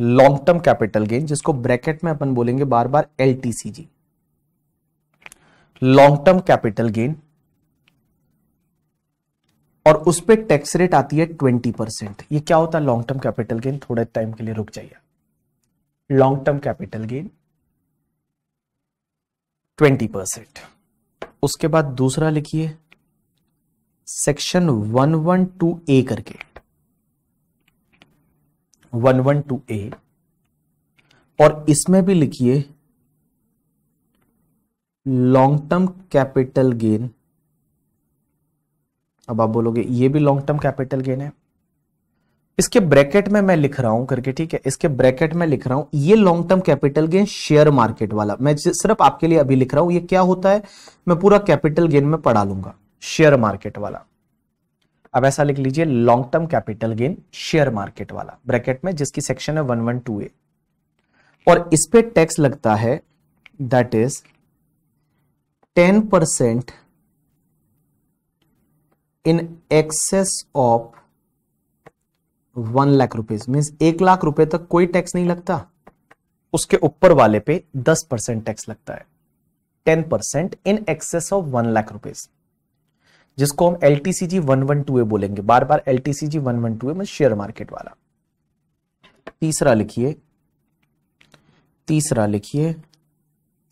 long term capital gain जिसको ब्रैकेट में अपन बोलेंगे बार बार L long term capital gain और उस पर टैक्स रेट आती है ट्वेंटी परसेंट यह क्या होता है लॉन्ग टर्म कैपिटल गेन थोड़े टाइम के लिए रुक जाइए long term capital gain twenty percent उसके बाद दूसरा लिखिए सेक्शन 112 ए करके 112 ए और इसमें भी लिखिए लॉन्ग टर्म कैपिटल गेन अब आप बोलोगे ये भी लॉन्ग टर्म कैपिटल गेन है इसके ब्रैकेट में मैं लिख रहा हूं करके ठीक है इसके ब्रैकेट में लिख रहा हूं ये long term capital gain share market वाला मैं सिर्फ आपके लिए अभी लिख रहा हूं ये क्या होता है मैं पूरा कैपिटल गेन में पढ़ा लूंगा शेयर मार्केट वाला अब ऐसा लिख लीजिए long term capital gain share market वाला ब्रैकेट में जिसकी सेक्शन है वन वन टू ए और इस पे टैक्स लगता है that is ten percent in excess of one lakh rupees means एक लाख रुपए तक कोई टैक्स नहीं लगता उसके ऊपर वाले पे दस परसेंट टैक्स लगता है ten percent in excess of one lakh rupees जिसको हम L T C G one one two A बोलेंगे बार बार L T C G one one two A में शेयर मार्केट वाला तीसरा लिखिए तीसरा लिखिए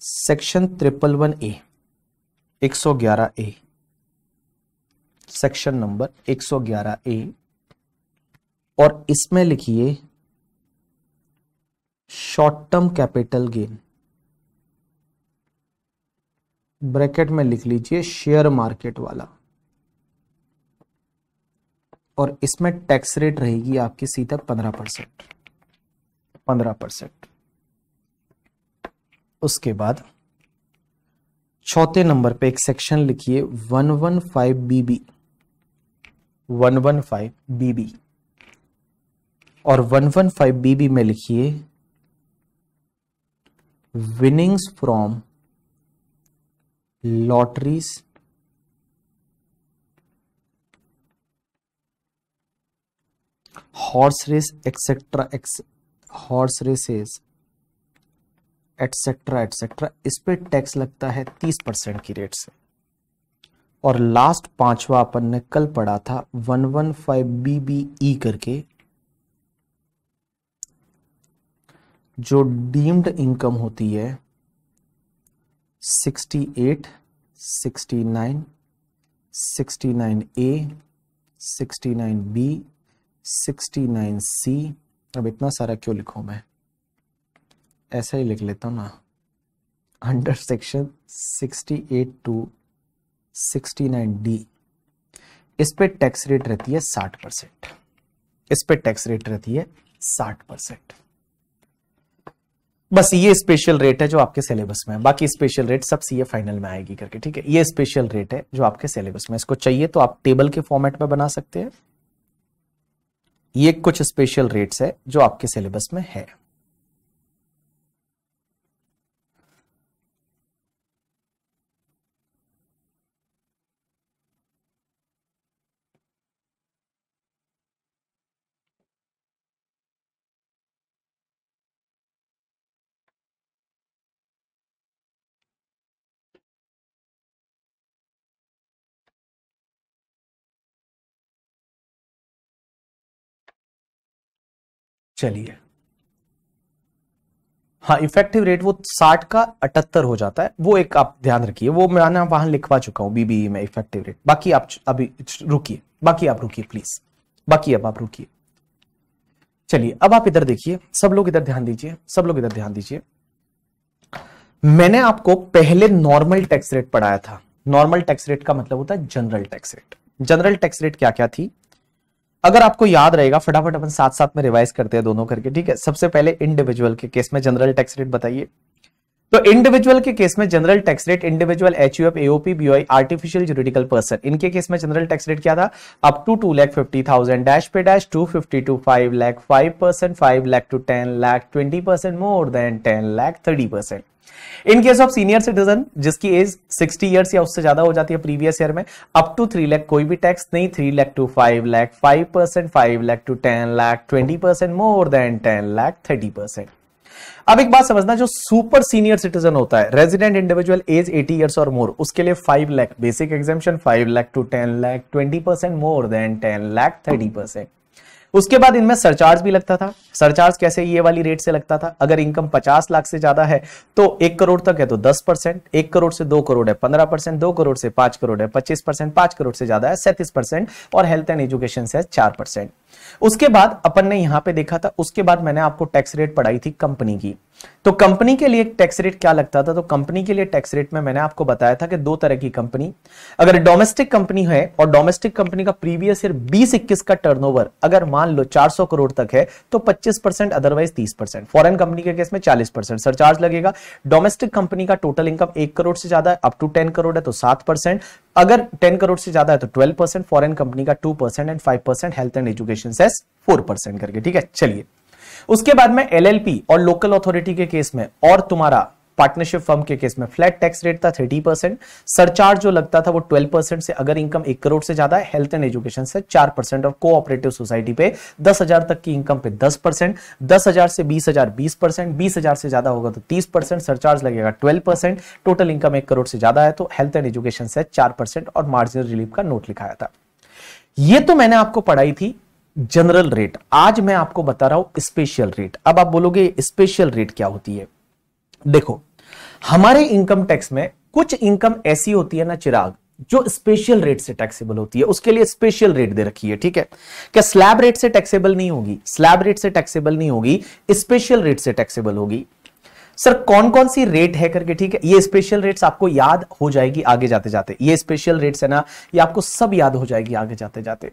सेक्शन ट्रिपल वन ए एक सौ ग्यारह ए सेक्शन नंबर एक सौ ग्यारह ए और इसमें लिखिए short term capital gain bracket में लिख लीजिए शेयर मार्केट वाला और इसमें टैक्स रेट रहेगी आपकी सीधा पंद्रह परसेंट पंद्रह परसेंट उसके बाद चौथे नंबर पे एक सेक्शन लिखिए one one five BB one one five BB और वन वन फाइव बीबी में लिखिए winnings from lotteries horse race etcetera ex, horse races etcetera etcetera इस पर टैक्स लगता है तीस परसेंट की रेट से और लास्ट पांचवा अपन ने कल पढ़ा था one one five B B E करके जो डीम्ड इनकम होती है sixty eight sixty nine sixty nine A sixty nine B 69C अब इतना सारा क्यों लिखूँ मैं ऐसा ही लिख लेता हूं ना अंडर सेक्शन 68 टू 69D इस पे टैक्स रेट रहती है 60 परसेंट इस पे टैक्स रेट रहती है 60 परसेंट बस ये स्पेशल रेट है जो आपके सिलेबस में है बाकी स्पेशल रेट सब सीए फाइनल में आएगी करके ठीक है ये स्पेशल रेट है जो आपके सिलेबस में इसको चाहिए तो आप टेबल के फॉर्मेट में बना सकते हैं ये कुछ स्पेशल रेट्स है जो आपके सिलेबस में है चलिए हाँ इफेक्टिव रेट वो साठ का अठहत्तर हो जाता है वो एक आप ध्यान रखिए वो मैं वहां लिखवा चुका हूं बीबीई e में इफेक्टिव रेट बाकी आप अभी रुकिए बाकी आप रुकिए प्लीज बाकी अब आप रुकिए चलिए अब आप इधर देखिए सब लोग इधर ध्यान दीजिए सब लोग इधर ध्यान दीजिए मैंने आपको पहले नॉर्मल टैक्स रेट पढ़ाया था नॉर्मल टैक्स रेट का मतलब होता है general tax rate general tax rate क्या क्या थी अगर आपको याद रहेगा फटाफट अपन साथ साथ में रिवाइज करते हैं दोनों करके ठीक है सबसे पहले इंडिविजुअल के केस में जनरल टैक्स रेट बताइए तो इंडिविजुअल के केस में general tax rate individual H U F AOP BOI artificial juridical person इनके केस में जनरल टैक्स रेट क्या था up to two lakh fifty thousand dash पे dash two fifty to five lakh five percent five lakh to ten lakh twenty percent more than ten lakh thirty percent in case of senior citizen जिसकी age 60 years या उससे ज्यादा हो जाती है प्रीवियस ईयर में up to three lakh कोई भी टैक्स नहीं three lakh to five lakh five percent five lakh to ten lakh twenty percent more than ten lakh thirty percent अब एक बात समझना जो सुपर सीनियर सिटीजन होता है रेजिडेंट इंडिविजुअल एज 80 इयर्स और मोर उसके लिए 5 lakh basic exemption 5 lakh to 10 lakh 20 percent more than 10 lakh 30 percent उसके बाद इनमें सरचार्ज भी लगता था सरचार्ज कैसे ये वाली रेट से लगता था अगर इनकम 50 लाख से ज्यादा है तो एक करोड़ तक है तो 10 परसेंट एक करोड़ से दो करोड़ है पंद्रह परसेंट दो करोड़ से पांच करोड़ है पच्चीस परसेंट पांच करोड़ से ज्यादा है सैंतीस परसेंट और हेल्थ एंड एजुकेशन से चार परसेंट उसके बाद अपन ने यहां पे देखा था उसके बाद मैंने आपको टैक्स रेट पढ़ाई थी कंपनी की तो कंपनी के लिए टैक्स रेट क्या लगता था तो कंपनी के लिए टैक्स रेट में मैंने आपको बताया था कि दो तरह की कंपनी अगर डोमेस्टिक कंपनी है और डोमेस्टिक कंपनी का प्रीवियस ईयर बीस इक्कीस का टर्नओवर अगर मान लो 400 करोड़ तक है तो 25 percent otherwise 30 percent foreign company के केस में 40 परसेंट सरचार्ज लगेगा डोमेस्टिक कंपनी का टोटल इनकम एक करोड़ से ज्यादा अप टू टेन करोड़ है तो सात अगर टेन करोड़ से ज्यादा है तो ट्वेल्व परसेंट फॉरन कंपनी का two percent and five percent health and education contribution as four percent करके ठीक है चलिए उसके बाद में एलएलपी और लोकल अथॉरिटी के केस में और तुम्हारा पार्टनरशिप फर्म के केस में फ्लैट टैक्स रेट था 30 परसेंट सरचार्ज जो लगता था वो 12 परसेंट से अगर इनकम एक करोड़ से ज्यादा है हेल्थ एंड एजुकेशन से 4 परसेंट और कोऑपरेटिव सोसाइटी पे 10,000 तक की इनकम पे 10 परसेंट दस से 20,000 20 परसेंट बीस से ज्यादा होगा तो 30 परसेंट सरचार्ज लगेगा 12 परसेंट टोटल इनकम एक करोड़ से ज्यादा है तो हेल्थ एंड एजुकेशन से चार परसेंट और मार्जिनल रिलीफ का नोट लिखाया था ये तो मैंने आपको पढ़ाई थी जनरल रेट आज मैं आपको बता रहा हूं स्पेशल रेट अब आप बोलोगे स्पेशल रेट क्या होती है देखो हमारे इनकम टैक्स में कुछ इनकम ऐसी होती है ना चिराग जो स्पेशल रेट से टैक्सेबल होती है उसके लिए स्पेशल रेट दे रखी है ठीक है क्या स्लैब रेट से टैक्सेबल नहीं होगी स्लैब रेट से टैक्सेबल नहीं होगी स्पेशल रेट से टैक्सेबल होगी सर कौन कौन सी रेट है करके ठीक है ये स्पेशल रेट्स आपको याद हो जाएगी आगे जाते जाते ये स्पेशल रेट्स है ना ये आपको सब याद हो जाएगी आगे जाते जाते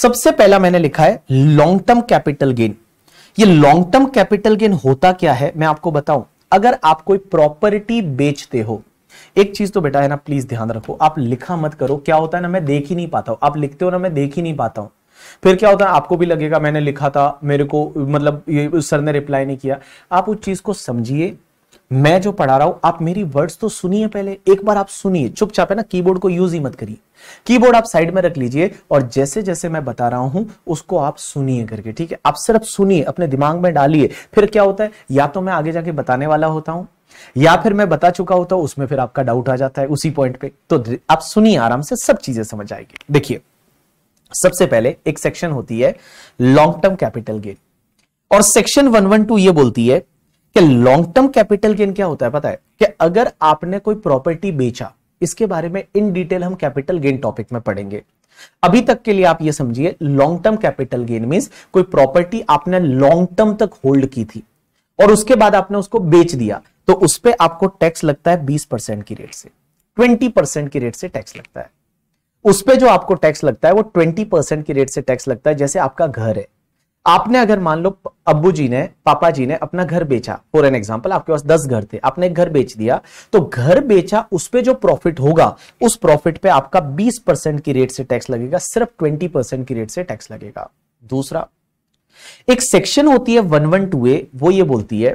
सबसे पहला मैंने लिखा है लॉन्ग टर्म कैपिटल गेन ये लॉन्ग टर्म कैपिटल गेन होता क्या है मैं आपको बताऊं अगर आप कोई प्रॉपर्टी बेचते हो एक चीज तो बेटा है ना प्लीज ध्यान रखो आप लिखा मत करो क्या होता है ना मैं देख ही नहीं पाता हूं आप लिखते हो ना मैं देख ही नहीं पाता हूं फिर क्या होता है आपको भी लगेगा मैंने लिखा था मेरे को मतलब ये सर ने रिप्लाई नहीं किया आप उस चीज को समझिए मैं जो पढ़ा रहा हूं आप मेरी वर्ड्स तो सुनिए पहले एक बार आप सुनिए चुपचाप है ना कीबोर्ड को यूज ही मत करिए कीबोर्ड आप साइड में रख लीजिए और जैसे जैसे मैं बता रहा हूं उसको आप सुनिए करके ठीक है आप सिर्फ सुनिए अपने दिमाग में डालिए फिर क्या होता है या तो मैं आगे जाके बताने वाला होता हूं या फिर मैं बता चुका होता हूं उसमें फिर आपका डाउट आ जाता है उसी पॉइंट पे तो आप सुनिए आराम से सब चीजें समझ आएगी देखिए सबसे पहले एक सेक्शन होती है लॉन्ग टर्म कैपिटल गेन और सेक्शन 112 ये बोलती है कि लॉन्ग टर्म कैपिटल गेन क्या होता है पता है कि अगर आपने कोई प्रॉपर्टी बेचा इसके बारे में इन डिटेल हम कैपिटल गेन टॉपिक में पढ़ेंगे अभी तक के लिए आप ये समझिए long term capital gain mean कोई प्रॉपर्टी आपने लॉन्ग टर्म तक होल्ड की थी और उसके बाद आपने उसको बेच दिया तो उस पर आपको टैक्स लगता है बीस परसेंट की रेट से ट्वेंटी परसेंट की रेट से टैक्स लगता है उस पर जो आपको टैक्स लगता है वो ट्वेंटी परसेंट की रेट से टैक्स लगता है जैसे आपका घर है आपने अगर मान लो अब्बू जी ने पापा जी ने अपना घर बेचा फॉर एन एग्जाम्पल आपके पास दस घर थे आपने घर बेच दिया तो घर बेचा उस पर जो प्रॉफिट होगा उस प्रॉफिट पे आपका 20 परसेंट की रेट से टैक्स लगेगा सिर्फ 20 परसेंट की रेट से टैक्स लगेगा दूसरा एक सेक्शन होती है वन वन टू ए वो ये बोलती है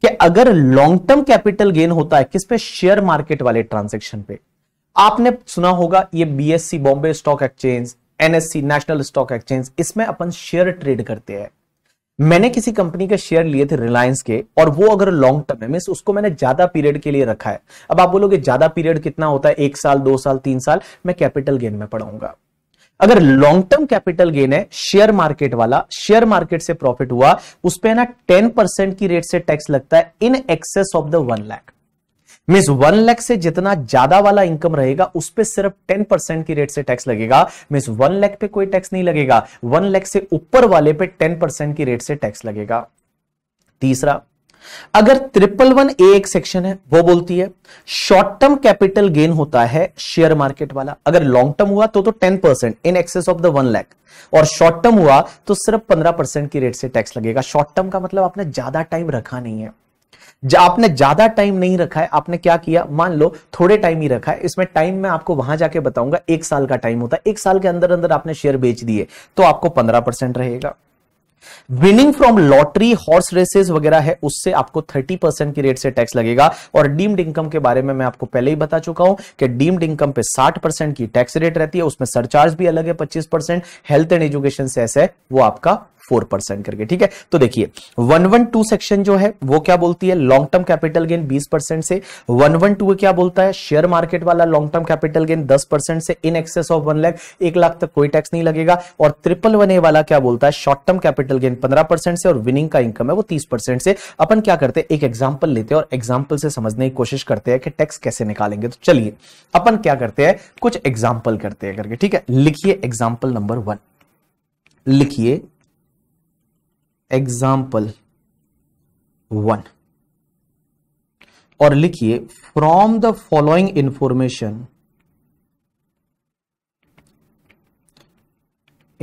कि अगर लॉन्ग टर्म कैपिटल गेन होता है किस पे शेयर मार्केट वाले ट्रांजेक्शन पे आपने सुना होगा ये BSC Bombay stock exchange NSC national stock exchange इसमें अपन शेयर ट्रेड करते हैं मैंने किसी कंपनी के शेयर लिए थे रिलायंस के और वो अगर लॉन्ग टर्म है मीन उसको मैंने ज्यादा पीरियड के लिए रखा है अब आप बोलोगे ज्यादा पीरियड कितना होता है एक साल दो साल तीन साल मैं कैपिटल गेन में पढ़ाऊंगा अगर लॉन्ग टर्म कैपिटल गेन है शेयर मार्केट वाला शेयर मार्केट से प्रॉफिट हुआ उस पर ना टेन परसेंट की रेट से टैक्स लगता है in excess of the one lakh mean one lakh से जितना ज्यादा वाला इनकम रहेगा उस पर सिर्फ टेन परसेंट की रेट से टैक्स लगेगा मीन वन लैख पे कोई टैक्स नहीं लगेगा वन लैख से ऊपर वाले पे टेन परसेंट की रेट से टैक्स लगेगा तीसरा अगर ट्रिपल वन ए एक सेक्शन है वो बोलती है शॉर्ट टर्म कैपिटल गेन होता है शेयर मार्केट वाला अगर लॉन्ग टर्म हुआ तो तो percent in excess of the one lakh और शॉर्ट टर्म हुआ तो सिर्फ पंद्रह परसेंट की रेट से टैक्स लगेगा शॉर्ट टर्म का मतलब आपने ज्यादा टाइम रखा नहीं है जा, आपने ज्यादा टाइम नहीं रखा है आपने क्या किया मान लो थोड़े टाइम ही रखा है इसमें टाइम मैं आपको वहां जाके बताऊंगा एक साल का टाइम होता है एक साल के अंदर अंदर आपने शेयर बेच दिए तो आपको पंद्रह परसेंट रहेगा winning from lottery horse races वगैरह है उससे आपको थर्टी परसेंट की रेट से टैक्स लगेगा और डीम्ड इनकम के बारे में मैं आपको पहले ही बता चुका हूं कि डीम्ड इनकम पे साठ परसेंट की टैक्स रेट रहती है उसमें सरचार्ज भी अलग है पच्चीस परसेंट हेल्थ एंड एजुकेशन से ऐसा है वो आपका फोर परसेंट करके ठीक है तो देखिए वन वन टू सेक्शन जो है वो क्या बोलती है लॉन्ग टर्म कैपिटल गेन बीस परसेंट से वन वन टू क्या बोलता है शेयर मार्केट वाला लॉन्ग टर्म कैपिटल गेन दस परसेंट से in excess of one lakh एक लाख तक कोई टैक्स नहीं लगेगा और ट्रिपल वन ए वाला क्या बोलता है शॉर्ट टर्म कैपिटल गेन पंद्रह परसेंट से और विनिंग का इनकम है वो तीस परसेंट से अपन क्या करते हैं एक एग्जाम्पल लेते हैं और एग्जाम्पल से समझने की कोशिश करते हैं कि टैक्स कैसे निकालेंगे तो चलिए अपन क्या करते हैं कुछ एग्जाम्पल करते हैं करके ठीक है लिखिए एग्जाम्पल नंबर वन लिखिए एग्जाम्पल वन और लिखिए from the following information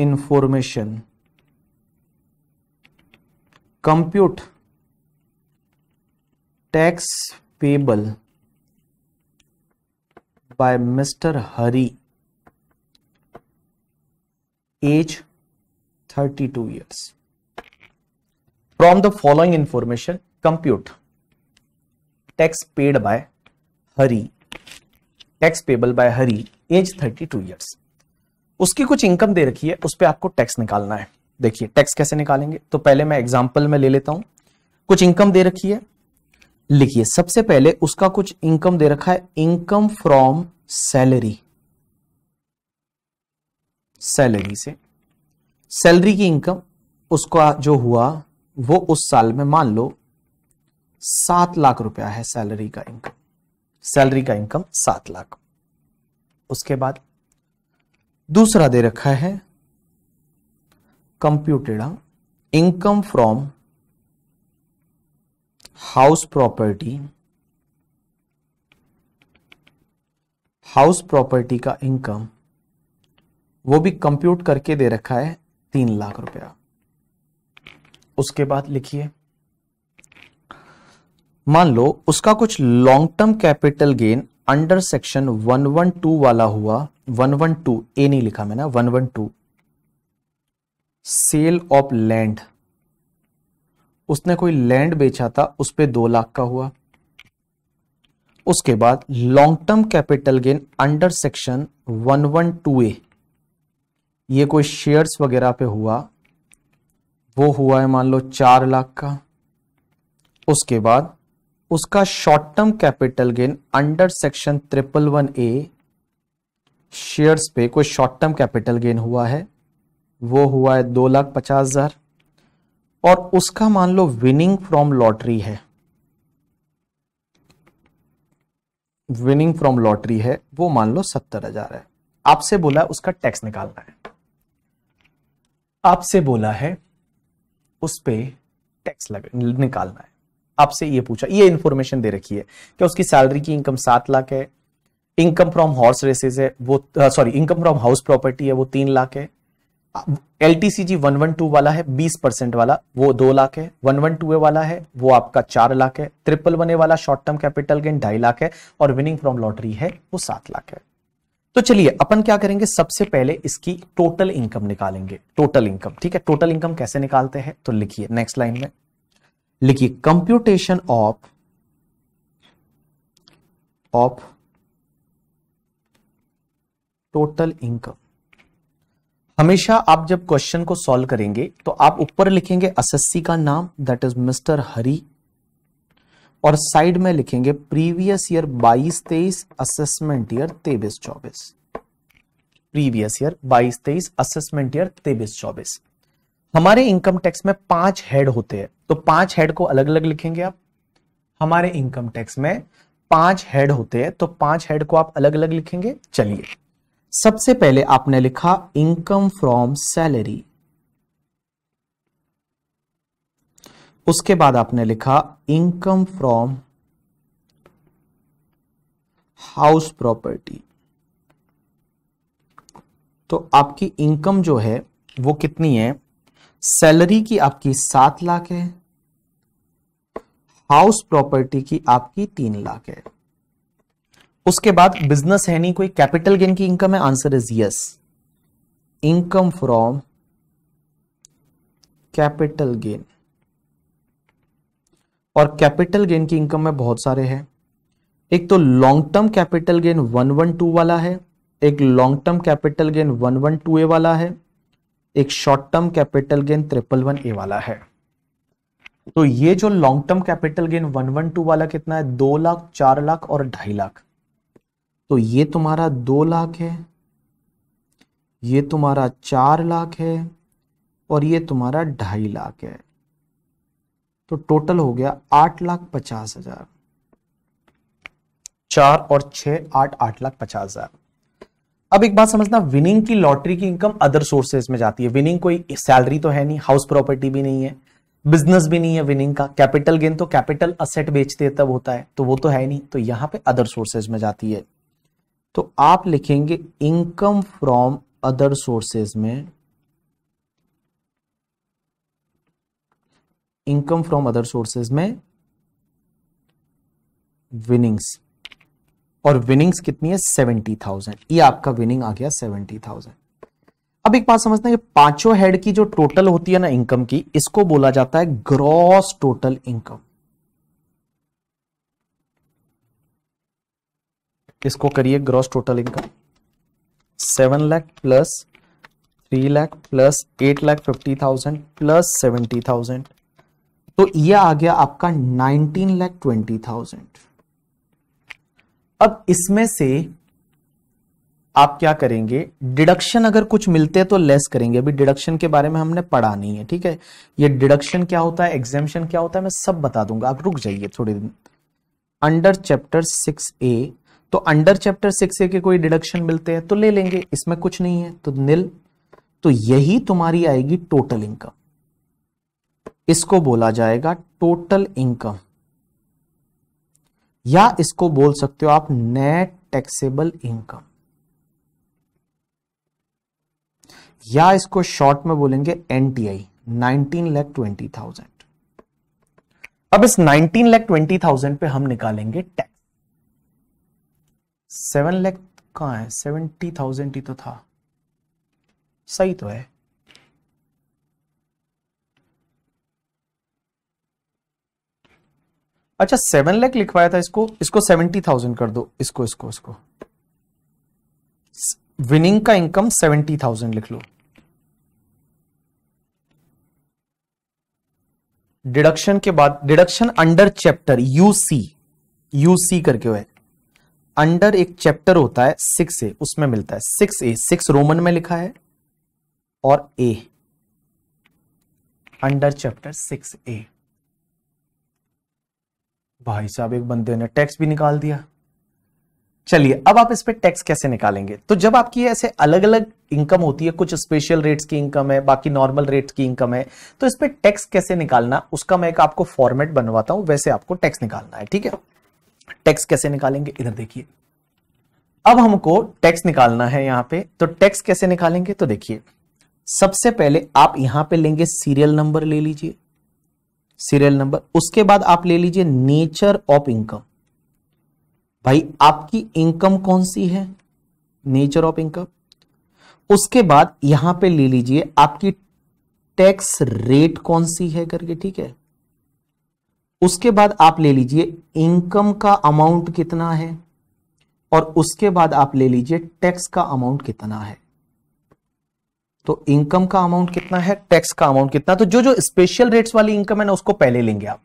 information compute tax payable by mister Hari age thirty two years the following following compute tax paid by Hari tax payable by Hari age thirty 32 years उसकी कुछ income दे रखी है उस पर आपको टैक्स निकालना है देखिए टैक्स कैसे निकालेंगे तो पहले मैं एग्जाम्पल में ले लेता हूं कुछ इनकम दे रखी है लिखिए सबसे पहले उसका कुछ इनकम दे रखा है इनकम फ्रॉम सैलरी सैलरी से सैलरी की इनकम उसका जो हुआ वो उस साल में मान लो सात लाख रुपया है सैलरी का इनकम सैलरी का इनकम सात लाख उसके बाद दूसरा दे रखा है computed income from house property house property का इनकम वो भी कंप्यूट करके दे रखा है तीन लाख रुपया उसके बाद लिखिए मान लो उसका कुछ long term capital gain under section 112 वाला हुआ 112 ए नहीं लिखा मैंने 112 सेल ऑफ लैंड उसने कोई लैंड बेचा था उस पर दो लाख का हुआ उसके बाद long term capital gain under section 112 A ये कोई शेयर्स वगैरह पे हुआ वो हुआ है मान लो चार लाख का उसके बाद उसका short term capital gain under section triple one A shares पे कोई शॉर्ट टर्म कैपिटल गेन हुआ है वो हुआ है दो लाख पचास हजार और उसका मान लो विनिंग फ्रॉम लॉटरी है विनिंग फ्रॉम लॉटरी है वो मान लो सत्तर हजार है आपसे बोला उसका टैक्स निकालना है आपसे बोला है उस पर टैक्स निकालना है आपसे ये पूछा ये इंफॉर्मेशन दे रखी है कि उसकी सैलरी की इनकम सात लाख है इनकम फ्रॉम हॉर्स रेसेस है वो sorry income from house property है वो तीन लाख है L T C G one one two वाला है बीस परसेंट वाला वो दो लाख है वन वन टू वाला है वो आपका चार लाख है ट्रिपल वन वाला शॉर्ट टर्म कैपिटल गेन ढाई लाख है और विनिंग फ्रॉम लॉटरी है वो सात लाख है तो चलिए अपन क्या करेंगे सबसे पहले इसकी टोटल इनकम निकालेंगे टोटल इनकम ठीक है टोटल इनकम कैसे निकालते हैं तो लिखिए नेक्स्ट लाइन में लिखिए computation of of total income हमेशा आप जब क्वेश्चन को सॉल्व करेंगे तो आप ऊपर लिखेंगे असेस्सी का नाम दैट इज मिस्टर हरी और साइड में लिखेंगे प्रीवियस ईयर 22 तेईस असेसमेंट ईयर तेबिस चौबीस प्रीवियस ईयर 22 तेईस असेसमेंट ईयर तेबिस चौबीस हमारे इनकम टैक्स में पांच हेड होते हैं तो पांच हेड को अलग अलग लिखेंगे आप हमारे इनकम टैक्स में पांच हेड होते हैं तो पांच हेड को आप अलग अलग लिखेंगे चलिए सबसे पहले आपने लिखा इनकम फ्रॉम सैलरी उसके बाद आपने लिखा इनकम फ्रॉम हाउस प्रॉपर्टी तो आपकी इनकम जो है वो कितनी है सैलरी की आपकी सात लाख है हाउस प्रॉपर्टी की आपकी तीन लाख है उसके बाद बिजनेस है नहीं कोई कैपिटल गेन की इनकम है answer is yes income from capital gain और कैपिटल गेन की इनकम में बहुत सारे हैं एक तो long term capital gain one one two वाला है एक long term capital gain one one two A वाला है एक short term capital gain triple one A वाला है तो ये जो long term capital gain one one two वाला कितना है दो लाख चार लाख और ढाई लाख तो ये तुम्हारा दो लाख है ये तुम्हारा चार लाख है और ये तुम्हारा ढाई लाख है तो टोटल हो गया आठ लाख पचास हजार चार और छ आठ आठ लाख पचास हजार अब एक बात समझना विनिंग की लॉटरी की इनकम अदर सोर्सेज में जाती है विनिंग कोई सैलरी तो है नहीं हाउस प्रॉपर्टी भी नहीं है बिजनेस भी नहीं है विनिंग का कैपिटल गेन तो कैपिटल असेट बेचते हैं तब होता है तो वो तो है नहीं तो यहां पे अदर सोर्सेज में जाती है तो आप लिखेंगे इनकम फ्रॉम अदर सोर्सेज में इनकम फ्रॉम अदर सोर्सेज में विनिंग्स और विनिंग्स कितनी है सेवेंटी थाउजेंड ये आपका विनिंग आ गया सेवेंटी थाउजेंड अब एक बात समझते हैं पांचों हेड की जो टोटल होती है ना इनकम की इसको बोला जाता है ग्रॉस टोटल इनकम इसको करिए gross total income seven lakh plus three lakh plus eight lakh fifty thousand plus seventy thousand तो ये आ गया आपका नाइनटीन लैख ट्वेंटी थाउजेंड अब इसमें से आप क्या करेंगे डिडक्शन अगर कुछ मिलते हैं तो लेस करेंगे अभी डिडक्शन के बारे में हमने पढ़ा नहीं है ठीक है ये डिडक्शन क्या होता है एग्जामेशन क्या होता है मैं सब बता दूंगा आप रुक जाइए थोड़े दिन अंडर चैप्टर सिक्स ए तो अंडर चैप्टर सिक्स ए के कोई डिडक्शन मिलते हैं तो ले लेंगे इसमें कुछ नहीं है तो निल तो यही तुम्हारी आएगी टोटल इनकम इसको बोला जाएगा टोटल इनकम या इसको बोल सकते हो आप नेट टैक्सेबल इनकम या इसको शॉर्ट में बोलेंगे एनटीआई 19 लाख ट्वेंटी थाउजेंड अब इस 19 लाख ट्वेंटी थाउजेंड पे हम निकालेंगे टैक्स सेवन लाख कहा है सेवेंटी थाउजेंड ही तो था सही तो है अच्छा सेवन लैख लिखवाया था इसको इसको सेवेंटी थाउजेंड कर दो इसको इसको इसको विनिंग का इनकम सेवेंटी थाउजेंड लिख लो डिडक्शन के बाद deduction under chapter UC UC करके हुए अंडर एक चैप्टर होता है सिक्स ए उसमें मिलता है सिक्स ए सिक्स रोमन में लिखा है और A under chapter six A भाई साहब एक बंदे ने टैक्स भी निकाल दिया चलिए अब आप इस पर टैक्स कैसे निकालेंगे तो जब आपकी ऐसे अलग अलग इनकम होती है कुछ स्पेशल रेट्स की इनकम है बाकी नॉर्मल रेट्स की इनकम है तो इस पर टैक्स कैसे निकालना उसका मैं एक आपको फॉर्मेट बनवाता हूं वैसे आपको टैक्स निकालना है ठीक है टैक्स कैसे निकालेंगे इधर देखिए अब हमको टैक्स निकालना है यहाँ पे तो टैक्स कैसे निकालेंगे तो देखिए सबसे पहले आप यहां पे लेंगे सीरियल नंबर ले लीजिए सीरियल नंबर उसके बाद आप ले लीजिए नेचर ऑफ इनकम भाई आपकी इनकम कौन सी है नेचर ऑफ इनकम उसके बाद यहां पे ले लीजिए आपकी टैक्स रेट कौन सी है करके ठीक है उसके बाद आप ले लीजिए इनकम का अमाउंट कितना है और उसके बाद आप ले लीजिए टैक्स का अमाउंट कितना है तो इनकम का अमाउंट कितना है टैक्स का अमाउंट कितना तो जो जो स्पेशल रेट्स वाली इनकम है ना उसको पहले लेंगे आप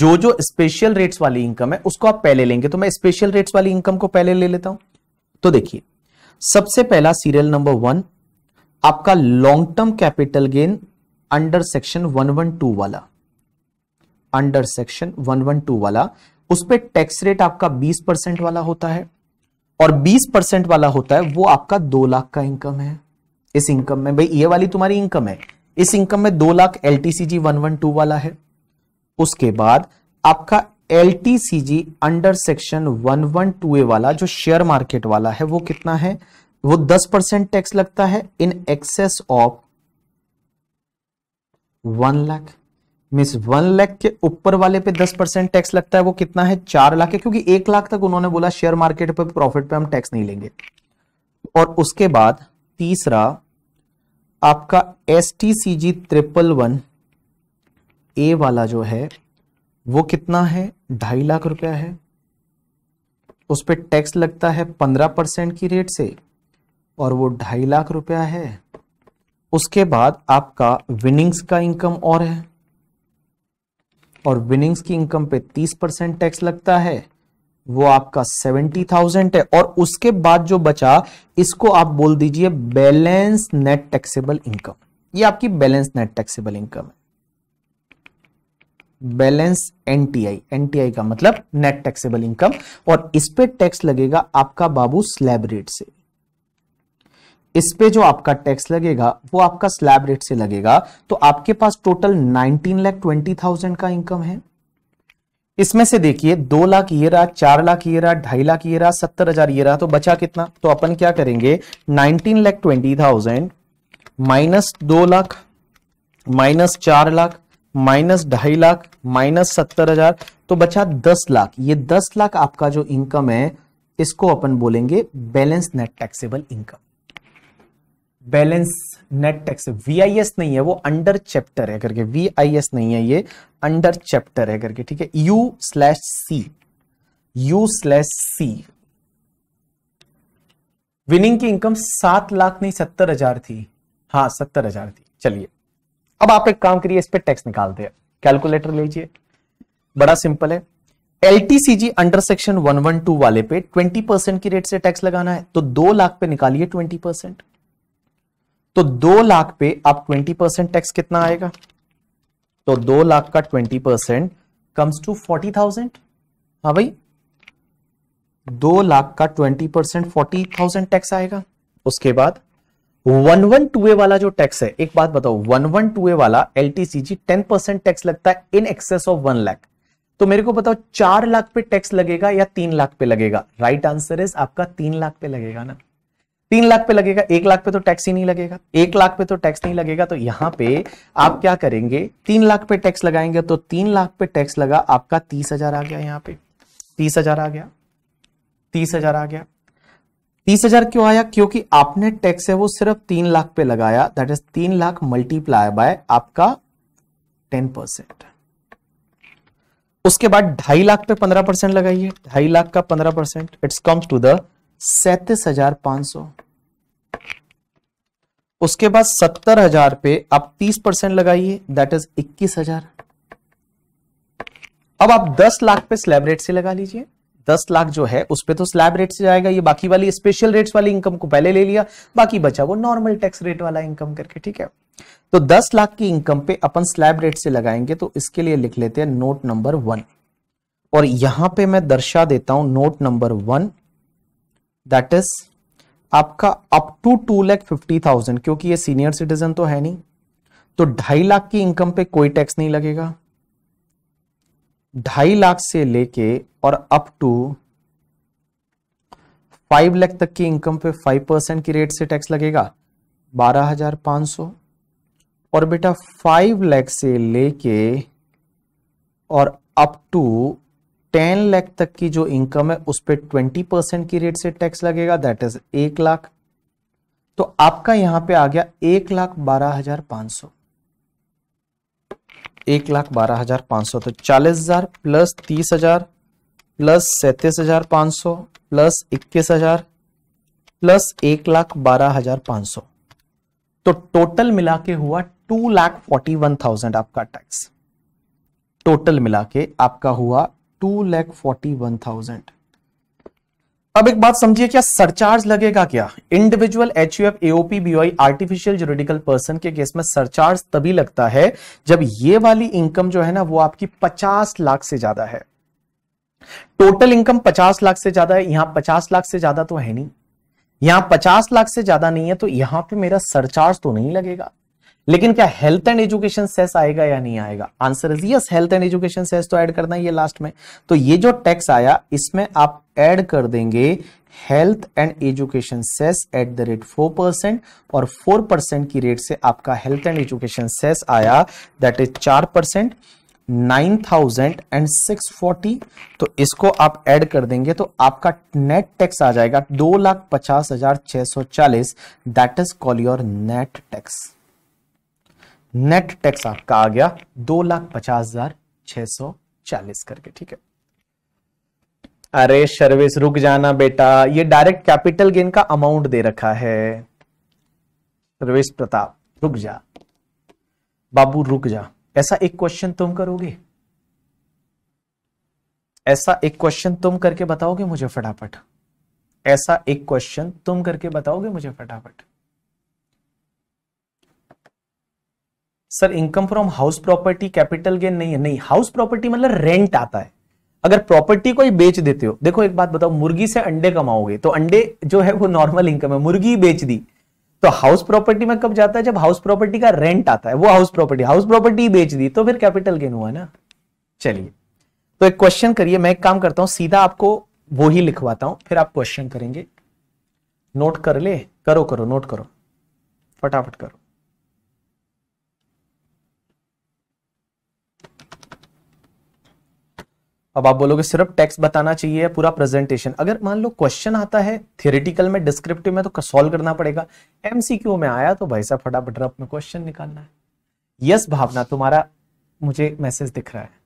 जो जो स्पेशल रेट्स वाली इनकम है उसको आप पहले लेंगे तो मैं स्पेशल रेट्स वाली इनकम को पहले ले लेता हूं तो देखिए सबसे पहला सीरियल नंबर वन आपका long term capital gain under section 112 वाला अंडर सेक्शन 112 वाला उस पर टैक्स रेट आपका 20 परसेंट वाला होता है और 20 परसेंट वाला होता है वो आपका दो लाख का इनकम है इस इनकम में भाई ये वाली तुम्हारी इनकम है इस इनकम में दो lakh L T one one two वाला है उसके बाद आपका L T under section one one two A वाला जो शेयर मार्केट वाला है वो कितना है वो दस परसेंट टैक्स लगता है in excess of one lakh means one lakh के ऊपर वाले पे दस परसेंट टैक्स लगता है वो कितना है चार लाख है क्योंकि एक लाख तक उन्होंने बोला शेयर मार्केट पे प्रॉफिट पे हम टैक्स नहीं लेंगे और उसके बाद तीसरा आपका S T C G triple one A वाला जो है वो कितना है ढाई लाख रुपया है उस पर टैक्स लगता है पंद्रह परसेंट की रेट से और वो ढाई लाख रुपया है उसके बाद आपका विनिंग्स का इनकम और है और विनिंग्स की इनकम पे तीस परसेंट टैक्स लगता है वो आपका सेवेंटी थाउजेंड है और उसके बाद जो बचा इसको आप बोल दीजिए बैलेंस नेट टैक्सेबल इनकम ये आपकी बैलेंस नेट टैक्सेबल इनकम है बैलेंस एनटीआई एनटीआई का मतलब नेट टैक्सेबल इनकम और इस पे टैक्स लगेगा आपका बाबू स्लैब रेट से इस पे जो आपका टैक्स लगेगा वो आपका स्लैब रेट से लगेगा तो आपके पास total nineteen lakh twenty thousand का इनकम है इसमें से देखिए दो लाख ये रहा चार लाख ये रहा ढाई लाख ये रहा सत्तर हजार ये रहा तो बचा कितना तो अपन क्या करेंगे nineteen lakh twenty thousand minus दो लाख माइनस चार लाख माइनस ढाई लाख माइनस सत्तर हजार तो बचा दस लाख ये दस लाख आपका जो इनकम है इसको अपन बोलेंगे balance net taxable income balance net tax वी आई एस नहीं है वो अंडर चैप्टर है करके वी आई एस नहीं है ये अंडर चैप्टर है करके ठीक है U slash C U slash C winning की इनकम सात लाख नहीं सत्तर हजार थी हाँ सत्तर हजार थी चलिए अब आप एक काम करिए इस पर टैक्स निकालते हैं कैलकुलेटर लीजिए बड़ा सिंपल है एलटीसीजी अंडर सेक्शन 112 वाले पे 20 परसेंट की रेट से टैक्स लगाना है तो दो लाख पे निकालिए 20 परसेंट तो दो लाख पे आप ट्वेंटी परसेंट टैक्स कितना आएगा तो दो लाख का twenty percent comes to forty thousand हाँ भाई दो लाख का twenty percent forty thousand tax आएगा उसके बाद वन वन टू ए वाला जो टैक्स है एक बात बताओ वन वन टू ए वाला L T C G ten percent tax लगता है in excess of one lakh तो मेरे को बताओ चार लाख पे टैक्स लगेगा या तीन लाख पे लगेगा राइट आंसर इज आपका तीन लाख पे लगेगा ना तीन लाख पे लगेगा एक लाख पे तो टैक्स ही नहीं लगेगा एक लाख पे तो टैक्स नहीं लगेगा तो यहाँ पे आप क्या करेंगे तीन लाख पे टैक्स लगाएंगे तो तीन लाख पे टैक्स लगा आपका तीस हजार आ गया यहाँ पे तीस हजार आ गया तीस हजार आ गया तीस हजार क्यों आया क्योंकि आपने टैक्स है वो सिर्फ तीन लाख पे लगाया दैट इज तीन लाख मल्टीप्लाई बाय आपका टेन परसेंट उसके बाद ढाई लाख पे पंद्रह परसेंट लगाइए ढाई लाख का पंद्रह percent it's comes to the सैतीस हजार पांच सौ उसके बाद सत्तर हजार पे आप तीस परसेंट लगाइए दैट इज इक्कीस हजार अब आप दस लाख पे स्लैब रेट से लगा लीजिए दस लाख जो है उस पर तो स्लैब रेट से जाएगा ये बाकी वाली स्पेशल रेट वाली इनकम को पहले ले लिया बाकी बचा वो नॉर्मल टैक्स रेट वाला इनकम करके ठीक है तो दस लाख की इनकम पे अपन स्लैब रेट से लगाएंगे तो इसके लिए लिख लेते हैं नोट नंबर वन और यहां पे मैं दर्शा देता हूं note number one that is आपका up to two lakh fifty thousand क्योंकि ये सीनियर सिटीजन तो है नहीं तो ढाई लाख की इनकम पे कोई टैक्स नहीं लगेगा ढाई लाख से लेके और अप टू फाइव लाख तक की इनकम पे फाइव परसेंट की रेट से टैक्स लगेगा बारह हजार पांच सौ और बेटा फाइव लाख से लेके और अप टू टेन लाख तक की जो इनकम है उस पर ट्वेंटी परसेंट की रेट से टैक्स लगेगा दैट इज एक लाख तो आपका यहां पे आ गया एक लाख बारह हजार पांच सौ एक लाख बारह हजार पांच सौ तो चालीस हजार प्लस तीस हजार प्लस सैतीस हजार पांच सौ प्लस इक्कीस हजार प्लस एक लाख बारह हजार पांच सौ तो टोटल मिला के हुआ two lakh forty one thousand आपका टैक्स टोटल मिला के आपका हुआ two lakh forty one thousand अब एक बात समझिए क्या सरचार्ज लगेगा क्या individual H U F AOP BOI artificial juridical person के केस में सरचार्ज तभी लगता है जब ये वाली इनकम जो है ना वो आपकी 50 लाख से ज्यादा है टोटल इनकम 50 लाख से ज्यादा है यहां 50 लाख से ज्यादा तो है नहीं यहां 50 लाख से ज्यादा नहीं है तो यहां पे मेरा सरचार्ज तो नहीं लगेगा लेकिन क्या हेल्थ एंड एजुकेशन सेस आएगा या नहीं आएगा answer is yes health and education cess तो ऐड करना है ये लास्ट में तो ये जो टैक्स आया इसमें आप ऐड कर देंगे health and education cess at the rate four percent और फोर परसेंट की रेट से आपका हेल्थ एंड एजुकेशन सेस आया दैट इज चार percent nine thousand and six forty तो इसको आप ऐड कर देंगे तो आपका नेट टैक्स आ जाएगा दो लाख पचास हजार छह सौ चालीस that is call your net tax net tax आपका आ गया दो लाख पचास हजार छह सौ चालीस करके ठीक है अरे सर्विस रुक जाना बेटा ये डायरेक्ट कैपिटल गेन का अमाउंट दे रखा है सर्विस प्रताप रुक जा बाबू रुक जा ऐसा एक क्वेश्चन तुम करोगे ऐसा एक क्वेश्चन तुम करके बताओगे मुझे फटाफट ऐसा एक क्वेश्चन तुम करके बताओगे मुझे फटाफट sir income from house property capital gain नहीं है नहीं हाउस प्रॉपर्टी मतलब रेंट आता है अगर प्रॉपर्टी को ही बेच देते हो देखो एक बात बताओ मुर्गी से अंडे कमाओगे तो अंडे जो है वो नॉर्मल इनकम है मुर्गी बेच दी तो हाउस प्रॉपर्टी में कब जाता है जब हाउस प्रॉपर्टी का रेंट आता है वो हाउस प्रॉपर्टी हाउस प्रॉपर्टी बेच दी तो फिर कैपिटल गेन हुआ ना चलिए तो एक क्वेश्चन करिए मैं एक काम करता हूं सीधा आपको वो ही लिखवाता हूं फिर आप क्वेश्चन करेंगे नोट कर ले करो करो नोट करो फटाफट करो अब आप बोलोगे सिर्फ टेक्स्ट बताना चाहिए या पूरा प्रेजेंटेशन अगर मान लो क्वेश्चन आता है थियोरेटिकल में डिस्क्रिप्टिव में तो सॉल्व करना पड़ेगा एमसीक्यू में आया तो भाई साहब फटाफट रफ में क्वेश्चन निकालना है यस yes, भावना तुम्हारा मुझे मैसेज दिख रहा है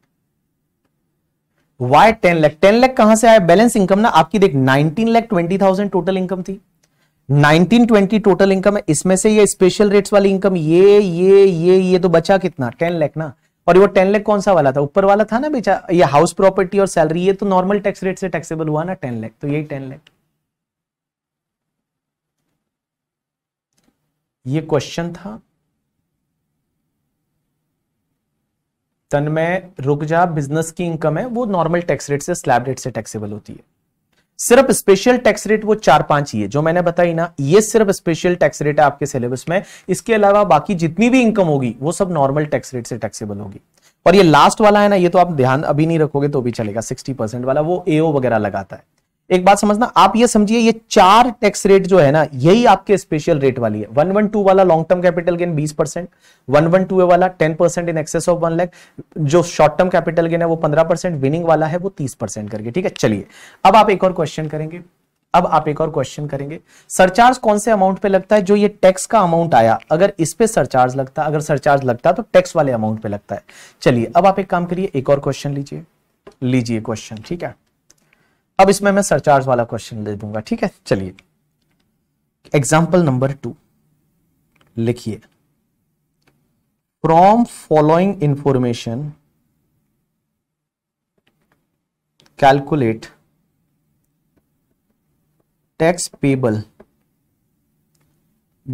why ten lakh ten lakh कहां से आया बैलेंस इनकम ना आपकी देख nineteen lakh twenty thousand total income थी नाइनटीन ट्वेंटी टोटल इनकम है इसमें से ये स्पेशल रेट्स वाली इनकम ये ये ये ये तो बचा कितना टेन लैख ना और वो टेन लैख कौन सा वाला था ऊपर वाला था ना बेचा ये हाउस प्रॉपर्टी और सैलरी ये तो नॉर्मल टैक्स रेट से टैक्सेबल हुआ ना टेन लैख तो यही टेन लैख ये क्वेश्चन था तन में रुक जा बिजनेस की इनकम है वो नॉर्मल टैक्स रेट से स्लैब रेट से टैक्सेबल होती है सिर्फ स्पेशल टैक्स रेट वो चार पांच ही है जो मैंने बताई ना ये सिर्फ स्पेशल टैक्स रेट है आपके सिलेबस में इसके अलावा बाकी जितनी भी इनकम होगी वो सब नॉर्मल टैक्स रेट से टैक्सेबल होगी और ये लास्ट वाला है ना ये तो आप ध्यान अभी नहीं रखोगे तो भी चलेगा सिक्सटी परसेंट वाला वो एओ वगैरह लगाता है एक बात समझना आप ये समझिए ये चार टैक्स रेट जो है ना यही आपके स्पेशल रेट वाली है 112 वाला long term capital gain 20 percent one one two वाला 10 percent in excess of one lakh जो शॉर्ट टर्म कैपिटल गेन है वो 15 परसेंट विनिंग वाला है वो 30 परसेंट करके ठीक है चलिए अब आप एक और क्वेश्चन करेंगे अब आप एक और क्वेश्चन करेंगे सरचार्ज कौन से अमाउंट पे लगता है जो ये टैक्स का अमाउंट आया अगर इस पे सरचार्ज लगता अगर सरचार्ज लगता तो टैक्स वाले अमाउंट पे लगता है चलिए अब आप एक काम करिए एक और क्वेश्चन लीजिए लीजिए क्वेश्चन ठीक है अब इसमें मैं सरचार्ज वाला क्वेश्चन दे दूंगा ठीक है चलिए एग्जाम्पल नंबर टू लिखिए from following information calculate tax payable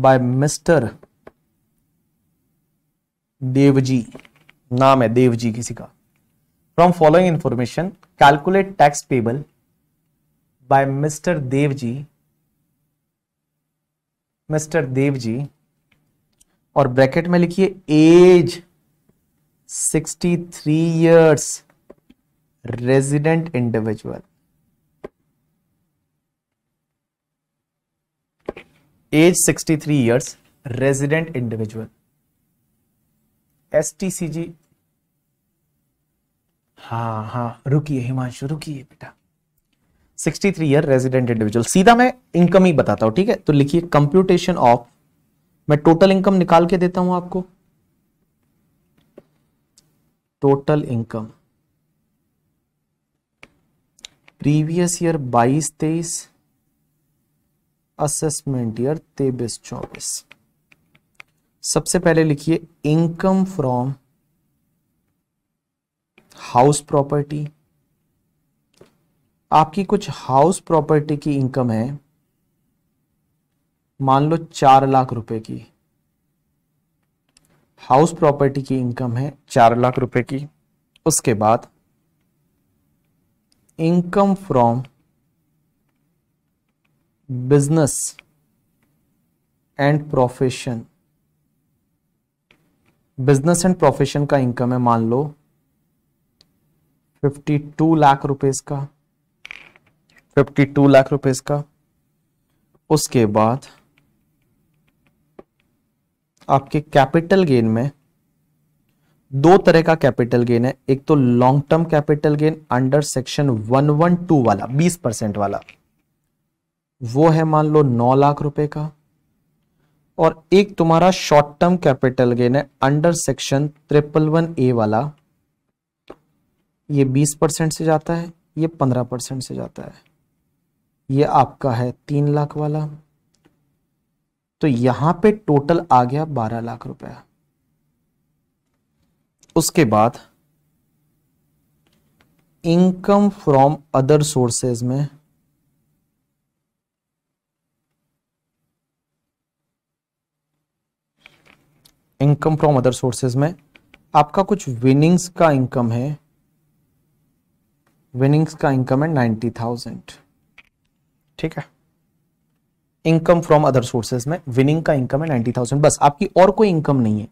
by mister Devji नाम है देवजी किसी का from following information calculate tax payable by Mr. Devji, Mr. Devji और ब्रैकेट में लिखिए age 63 years resident individual age 63 years resident individual S T C G हाँ हाँ रुकिए हिमांशु रुकिए बेटा थ्री ईयर रेजिडेंट इंडिविजुअल सीधा मैं इनकम ही बताता हूं ठीक है तो लिखिए कंप्यूटेशन ऑफ मैं टोटल इनकम निकाल के देता हूं आपको टोटल इनकम प्रीवियस ईयर 22 तेईस असेसमेंट ईयर तेबिस चौबीस सबसे पहले लिखिए इनकम फ्रॉम हाउस प्रॉपर्टी आपकी कुछ हाउस प्रॉपर्टी की इनकम है मान लो चार लाख रुपए की हाउस प्रॉपर्टी की इनकम है चार लाख रुपए की उसके बाद income from business and profession business and profession का इनकम है मान लो फिफ्टी टू लाख रुपए का फिफ्टी टू लाख रुपए का उसके बाद आपके कैपिटल गेन में दो तरह का कैपिटल गेन है एक तो long term capital gain under section 112 वाला 20 परसेंट वाला वो है मान लो 9 लाख रुपए का और एक तुम्हारा शॉर्ट टर्म कैपिटल गेन है under section triple one A वाला ये 20 परसेंट से जाता है ये 15 परसेंट से जाता है ये आपका है तीन लाख वाला तो यहां पे टोटल आ गया बारह लाख रुपया उसके बाद इनकम फ्रॉम अदर सोर्सेज में इनकम फ्रॉम अदर सोर्सेज में आपका कुछ विनिंग्स का इनकम है विनिंग्स का इनकम है नाइन्टी थाउजेंड ठीक है इनकम फ्रॉम अदर सोर्सेज में विनिंग का इनकम है नाइनटी थाउजेंड बस आपकी और कोई इनकम नहीं है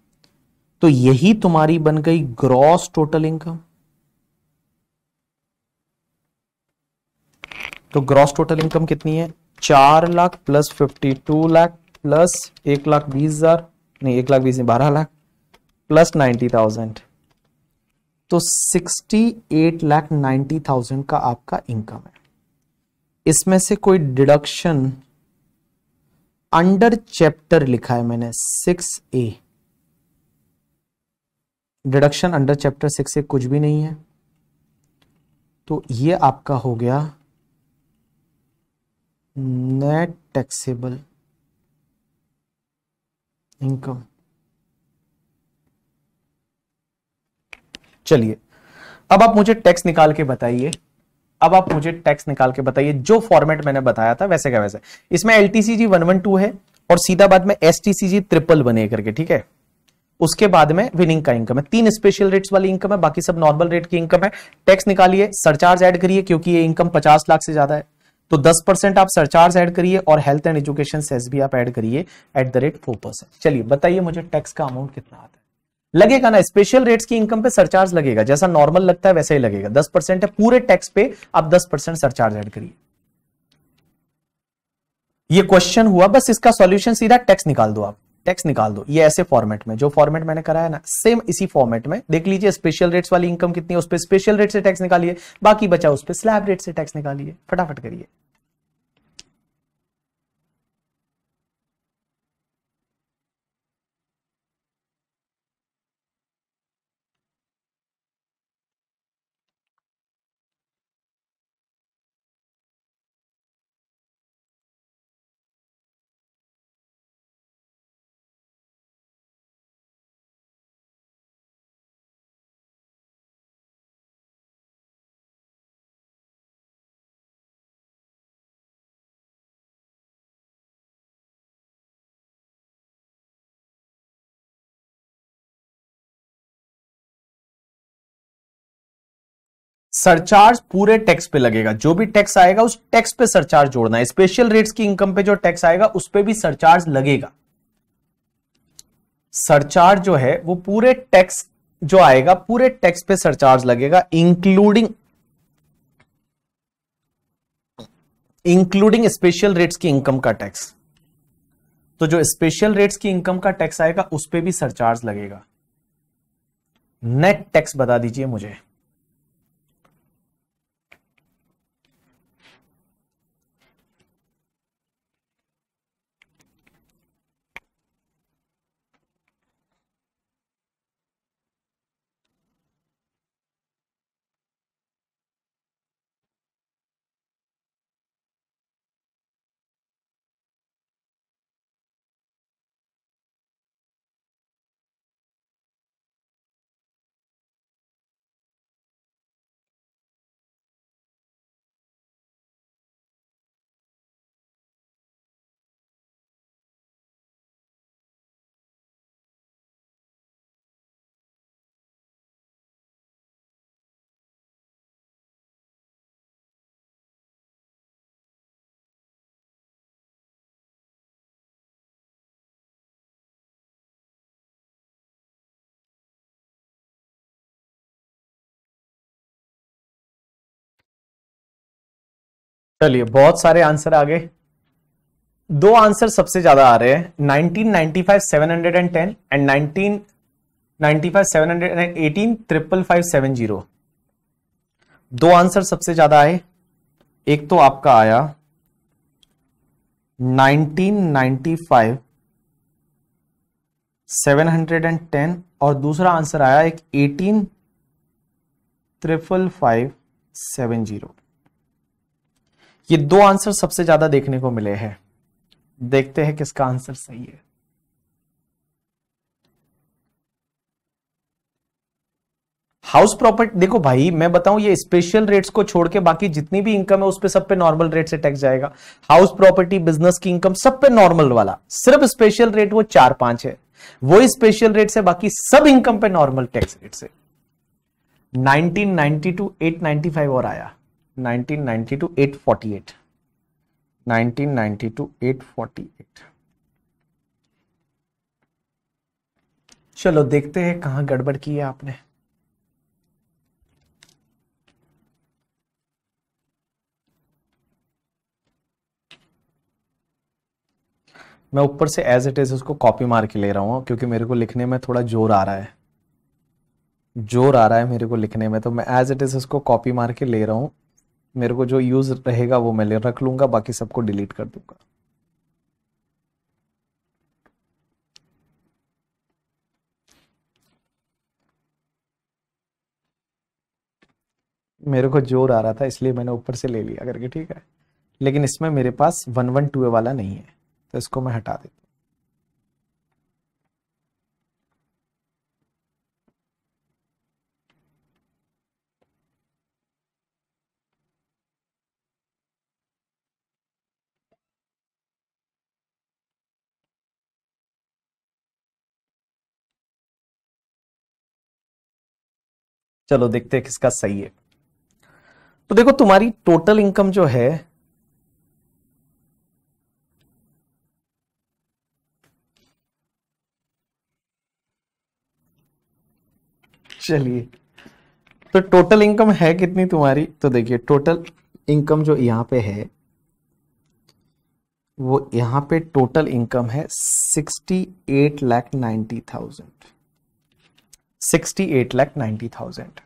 तो यही तुम्हारी बन गई ग्रॉस टोटल इनकम तो ग्रॉस टोटल इनकम कितनी है चार lakh plus fifty two lakh plus एक लाख बीस हजार नहीं एक लाख बीस नहीं बारह लाख प्लस नाइन्टी थाउजेंड तो sixty eight lakh ninety thousand का आपका इनकम है इसमें से कोई डिडक्शन अंडर चैप्टर लिखा है मैंने six A deduction under chapter six A कुछ भी नहीं है तो ये आपका हो गया नेट टैक्सेबल इनकम चलिए अब आप मुझे टैक्स निकाल के बताइए अब आप मुझे टैक्स निकाल के बताइए जो फॉर्मेट मैंने बताया था वैसे का वैसे इसमें L TCG G one one two है और सीधा बाद में S T C G triple बने करके ठीक है उसके बाद में विनिंग का इनकम है तीन स्पेशल रेट्स वाली इनकम है बाकी सब नॉर्मल रेट की इनकम है टैक्स निकालिए सरचार्ज ऐड करिए क्योंकि ये इनकम पचास लाख से ज्यादा है तो 10 परसेंट आप सरचार्ज ऐड करिए और हेल्थ एंड एजुकेशन सेस भी आप ऐड करिए at the rate four percent चलिए बताइए मुझे टैक्स का अमाउंट कितना आता है लगेगा ना स्पेशल रेट्स की इनकम पे सरचार्ज लगेगा जैसा नॉर्मल लगता है वैसे ही लगेगा दस परसेंट है पूरे टैक्स पे आप दस परसेंट सरचार्ज एड करिए ये क्वेश्चन हुआ बस इसका सॉल्यूशन सीधा टैक्स निकाल दो आप टैक्स निकाल दो ये ऐसे फॉर्मेट में जो फॉर्मेट मैंने कराया ना सेम इसी फॉर्मेट में देख लीजिए स्पेशल रेट्स वाली इनकम कितनी है उस पर स्पेशल रेट से टैक्स निकालिए बाकी बचा उस पर स्लैब रेट से टैक्स निकालिए फटाफट करिए सरचार्ज पूरे टैक्स पे लगेगा जो भी टैक्स आएगा उस टैक्स पे सरचार्ज जोड़ना है स्पेशल रेट्स की इनकम पे जो टैक्स आएगा उस पर भी सरचार्ज लगेगा सरचार्ज जो है वो पूरे टैक्स जो आएगा पूरे टैक्स पे सरचार्ज लगेगा इंक्लूडिंग इंक्लूडिंग स्पेशल रेट्स की इनकम का टैक्स तो जो स्पेशल रेट्स की इनकम का टैक्स आएगा उस पर भी सरचार्ज लगेगा नेट टैक्स बता दीजिए मुझे चलिए बहुत सारे आंसर आ गए दो आंसर सबसे ज्यादा आ रहे हैं 1995 710 and 1995 eighteen triple five seven zero दो आंसर सबसे ज्यादा आए एक तो आपका आया 1995 710 और दूसरा आंसर आया एक 18 ट्रिपल फाइव सेवन जीरो ये दो आंसर सबसे ज्यादा देखने को मिले हैं देखते हैं किसका आंसर सही है हाउस प्रॉपर्टी देखो भाई मैं बताऊं ये स्पेशल रेट्स को छोड़ के बाकी जितनी भी इनकम है उस पर सब पे नॉर्मल रेट से टैक्स जाएगा हाउस प्रॉपर्टी बिजनेस की इनकम सब पे नॉर्मल वाला सिर्फ स्पेशल रेट वो चार पांच है वो स्पेशल रेट से बाकी सब इनकम पे नॉर्मल टैक्स रेट से 1992 895 और आया 1992 848 चलो देखते हैं कहां गड़बड़ की है आपने मैं ऊपर से एज इट इज उसको कॉपी मार के ले रहा हूं क्योंकि मेरे को लिखने में थोड़ा जोर आ रहा है जोर आ रहा है मेरे को लिखने में तो मैं एज इट इज उसको कॉपी मार के ले रहा हूं मेरे को जो यूज रहेगा वो मैं ले रख लूंगा बाकी सबको डिलीट कर दूंगा मेरे को जोर आ रहा था इसलिए मैंने ऊपर से ले लिया करके ठीक है लेकिन इसमें मेरे पास वन वन टू वाला नहीं है तो इसको मैं हटा देता चलो देखते हैं किसका सही है तो देखो तुम्हारी टोटल इनकम जो है चलिए तो टोटल इनकम है कितनी तुम्हारी तो देखिए टोटल इनकम जो यहां पे है वो यहां पे टोटल इनकम है sixty eight lakh ninety thousand sixty eight lakh ninety thousand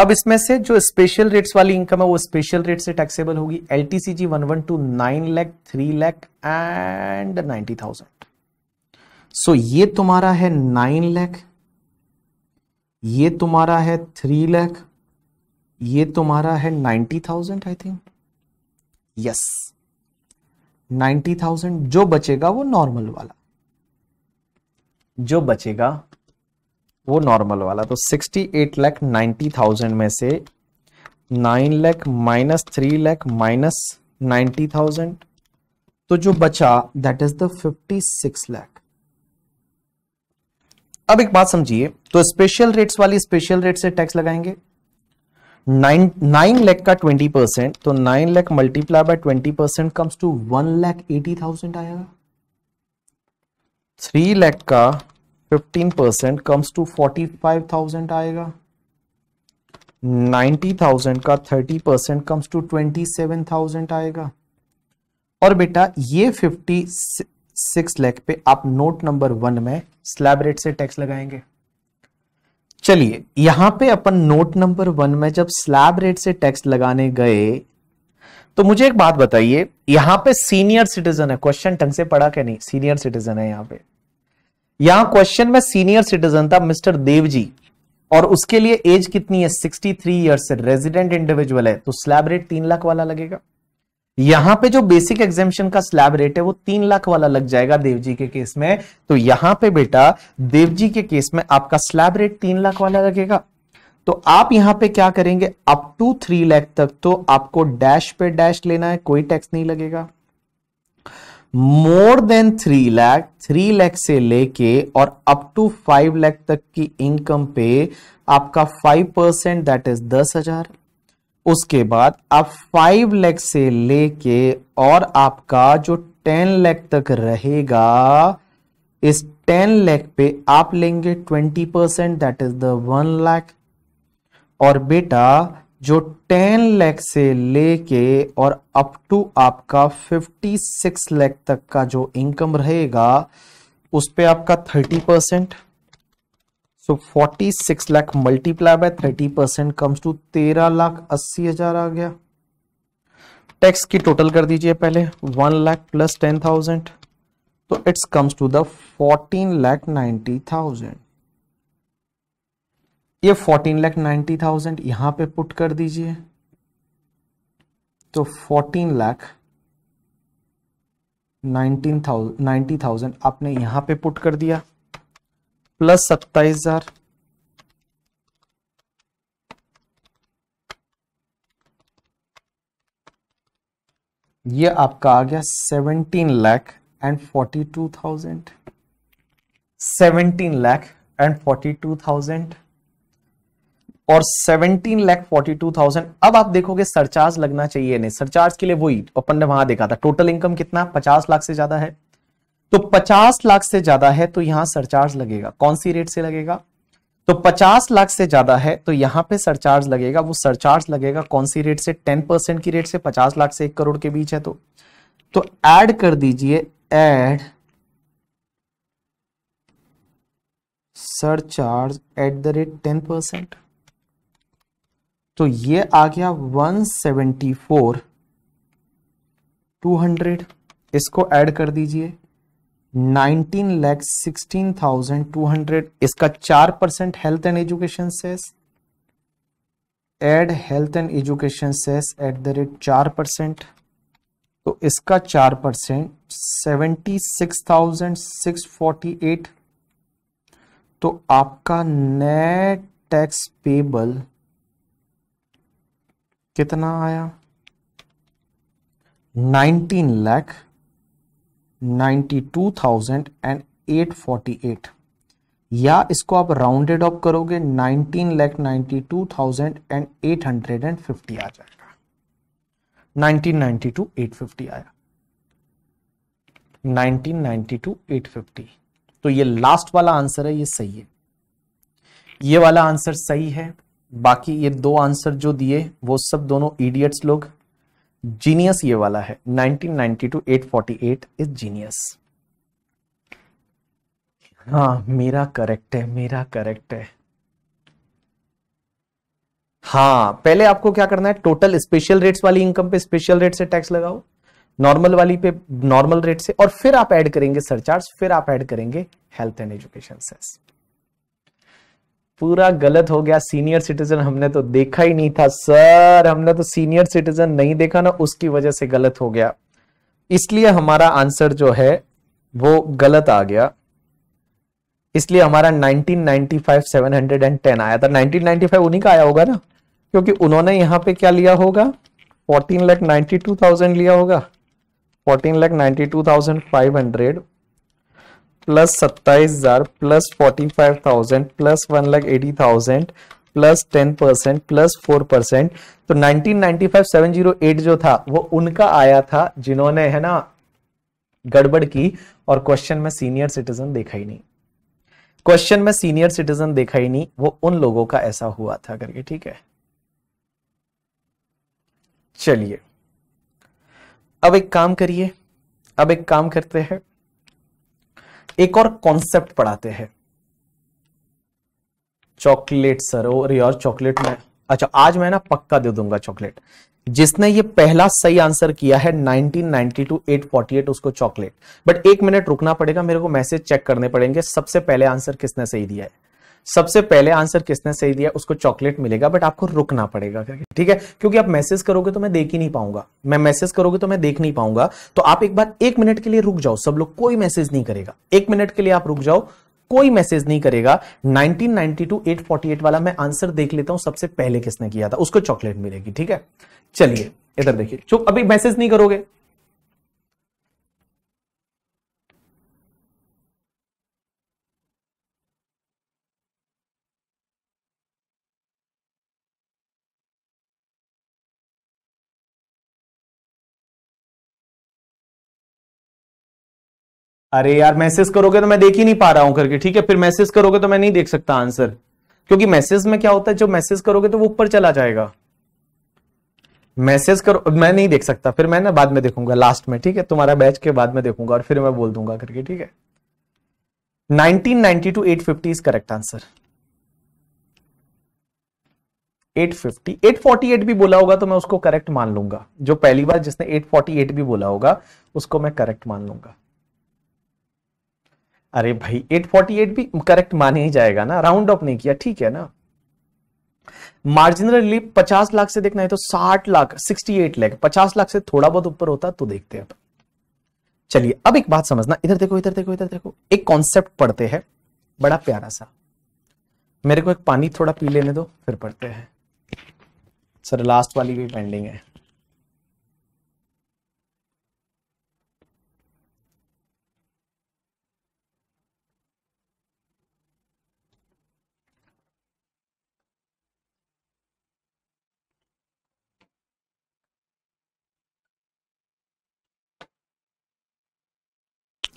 अब इसमें से जो स्पेशल रेट्स वाली इनकम है वो स्पेशल रेट से टैक्सेबल होगी L T C G one one two nine lakh three lakh and ninety thousand so ये तुम्हारा है नाइन लैख ये तुम्हारा है थ्री लैख ये तुम्हारा है ninety thousand I think yes ninety thousand जो बचेगा वो नॉर्मल वाला जो बचेगा वो नॉर्मल वाला तो sixty eight lakh ninety thousand में से nine lakh minus three lakh minus ninety thousand तो जो बचा that is the fifty six lakh अब एक बात समझिए तो स्पेशल रेट्स वाली स्पेशल रेट से टैक्स लगाएंगे नाइन लैख का ट्वेंटी परसेंट तो nine lakh multiply by twenty percent comes to one lakh eighty thousand आएगा थ्री लैख का fifteen percent comes to forty five thousand आएगा नाइन्टी थाउजेंड का thirty percent comes to twenty seven thousand आएगा और बेटा ये फिफ्टी सिक्स लैख पे आप नोट नंबर वन में स्लैब रेट से टैक्स लगाएंगे चलिए यहां पे अपन नोट नंबर वन में जब स्लैब रेट से टैक्स लगाने गए तो मुझे एक बात बताइए यहां पे सीनियर सिटीजन है क्वेश्चन ढंग से पढ़ा क्या नहीं सीनियर सिटीजन है यहां पे यहां क्वेश्चन में सीनियर सिटीजन था मिस्टर देव जी और उसके लिए एज कितनी है 63 थ्री ईयर्स रेजिडेंट इंडिविजुअल है तो स्लैब रेट तीन लाख वाला लगेगा यहां पे जो बेसिक एग्जेम्पन का स्लैब रेट है वो तीन लाख वाला लग जाएगा देवजी के केस में तो यहां पे बेटा देवजी के केस में आपका स्लैब रेट तीन लाख वाला लगेगा तो आप यहां पे क्या करेंगे अप टू थ्री लाख तक तो आपको डैश पे डैश लेना है कोई टैक्स नहीं लगेगा more than three lakh three lakh से लेके और अप टू फाइव लैख तक की इनकम पे आपका फाइव परसेंट दैट इज दस हजार उसके बाद आप फाइव लैख से लेके और आपका जो टेन लैख तक रहेगा इस टेन लैख पे आप लेंगे twenty percent that is the one lakh और बेटा जो 10 लाख से लेके और अप टू आपका 56 लाख तक का जो इनकम रहेगा उस पर आपका 30 percent so forty six lakh multiply by 30 percent comes to तेरह लाख अस्सी हजार आ गया टैक्स की टोटल कर दीजिए पहले one lakh plus ten thousand तो it's comes to the fourteen lakh ninety thousand ये फोर्टीन लाख नाइन्टी थाउजेंड यहां पे पुट कर दीजिए तो fourteen lakh nineteen thousand ninety thousand आपने यहां पे पुट कर दिया प्लस सत्ताईस हजार ये आपका आ गया seventeen lakh and forty two thousand seventeen lakh and forty two thousand और seventeen lakh forty two thousand अब आप देखोगे सरचार्ज लगना चाहिए नहीं सरचार्ज के लिए वही अपन ने वहां देखा था टोटल इनकम कितना पचास लाख से ज्यादा है तो पचास लाख से ज्यादा है तो यहां सरचार्ज लगेगा कौन सी रेट से लगेगा तो पचास लाख से ज्यादा है तो यहां पे सरचार्ज लगेगा वो सरचार्ज लगेगा कौन सी रेट से टेन परसेंट की रेट से पचास लाख से एक करोड़ के बीच है तो तो ऐड कर दीजिए add surcharge at the rate ten percent तो ये आ गया 174 200 इसको ऐड कर दीजिए 19 लैख 16,200 इसका चार percent health and education cess add health and education cess at the rate चार परसेंट तो इसका चार percent seventy six thousand six forty eight तो आपका नेट टैक्स पेबल कितना आया 19 लाख 92,848 या इसको आप राउंडेड ऑफ करोगे 19 लाख 92,850 आ जाएगा 1992 850 आया नाइनटीन नाइनटी तो ये लास्ट वाला आंसर है ये सही है ये वाला आंसर सही है बाकी ये दो आंसर जो दिए वो सब दोनों इडियट्स लोग जीनियस ये वाला है 1992 848 इज जीनियस हाँ मेरा करेक्ट है मेरा करेक्ट है हाँ पहले आपको क्या करना है टोटल स्पेशल रेट्स वाली इनकम पे स्पेशल रेट से टैक्स लगाओ नॉर्मल वाली पे नॉर्मल रेट से और फिर आप ऐड करेंगे सरचार्ज फिर आप ऐड करेंगे हेल्थ एंड एजुकेशन सेस पूरा गलत हो गया सीनियर सिटीजन हमने तो देखा ही नहीं था सर हमने तो सीनियर सिटीजन नहीं देखा ना उसकी वजह से गलत हो गया इसलिए हमारा आंसर जो है वो गलत आ गया इसलिए हमारा 1995 710 आया था 1995 उन्हीं का आया होगा ना क्योंकि उन्होंने यहाँ पे क्या लिया होगा 14 लाख 92,000 लिया होगा 14 लाख 92,500 प्लस सत्ताईस हजार plus forty five thousand plus one lakh eighty thousand plus ten percent plus four percent तो nineteen ninety five seven zero eight जो था वो उनका आया था जिन्होंने है ना गड़बड़ की और क्वेश्चन में सीनियर सिटीजन देखा ही नहीं क्वेश्चन में सीनियर सिटीजन देखा ही नहीं वो उन लोगों का ऐसा हुआ था करके ठीक है चलिए अब एक काम करिए अब एक काम करते हैं एक और कॉन्सेप्ट पढ़ाते हैं चॉकलेट सर और यार चॉकलेट में अच्छा आज मैं ना पक्का दे दूंगा चॉकलेट जिसने ये पहला सही आंसर किया है 1992 848 उसको चॉकलेट बट एक मिनट रुकना पड़ेगा मेरे को मैसेज चेक करने पड़ेंगे सबसे पहले आंसर किसने सही दिया है सबसे पहले आंसर किसने सही दिया उसको चॉकलेट मिलेगा बट आपको रुकना पड़ेगा ठीक है क्योंकि आप मैसेज करोगे तो मैं देख ही नहीं पाऊंगा मैं मैसेज करोगे तो मैं देख नहीं पाऊंगा तो आप एक बार एक मिनट के लिए रुक जाओ सब लोग कोई मैसेज नहीं करेगा एक मिनट के लिए आप रुक जाओ कोई मैसेज नहीं करेगा 1992 848 वाला मैं आंसर देख लेता हूं सबसे पहले किसने किया था उसको चॉकलेट मिलेगी ठीक है चलिए इधर देखिए अभी मैसेज नहीं करोगे अरे यार मैसेज करोगे तो मैं देख ही नहीं पा रहा हूं करके ठीक है फिर मैसेज करोगे तो मैं नहीं देख सकता आंसर क्योंकि मैसेज में क्या होता है जो मैसेज करोगे तो वो ऊपर चला जाएगा मैसेज करो मैं नहीं देख सकता फिर मैं ना बाद में देखूंगा लास्ट में ठीक है तुम्हारा बैच के बाद में देखूंगा और फिर मैं बोल दूंगा करके ठीक है 1992 850 इज करेक्ट आंसर 850 848 भी बोला होगा तो मैं उसको करेक्ट मान लूंगा जो पहली बार जिसने 848 भी बोला होगा उसको मैं करेक्ट मान लूंगा अरे भाई 848 भी करेक्ट माने ही जाएगा ना राउंड ऑफ नहीं किया ठीक है ना मार्जिनल रिलीफ 50 लाख से देखना है तो 60 लाख 68 लाख 50 लाख से थोड़ा बहुत ऊपर होता तो देखते हैं चलिए अब एक बात समझना इधर देखो इधर देखो इधर देखो एक कॉन्सेप्ट पढ़ते हैं बड़ा प्यारा सा मेरे को एक पानी थोड़ा पी लेने दो फिर पढ़ते हैं सर लास्ट वाली भी पेंडिंग है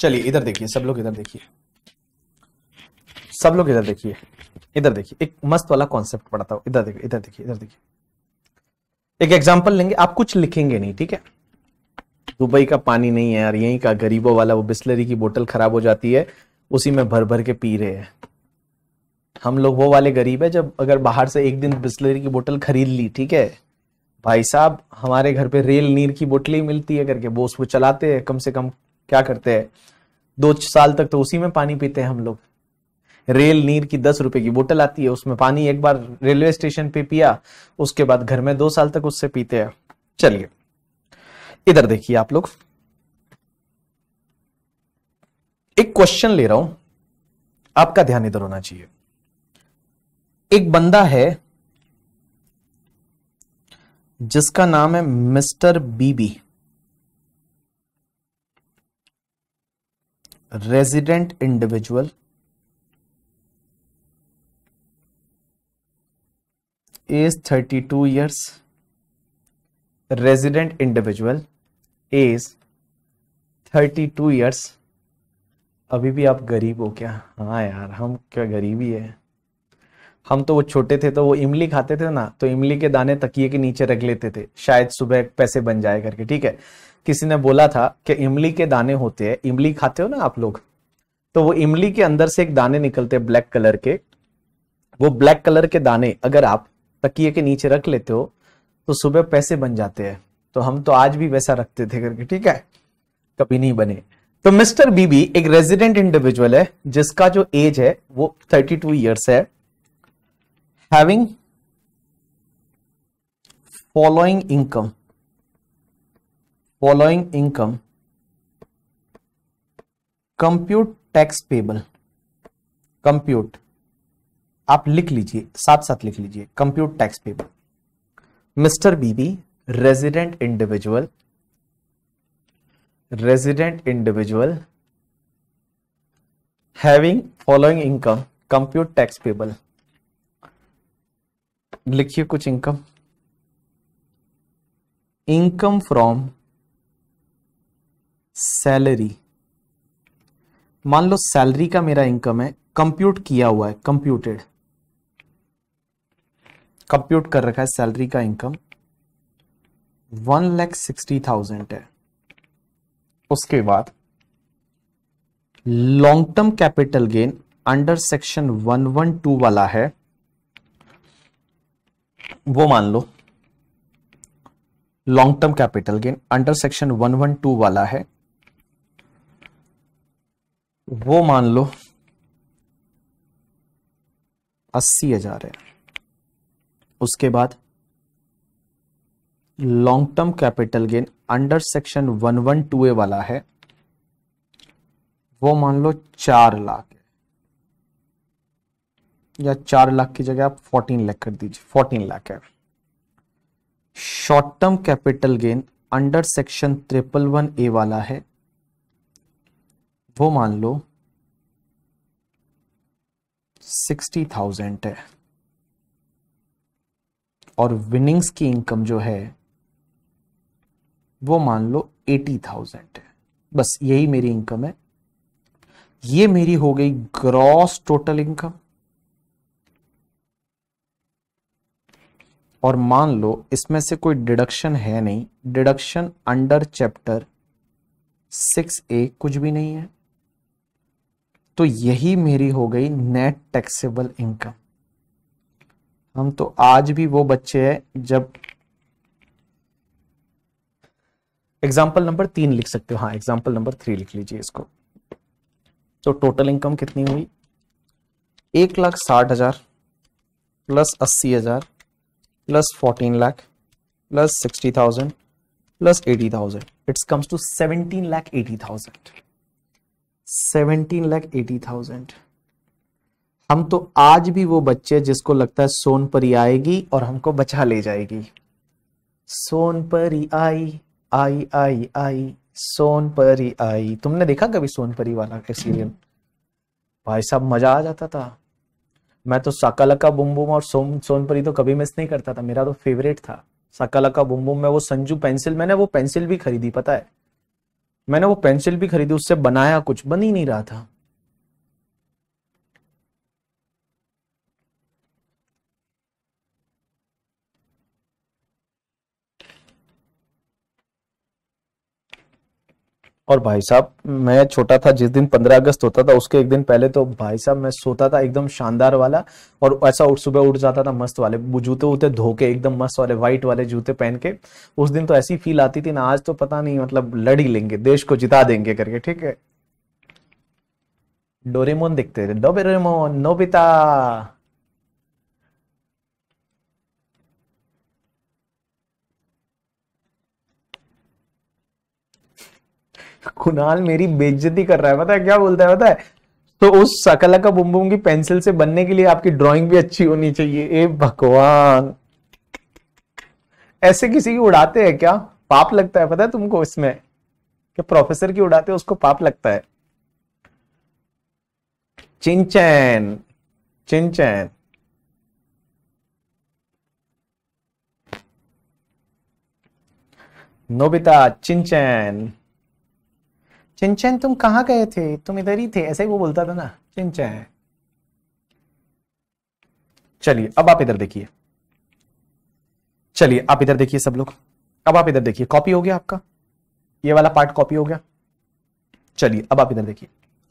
चलिए इधर देखिए सब लोग इधर देखिए सब लोग इधर देखिए इधर देखिए एक मस्त वाला कॉन्सेप्ट पढ़ाता हूं इधर देखिए इधर देखिए इधर देखिए एक एग्जाम्पल लेंगे आप कुछ लिखेंगे नहीं ठीक है दुबई का पानी नहीं है यार यहीं का गरीबों वाला वो बिस्लरी की बोतल खराब हो जाती है उसी में भर भर के पी रहे हैं हम लोग वो वाले गरीब है जब अगर बाहर से एक दिन बिस्लरी की बोतल खरीद ली ठीक है भाई साहब हमारे घर पे रेल नीर की ही मिलती है करके वो उसको चलाते हैं कम से कम क्या करते हैं दो साल तक तो उसी में पानी पीते हैं हम लोग रेल नीर की दस रुपए की बोतल आती है उसमें पानी एक बार रेलवे स्टेशन पे पिया उसके बाद घर में दो साल तक उससे पीते हैं चलिए इधर देखिए आप लोग एक क्वेश्चन ले रहा हूं आपका ध्यान इधर होना चाहिए एक बंदा है जिसका नाम है mister BB resident individual two 32 years resident individual thirty 32 years अभी भी आप गरीब हो क्या हाँ यार हम क्या गरीबी है हम तो वो छोटे थे तो वो इमली खाते थे ना तो इमली के दाने तकिए के नीचे रख लेते थे शायद सुबह पैसे बन जाए करके ठीक है किसी ने बोला था कि इमली के दाने होते हैं इमली खाते हो ना आप लोग तो वो इमली के अंदर से एक दाने निकलते हैं ब्लैक कलर के वो ब्लैक कलर के दाने अगर आप तकिए के नीचे रख लेते हो तो सुबह पैसे बन जाते हैं तो हम तो आज भी वैसा रखते थे करके ठीक है कभी नहीं बने तो मिस्टर बीबी एक रेजिडेंट इंडिविजुअल है जिसका जो एज है वो 32 टू ईयर्स है having following income following income compute tax payable compute आप लिख लीजिए साथ साथ लिख लीजिए compute tax payable mister BB resident individual resident individual having following income compute tax payable लिखिए कुछ इनकम इनकम फ्रॉम सैलरी मान लो सैलरी का मेरा इनकम है कंप्यूट किया हुआ है कंप्यूटेड कंप्यूट कर रखा है सैलरी का income one lakh sixty thousand है उसके बाद long term capital gain under section one one two वाला है वो मान लो long term capital gain under section one one two वाला है वो मान लो अस्सी हजार है उसके बाद long term capital gain under section one one two A वाला है वो मान लो चार लाख है या चार लाख की जगह आप फोर्टीन लाख कर दीजिए फोर्टीन लाख है short term capital gain under section triple one A वाला है वो मान लो सिक्सटी थाउजेंड है और विनिंग्स की इनकम जो है वो मान लो एटी थाउजेंड है बस यही मेरी इनकम है ये मेरी हो गई ग्रॉस टोटल इनकम और मान लो इसमें से कोई डिडक्शन है नहीं deduction under chapter six A कुछ भी नहीं है तो यही मेरी हो गई नेट टैक्सेबल इनकम हम तो आज भी वो बच्चे हैं जब एग्जाम्पल नंबर तीन लिख सकते हो हाँ एग्जाम्पल नंबर थ्री लिख लीजिए इसको तो टोटल इनकम कितनी हुई एक लाख साठ हजार प्लस अस्सी हजार plus fourteen lakh plus sixty thousand plus eighty thousand it's comes to seventeen lakh eighty thousand seventeen lakh eighty thousand हम तो आज भी वो बच्चे जिसको लगता है सोन परी आएगी और हमको बचा ले जाएगी सोन परी आई आई आई आई सोन परी आई तुमने देखा कभी सोन परी वाला के सीरियल भाई साहब मजा आ जाता था मैं तो साकालका बुम बुम और सोन सोनपरी तो कभी मिस नहीं करता था मेरा तो फेवरेट था साकालका बुम बुम में वो संजू पेंसिल मैंने वो पेंसिल भी खरीदी पता है मैंने वो पेंसिल भी खरीदी उससे बनाया कुछ बन ही नहीं रहा था और भाई साहब मैं छोटा था जिस दिन पंद्रह अगस्त होता था उसके एक दिन पहले तो भाई साहब मैं सोता था एकदम शानदार वाला और ऐसा उठ सुबह उठ जाता था मस्त वाले जूते उते धो के एकदम मस्त वाले व्हाइट वाले जूते पहन के उस दिन तो ऐसी फील आती थी ना आज तो पता नहीं मतलब लड़ ही लेंगे देश को जिता देंगे करके ठीक है डोरेमोन दिखते थे डोबेरेमोन नोबिता कुणाल मेरी बेइज्जती कर रहा है पता है क्या बोलता है पता है तो उस सकल का बुम बुम की पेंसिल से बनने के लिए आपकी ड्राइंग भी अच्छी होनी चाहिए ए भगवान ऐसे किसी की उड़ाते हैं क्या पाप लगता है पता है तुमको इसमें कि प्रोफेसर की उड़ाते उसको पाप लगता है चिंचैन चिंचैन नोबिता चिंचैन चिंचन तुम कहाँ गए थे तुम इधर ही थे ऐसे ही वो बोलता था ना चिंचन चलिए अब आप इधर देखिए चलिए आप इधर देखिए सब लोग अब आप इधर देखिए कॉपी हो गया आपका ये वाला पार्ट कॉपी हो गया चलिए अब आप इधर देखिए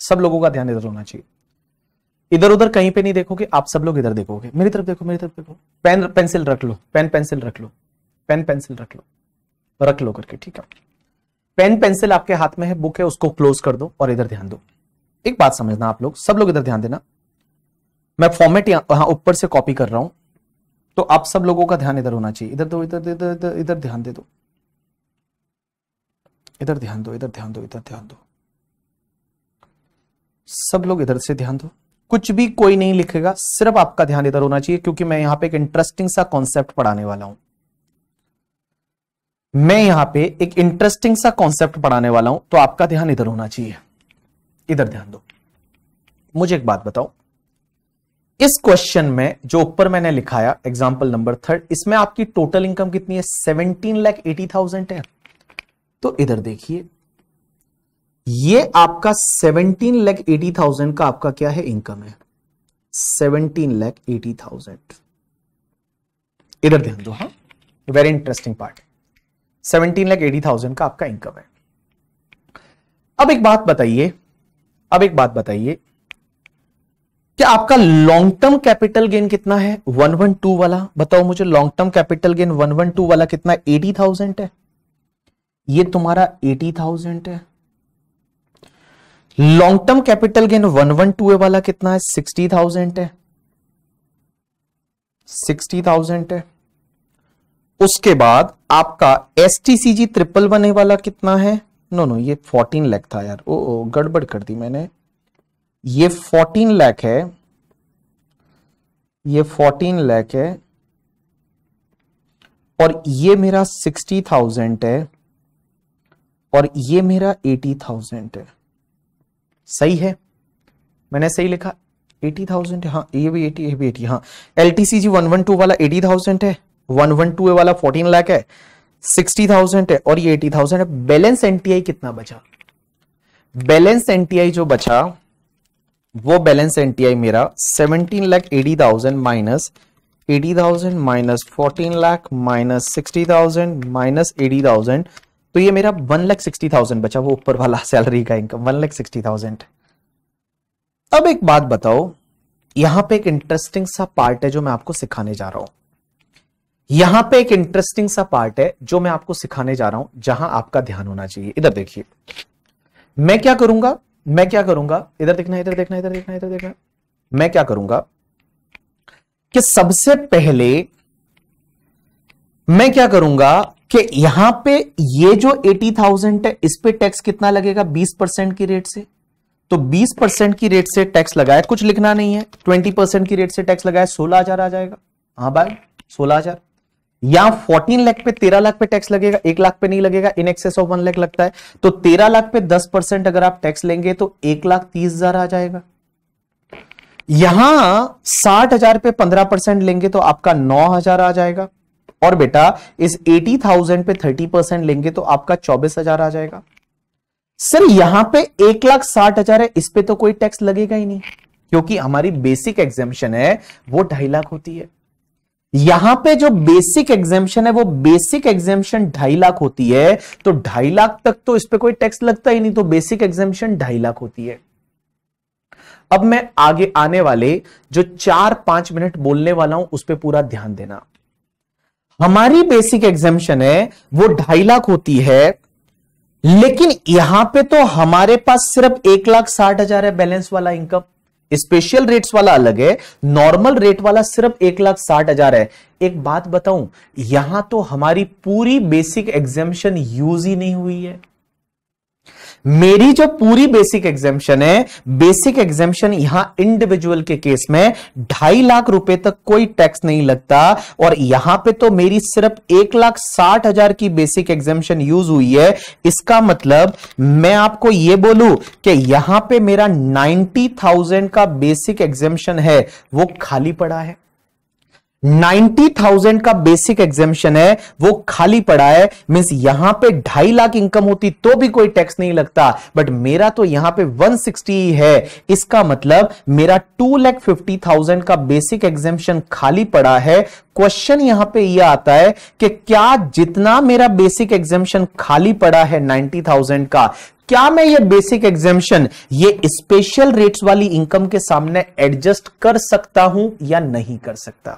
सब लोगों का ध्यान इधर होना चाहिए इधर उधर कहीं पे नहीं देखोगे आप सब लोग इधर देखोगे मेरी तरफ देखो मेरी तरफ देखो पेन पेंसिल रख लो पेन पेंसिल रख लो पेन पेंसिल रख लो रख लो करके ठीक है पेन पेंसिल आपके हाथ में है बुक है उसको क्लोज कर दो और इधर ध्यान दो एक बात समझना आप लोग सब लोग इधर ध्यान देना मैं फॉर्मेट यहां ऊपर से कॉपी कर रहा हूं तो आप सब लोगों का ध्यान इधर होना चाहिए इधर दो इधर इधर इधर इधर ध्यान दे दो इधर ध्यान दो इधर ध्यान दो इधर ध्यान दो सब लोग इधर से ध्यान दो कुछ भी कोई नहीं लिखेगा सिर्फ आपका ध्यान इधर होना चाहिए क्योंकि मैं यहाँ पे एक इंटरेस्टिंग सा कॉन्सेप्ट पढ़ाने वाला हूं मैं यहां पे एक इंटरेस्टिंग सा कॉन्सेप्ट पढ़ाने वाला हूं तो आपका ध्यान इधर होना चाहिए इधर ध्यान दो मुझे एक बात बताओ इस क्वेश्चन में जो ऊपर मैंने लिखाया एग्जाम्पल नंबर थर्ड इसमें आपकी टोटल इनकम कितनी है सेवनटीन लैख एटी थाउजेंड है तो इधर देखिए ये आपका सेवनटीन लैख एटी थाउजेंड का आपका क्या है इनकम है सेवनटीन लैख एटी थाउजेंड इधर ध्यान दो हाँ very interesting part seventeen lakh eighty thousand का आपका इनकम है अब एक बात बताइए अब एक बात बताइए कि आपका लॉन्ग टर्म कैपिटल गेन कितना है वन वन टू वाला बताओ मुझे long term capital gain one one two वाला कितना एटी थाउजेंड है ये तुम्हारा एटी थाउजेंड है long term capital gain one one two वाला कितना है सिक्सटी थाउजेंड है सिक्सटी थाउजेंड है उसके बाद आपका S T C G triple बने वाला कितना है नो नो ये फोर्टीन लैख था यार ओ, ओ गड़बड़ कर दी मैंने ये फोर्टीन लैख है ये फोर्टीन लैख है और ये मेरा सिक्सटी थाउजेंड है और ये मेरा एटी थाउजेंड है सही है मैंने सही लिखा एटी थाउजेंड हाँ ये भी एटी ये भी एटी हाँ L T C G one one two वाला एटी थाउजेंड है वन वन टू वाला फोर्टीन लाख है सिक्सटी थाउजेंड है और ये एटी थाउजेंड है बैलेंस एनटीआई कितना बचा बैलेंस एनटीआई जो बचा वो बैलेंस एनटीआई मेरा seventeen lakh eighty thousand minus eighty thousand minus fourteen lakh minus sixty thousand minus eighty thousand तो ये मेरा वन लाख सिक्सटी थाउजेंड बचा वो ऊपर वाला सैलरी का income one lakh sixty thousand अब एक बात बताओ यहां पे एक इंटरेस्टिंग सा पार्ट है जो मैं आपको सिखाने जा रहा हूं यहां पे एक इंटरेस्टिंग सा पार्ट है जो मैं आपको सिखाने जा रहा हूं जहां आपका ध्यान होना चाहिए इधर देखिए मैं क्या करूंगा मैं क्या करूंगा इधर देखना इधर देखना इधर देखना इधर देखना मैं क्या करूंगा कि सबसे पहले मैं क्या करूंगा कि यहां पे ये जो 80,000 है इस पे टैक्स कितना लगेगा 20 परसेंट की रेट से तो 20 परसेंट की रेट से टैक्स लगाया कुछ लिखना नहीं है 20 परसेंट की रेट से टैक्स लगाया सोलह हजार आ जाएगा हाँ भाई सोलह हजार या 14 लाख पे 13 लाख पे टैक्स लगेगा एक लाख पे नहीं लगेगा in excess of one lakh लगता है तो 13 लाख पे 10 परसेंट अगर आप टैक्स लेंगे तो एक लाख तीस हजार आ जाएगा यहां साठ हजार पे 15 परसेंट लेंगे तो आपका नौ हजार आ जाएगा और बेटा इस एटी थाउजेंड पे थर्टी परसेंट लेंगे तो आपका चौबीस हजार आ जाएगा सर यहां पर एक लाख साठ हजार है इस पर तो कोई टैक्स लगेगा ही नहीं क्योंकि हमारी बेसिक एग्जामेशन है वो ढाई लाख होती है यहां पे जो बेसिक एग्जेम्पन है वो बेसिक एग्जेम्पन ढाई लाख होती है तो ढाई लाख तक तो इस पर कोई टैक्स लगता ही नहीं तो बेसिक एग्जेम्पन ढाई लाख होती है अब मैं आगे आने वाले जो चार पांच मिनट बोलने वाला हूं उस पर पूरा ध्यान देना हमारी बेसिक एग्जेम्पन है वो ढाई लाख होती है लेकिन यहां पे तो हमारे पास सिर्फ एक लाख साठ हजार है बैलेंस वाला इनकम स्पेशल रेट्स वाला अलग है नॉर्मल रेट वाला सिर्फ एक लाख साठ हजार है एक बात बताऊं यहां तो हमारी पूरी बेसिक एग्जामेशन यूज ही नहीं हुई है मेरी जो पूरी बेसिक एग्जामेशन है बेसिक एग्जामेशन यहां इंडिविजुअल के केस में ढाई लाख रुपए तक कोई टैक्स नहीं लगता और यहां पे तो मेरी सिर्फ एक लाख साठ हजार की बेसिक एग्जामेशन यूज हुई है इसका मतलब मैं आपको यह बोलूं कि यहां पे मेरा नाइन्टी थाउजेंड का बेसिक एग्जामेशन है वो खाली पड़ा है नाइन्टी थाउजेंड का बेसिक एग्जेम्शन है वो खाली पड़ा है मीन्स यहां पे ढाई लाख इनकम होती तो भी कोई टैक्स नहीं लगता बट मेरा तो यहां पे 160 ही है इसका मतलब मेरा टू लैख फिफ्टी थाउजेंड का बेसिक एग्जेम्शन खाली पड़ा है क्वेश्चन यहां पे ये यह आता है कि क्या जितना मेरा बेसिक एग्जामेशन खाली पड़ा है 90,000 का क्या मैं ये बेसिक एग्जामेशन ये स्पेशल रेट्स वाली इनकम के सामने एडजस्ट कर सकता हूं या नहीं कर सकता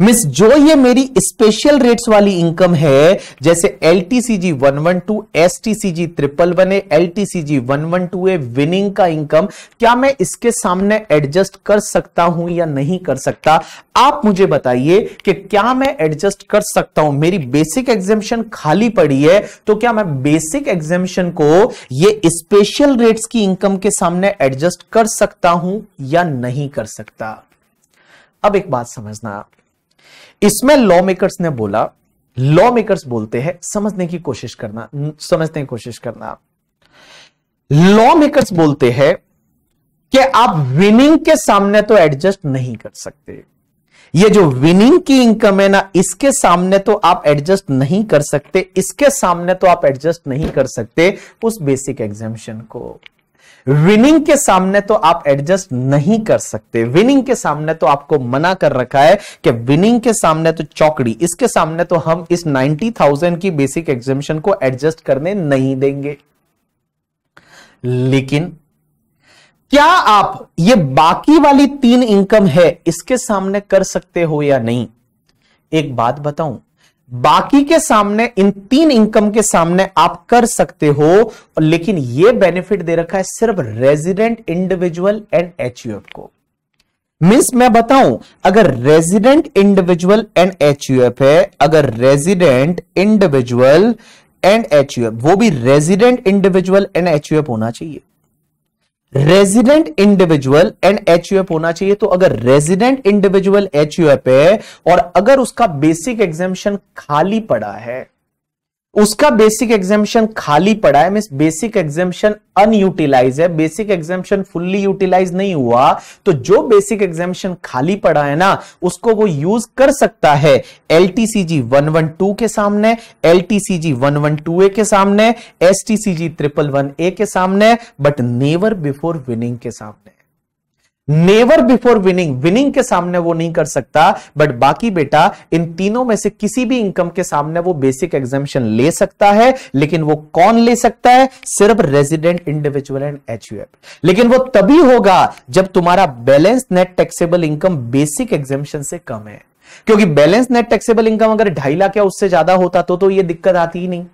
मिस जो ये मेरी स्पेशल रेट्स वाली इनकम है जैसे L T C G one one two S T C G triple one A L T C G one one two A winning का इनकम क्या मैं इसके सामने एडजस्ट कर सकता हूं या नहीं कर सकता आप मुझे बताइए कि क्या मैं एडजस्ट कर सकता हूं मेरी बेसिक एग्जेम्पन खाली पड़ी है तो क्या मैं बेसिक एग्जेम्पन को ये स्पेशल रेट्स की इनकम के सामने एडजस्ट कर सकता हूं या नहीं कर सकता अब एक बात समझना इसमें लॉ मेकर्स ने बोला लॉ मेकर्स बोलते हैं समझने की कोशिश करना समझने की कोशिश करना लॉ मेकर्स बोलते हैं कि आप विनिंग के सामने तो एडजस्ट नहीं कर सकते ये जो विनिंग की इनकम है ना इसके सामने तो आप एडजस्ट नहीं कर सकते इसके सामने तो आप एडजस्ट नहीं कर सकते उस बेसिक एग्जामेशन को विनिंग के सामने तो आप एडजस्ट नहीं कर सकते विनिंग के सामने तो आपको मना कर रखा है कि विनिंग के सामने तो चौकड़ी इसके सामने तो हम इस 90,000 की बेसिक एग्जिबिशन को एडजस्ट करने नहीं देंगे लेकिन क्या आप ये बाकी वाली तीन इनकम है इसके सामने कर सकते हो या नहीं एक बात बताऊं बाकी के सामने इन तीन इनकम के सामने आप कर सकते हो लेकिन यह बेनिफिट दे रखा है सिर्फ रेजिडेंट इंडिविजुअल एंड एच को मीन्स मैं बताऊं अगर रेजिडेंट इंडिविजुअल एंड एच है अगर रेजिडेंट इंडिविजुअल एंड एच वो भी रेजिडेंट इंडिविजुअल एंड एच होना चाहिए रेजिडेंट इंडिविजुअल एंड एच होना चाहिए तो अगर रेजिडेंट इंडिविजुअल एच है और अगर उसका बेसिक एग्जामेशन खाली पड़ा है उसका बेसिक एग्जामेशन खाली पड़ा है मीन बेसिक एग्जामेशन अनयूटिलाइज है बेसिक एग्जामेशन फुल्ली यूटिलाइज नहीं हुआ तो जो बेसिक एग्जामेशन खाली पड़ा है ना उसको वो यूज कर सकता है L T C G one one two के सामने एलटीसीजी ए के सामने S T C G triple one A के सामने बट नेवर बिफोर विनिंग के सामने नेवर बिफोर विनिंग विनिंग के सामने वो नहीं कर सकता बट बाकी बेटा इन तीनों में से किसी भी इनकम के सामने वो बेसिक एग्जामेशन ले सकता है लेकिन वो कौन ले सकता है सिर्फ रेजिडेंट इंडिविजुअल एंड एच लेकिन वो तभी होगा जब तुम्हारा balance net taxable income basic exemption से कम है क्योंकि बैलेंस नेट टैक्सेबल इनकम अगर ढाई लाख या उससे ज्यादा होता तो तो ये दिक्कत आती ही नहीं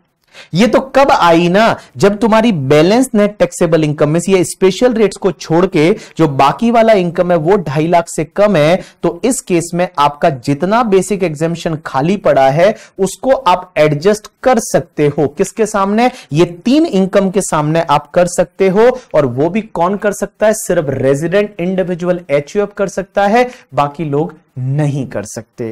ये तो कब आई ना जब तुम्हारी बैलेंस नेट टैक्सेबल इनकम में से ये स्पेशल रेट्स को छोड़ के जो बाकी वाला इनकम है वो ढाई लाख से कम है तो इस केस में आपका जितना बेसिक एग्जामेशन खाली पड़ा है उसको आप एडजस्ट कर सकते हो किसके सामने ये तीन इनकम के सामने आप कर सकते हो और वो भी कौन कर सकता है सिर्फ रेजिडेंट इंडिविजुअल एच कर सकता है बाकी लोग नहीं कर सकते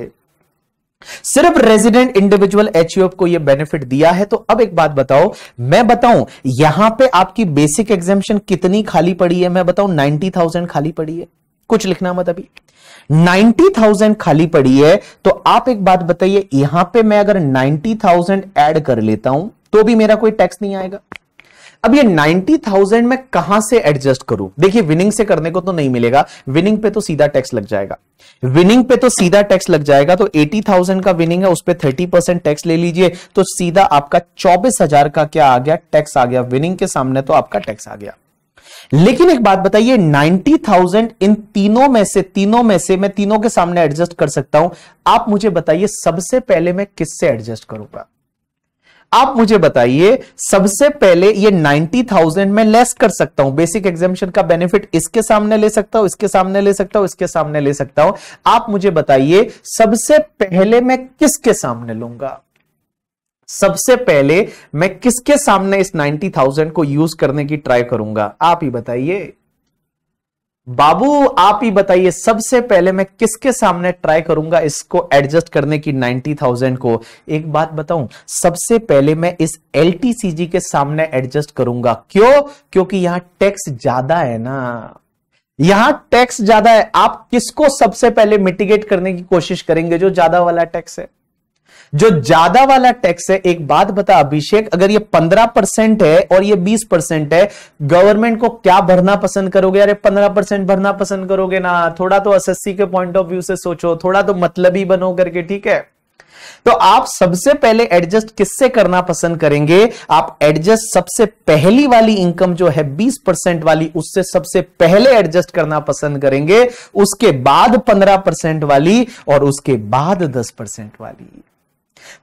सिर्फ रेजिडेंट इंडिविजुअल एच को यह बेनिफिट दिया है तो अब एक बात बताओ मैं बताऊं यहां पे आपकी बेसिक एग्जामेशन कितनी खाली पड़ी है मैं बताऊं 90,000 खाली पड़ी है कुछ लिखना मत अभी 90,000 खाली पड़ी है तो आप एक बात बताइए यहां पे मैं अगर 90,000 ऐड कर लेता हूं तो भी मेरा कोई टैक्स नहीं आएगा अब ये 90,000 में कहां से एडजस्ट करूं देखिए विनिंग से करने को तो नहीं मिलेगा विनिंग पे तो सीधा टैक्स लग जाएगा विनिंग पे तो सीधा टैक्स लग जाएगा तो 80,000 का विनिंग है उस पर थर्टी परसेंट टैक्स ले लीजिए तो सीधा आपका 24,000 का क्या आ गया टैक्स आ गया विनिंग के सामने तो आपका टैक्स आ गया लेकिन एक बात बताइए 90,000 इन तीनों में से तीनों में से मैं तीनों के सामने एडजस्ट कर सकता हूं आप मुझे बताइए सबसे पहले मैं किससे एडजस्ट करूंगा आप मुझे बताइए सबसे पहले ये 90,000 में लेस कर सकता हूं बेसिक एग्जामेशन का बेनिफिट इसके सामने ले सकता हूं इसके सामने ले सकता हूं इसके सामने ले सकता हूं आप मुझे बताइए सबसे पहले मैं किसके सामने लूंगा सबसे पहले मैं किसके सामने इस 90,000 को यूज करने की ट्राई करूंगा आप ही बताइए बाबू आप ही बताइए सबसे पहले मैं किसके सामने ट्राई करूंगा इसको एडजस्ट करने की 90,000 को एक बात बताऊं सबसे पहले मैं इस एल के सामने एडजस्ट करूंगा क्यों क्योंकि यहां टैक्स ज्यादा है ना यहां टैक्स ज्यादा है आप किसको सबसे पहले मिटिगेट करने की कोशिश करेंगे जो ज्यादा वाला टैक्स है जो ज्यादा वाला टैक्स है एक बात बता अभिषेक अगर ये पंद्रह परसेंट है और ये बीस परसेंट है गवर्नमेंट को क्या भरना पसंद करोगे अरे पंद्रह परसेंट भरना पसंद करोगे ना थोड़ा तो एस के पॉइंट ऑफ व्यू से सोचो थोड़ा तो मतलब ही बनो करके ठीक है तो आप सबसे पहले एडजस्ट किससे करना पसंद करेंगे आप एडजस्ट सबसे पहली वाली इनकम जो है 20 परसेंट वाली उससे सबसे पहले एडजस्ट करना पसंद करेंगे उसके बाद 15 परसेंट वाली और उसके बाद 10 परसेंट वाली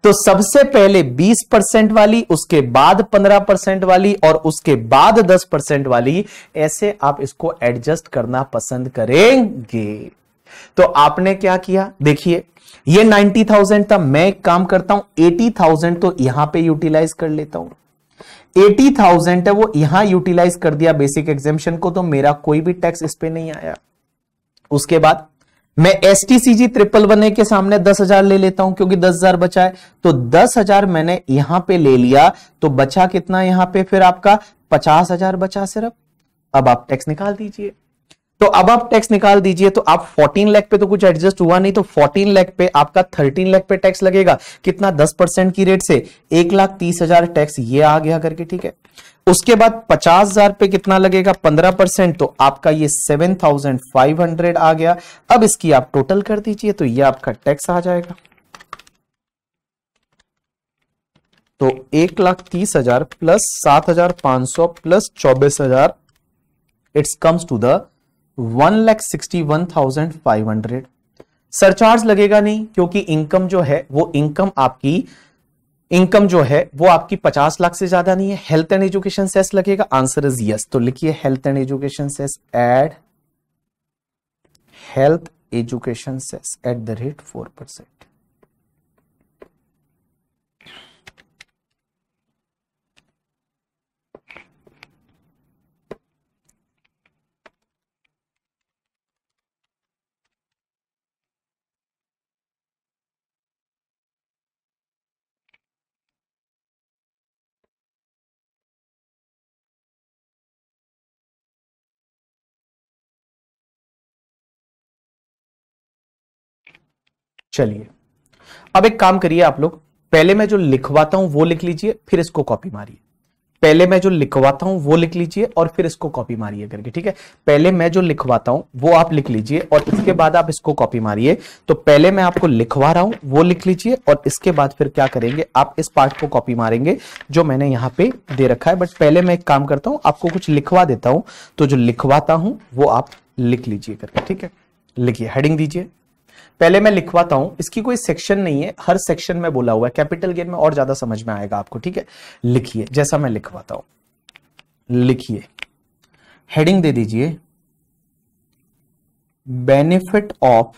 तो सबसे पहले 20 परसेंट वाली उसके बाद 15 परसेंट वाली और उसके बाद 10 परसेंट वाली ऐसे आप इसको एडजस्ट करना पसंद करेंगे तो आपने क्या किया देखिए ये 90,000 था मैं एक काम करता हूं 80,000 तो यहां पे यूटिलाइज कर लेता हूं एटी थाउजेंड है वो यहां यूटिलाइज कर दिया बेसिक एग्जेपन को तो मेरा कोई भी टैक्स इस पर नहीं आया उसके बाद मैं S T C G triple one A के सामने दस हजार ले लेता हूं क्योंकि दस हजार बचा है तो दस हजार मैंने यहां पे ले लिया तो बचा कितना यहां पे फिर आपका पचास हजार बचा सिर्फ अब आप टैक्स निकाल दीजिए तो अब आप टैक्स निकाल दीजिए तो आप 14 लाख पे तो कुछ एडजस्ट हुआ नहीं तो 14 लाख पे आपका 13 लाख पे टैक्स लगेगा कितना 10 परसेंट की रेट से एक लाख तीस हजार टैक्स ये आ गया करके ठीक है उसके बाद पचास हजार पे कितना लगेगा पंद्रह परसेंट तो आपका ये सेवन थाउजेंड फाइव हंड्रेड आ गया अब इसकी आप टोटल कर दीजिए तो ये आपका टैक्स आ जाएगा तो एक लाख तीस हजार प्लस सात हजार पांच सौ प्लस चौबीस हजार it's comes to the one lakh sixty one thousand five hundred surcharge लगेगा नहीं क्योंकि इनकम जो है वो इनकम आपकी इनकम जो है वो आपकी पचास लाख से ज्यादा नहीं है हेल्थ एंड एजुकेशन सेस लगेगा आंसर इज यस तो लिखिए health and education cess add health education cess at the rate four percent चलिए अब एक काम करिए आप लोग पहले मैं जो लिखवाता हूं वो लिख लीजिए फिर इसको कॉपी मारिए पहले मैं जो लिखवाता हूं वो लिख लीजिए और फिर इसको कॉपी मारिए करके ठीक है पहले मैं जो लिखवाता हूं वो आप लिख लीजिए और इसके बाद आप इसको कॉपी मारिए तो पहले मैं आपको लिखवा रहा हूं वो लिख लीजिए और इसके बाद फिर क्या करेंगे आप इस पार्ट को कॉपी मारेंगे जो मैंने यहाँ पे दे रखा है बट पहले मैं एक काम करता हूं आपको कुछ लिखवा देता हूं तो जो लिखवाता हूं वो आप लिख लीजिए करके ठीक है लिखिए हेडिंग दीजिए पहले मैं लिखवाता हूं इसकी कोई सेक्शन नहीं है हर सेक्शन में बोला हुआ है कैपिटल गेन में और ज्यादा समझ में आएगा आपको ठीक है लिखिए जैसा मैं लिखवाता हूं लिखिए हेडिंग दे दीजिए benefit of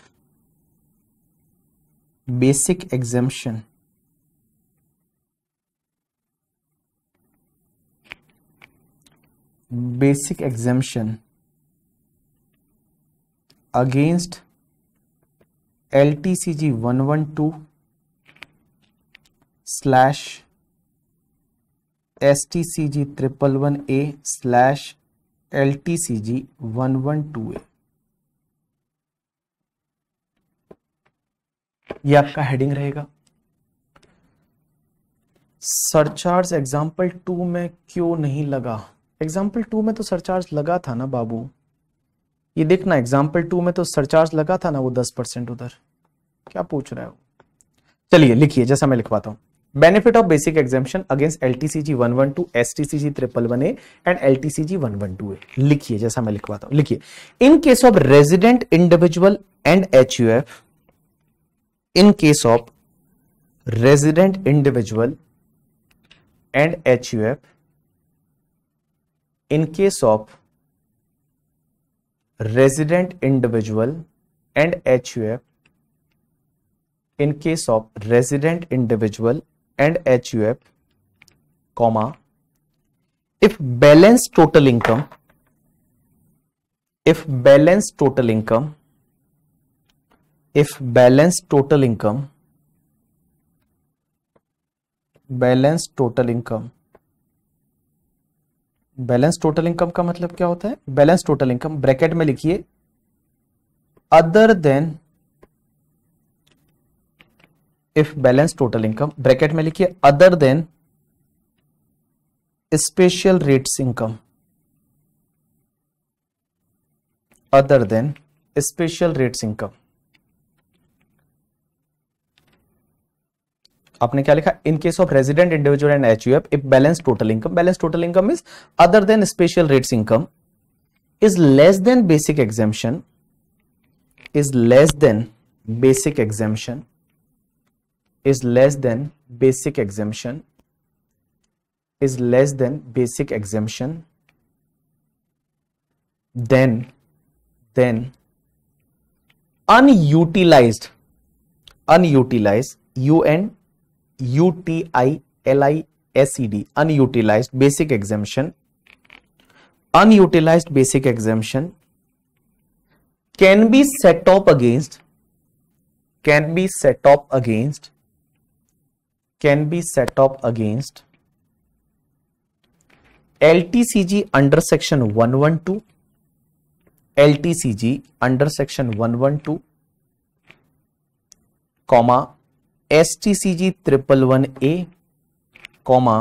basic exemption basic exemption against L T C G one one two slash S T C G triple one A slash L T C G one one two A आपका heading रहेगा surcharge example to में क्यों नहीं लगा example to में तो surcharge लगा था ना बाबू ये देखना एग्जाम्पल टू में तो सरचार्ज लगा था ना वो दस परसेंट उधर क्या पूछ रहा है वो चलिए लिखिए जैसा मैं लिखवाता हूं benefit of basic exemption against L T C G one one two S T C G triple one A and L T C G one one two A लिखिए जैसा मैं लिखवाता हूं लिखिए in case of resident individual and H U F in case of resident individual and H U F in case of resident individual and HUF in case of resident individual and HUF comma if balance total income if balance total income if balance total income balance total income balance total income का मतलब क्या होता है balance total income bracket में लिखिए other than if balance total income bracket में लिखिए other than special rates income other than special rates income आपने क्या लिखा in case of resident individual and H U F if balance total income balance total income is other than special rate income is less than basic exemption is less than basic exemption is less than basic exemption is less than basic exemption then then unutilise unutilise you and UTILISED, unutilized basic exemption. Unutilized basic exemption can be set up against, can be set up against, can be set up against LTCG under section 112, LTCG under section 112, comma S T C G triple one A comma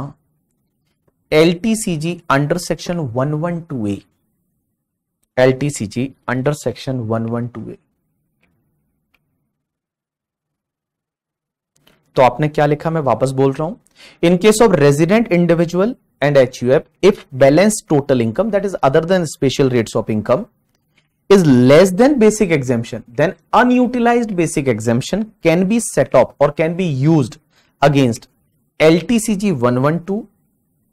L T C G under section one one two A L T C G under section one one two A तो आपने क्या लिखा मैं वापस बोल रहा हूं in case of resident individual and H U F if balance total income that is other than special rates of income is less than basic exemption, then unutilized basic exemption can be set up or can be used against LTCG 112,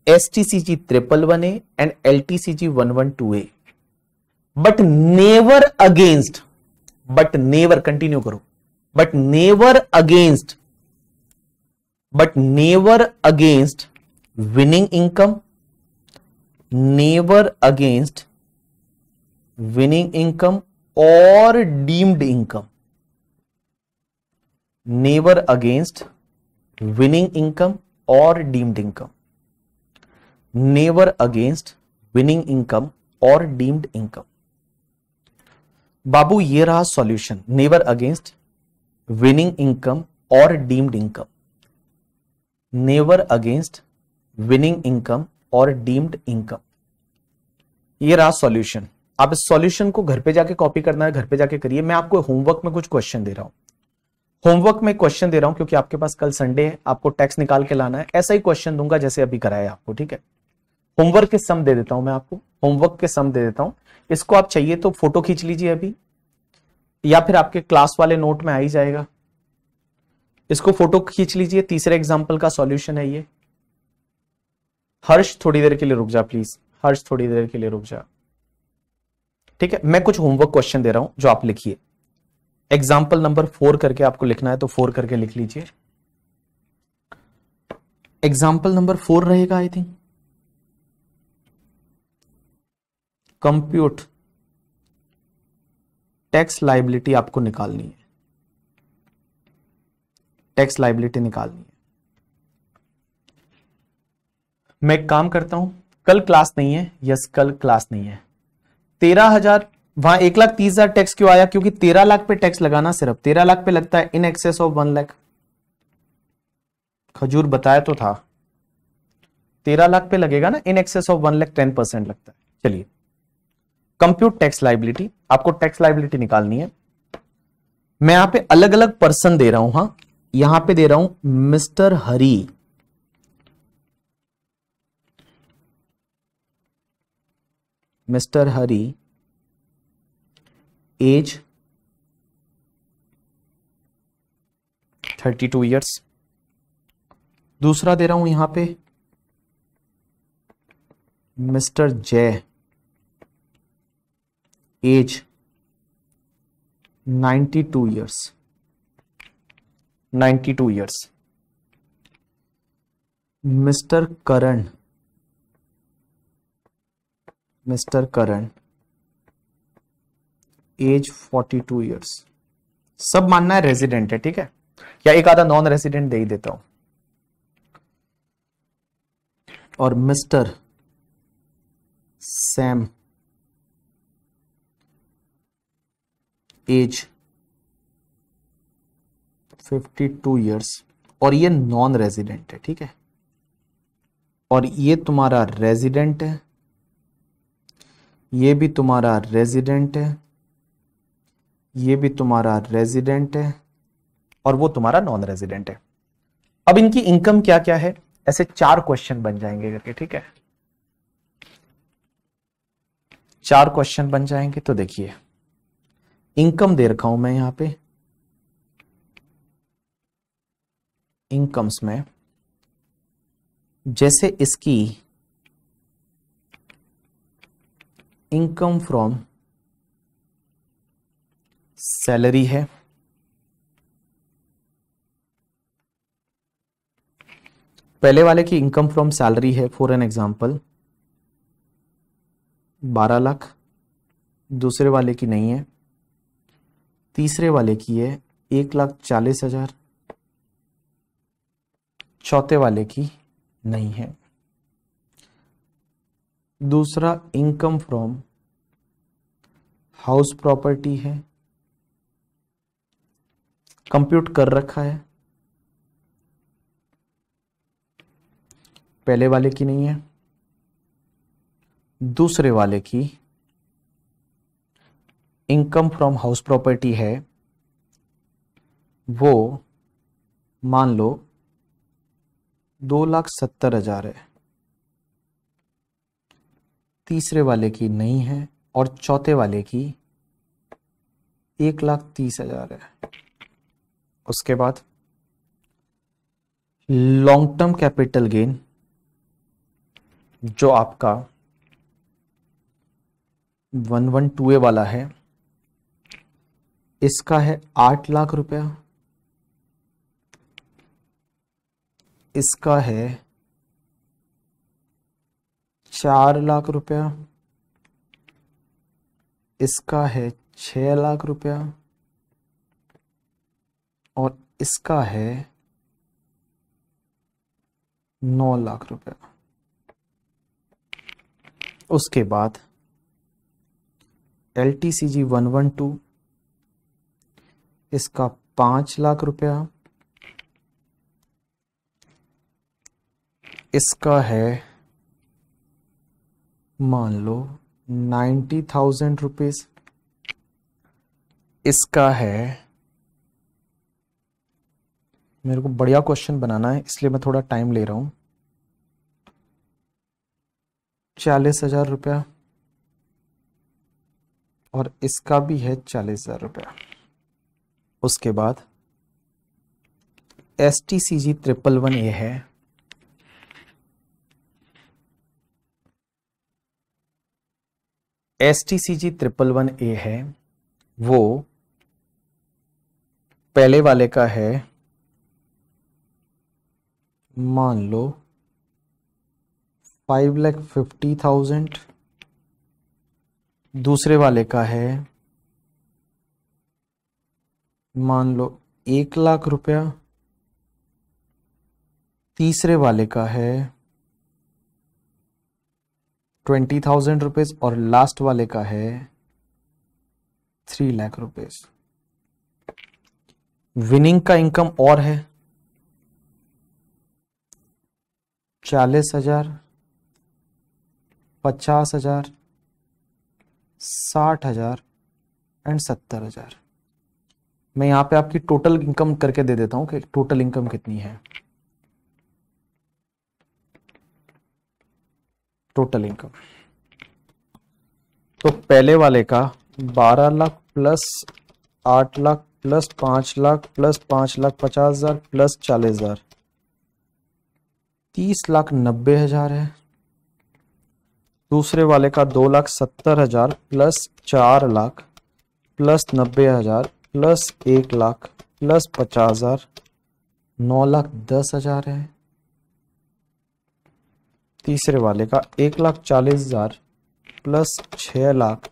STCG 111A and LTCG 112A. But never against, but never, continue karo, but never against, but never against winning income, never against winning income और deemed income never against winning income और deemed income never against winning income और deemed income बाबू ये रहा solution never against winning income और deemed income never against winning income और deemed income ये रहा सॉल्यूशन आप इस सॉल्यूशन को घर पे जाके कॉपी करना है घर पे जाके करिए मैं आपको होमवर्क में कुछ क्वेश्चन दे रहा हूँ होमवर्क में क्वेश्चन दे रहा हूँ क्योंकि आपके पास कल संडे है आपको टैक्स निकाल के लाना है ऐसा ही क्वेश्चन दूंगा जैसे अभी कराया आपको ठीक है होमवर्क के सम दे देता हूं मैं आपको होमवर्क के सम दे देता हूं इसको आप चाहिए तो फोटो खींच लीजिए अभी या फिर आपके क्लास वाले नोट में आ ही जाएगा इसको फोटो खींच लीजिए तीसरे एग्जाम्पल का सॉल्यूशन है ये हर्ष थोड़ी देर के लिए रुक जा प्लीज हर्ष थोड़ी देर के लिए रुक जा ठीक है मैं कुछ होमवर्क क्वेश्चन दे रहा हूं जो आप लिखिए एग्जाम्पल नंबर फोर करके आपको लिखना है तो फोर करके लिख लीजिए एग्जाम्पल नंबर फोर रहेगा I think compute tax liability आपको निकालनी है टैक्स लाइबिलिटी निकालनी है मैं एक काम करता हूं कल क्लास नहीं है यस कल क्लास नहीं है तेरह हजार वहां एक लाख तीस हजार टैक्स क्यों आया क्योंकि तेरह लाख पे टैक्स लगाना सिर्फ तेरह लाख पे लगता है in excess of one lakh खजूर बताया तो था तेरह लाख पे लगेगा ना in excess of one lakh ten percent लगता है चलिए कंप्यूट टैक्स लाइबिलिटी आपको टैक्स लाइबिलिटी निकालनी है मैं यहां पे अलग अलग पर्सन दे रहा हूं हाँ यहां पे दे रहा हूं mister Hari mister Hari age thirty two years दूसरा दे रहा हूं यहां पे mister Jay age ninety two years ninety two years mister Karan mister Karan age 42 years सब मानना है रेजिडेंट है ठीक है या एक आधा नॉन रेजिडेंट दे ही देता हूं और मिस्टर सैम एज 52 ईयर्स और ये नॉन रेजिडेंट है ठीक है और ये तुम्हारा रेजिडेंट है ये भी तुम्हारा रेजिडेंट है ये भी तुम्हारा रेजिडेंट है और वो तुम्हारा नॉन रेजिडेंट है अब इनकी इनकम क्या क्या है ऐसे चार क्वेश्चन बन जाएंगे करके ठीक है चार क्वेश्चन बन जाएंगे तो देखिए इनकम दे रखा हूं मैं यहां पे इनकम्स में जैसे इसकी इनकम फ्रॉम सैलरी है पहले वाले की इनकम फ्रॉम सैलरी है फॉर एन एग्जांपल 12 लाख दूसरे वाले की नहीं है तीसरे वाले की है एक लाख चालीस हजार चौथे वाले की नहीं है दूसरा इनकम फ्रॉम हाउस प्रॉपर्टी है कंप्यूट कर रखा है पहले वाले की नहीं है दूसरे वाले की इनकम फ्रॉम हाउस प्रॉपर्टी है वो मान लो दो लाख सत्तर हजार है तीसरे वाले की नहीं है और चौथे वाले की एक लाख तीस हजार है उसके बाद लॉन्ग टर्म कैपिटल गेन जो आपका वन वन टू ए वाला है इसका है आठ लाख रुपया इसका है चार लाख रुपया इसका है छ लाख रुपया और इसका है नौ लाख रुपया उसके बाद L T C G one one two इसका पांच लाख रुपया इसका है मान लो नाइन्टी थाउजेंड रुपीज इसका है मेरे को बढ़िया क्वेश्चन बनाना है इसलिए मैं थोड़ा टाइम ले रहा हूं चालीस हजार रुपया और इसका भी है चालीस हजार रुपया उसके बाद S T C G triple one A है S T C G triple one A है वो पहले वाले का है मान लो फाइव लैख फिफ्टी थाउजेंड दूसरे वाले का है मान लो एक लाख रुपया तीसरे वाले का है ट्वेंटी थाउजेंड रुपीज और लास्ट वाले का है थ्री लाख रुपीज विनिंग का इनकम और है चालीस हजार पचास हजार साठ हजार एंड सत्तर हजार मैं यहाँ पे आपकी टोटल इनकम करके दे देता हूँ कि टोटल इनकम कितनी है टोटल इनकम तो पहले वाले का बारह लाख प्लस आठ लाख प्लस पांच लाख प्लस पांच लाख पचास हजार प्लस चालीस हजार तीस लाख नब्बे हजार है दूसरे वाले का दो लाख सत्तर हजार प्लस चार लाख प्लस नब्बे हजार प्लस एक लाख प्लस पचास हजार नौ लाख दस हजार है तीसरे वाले का एक लाख चालीस हजार प्लस छः लाख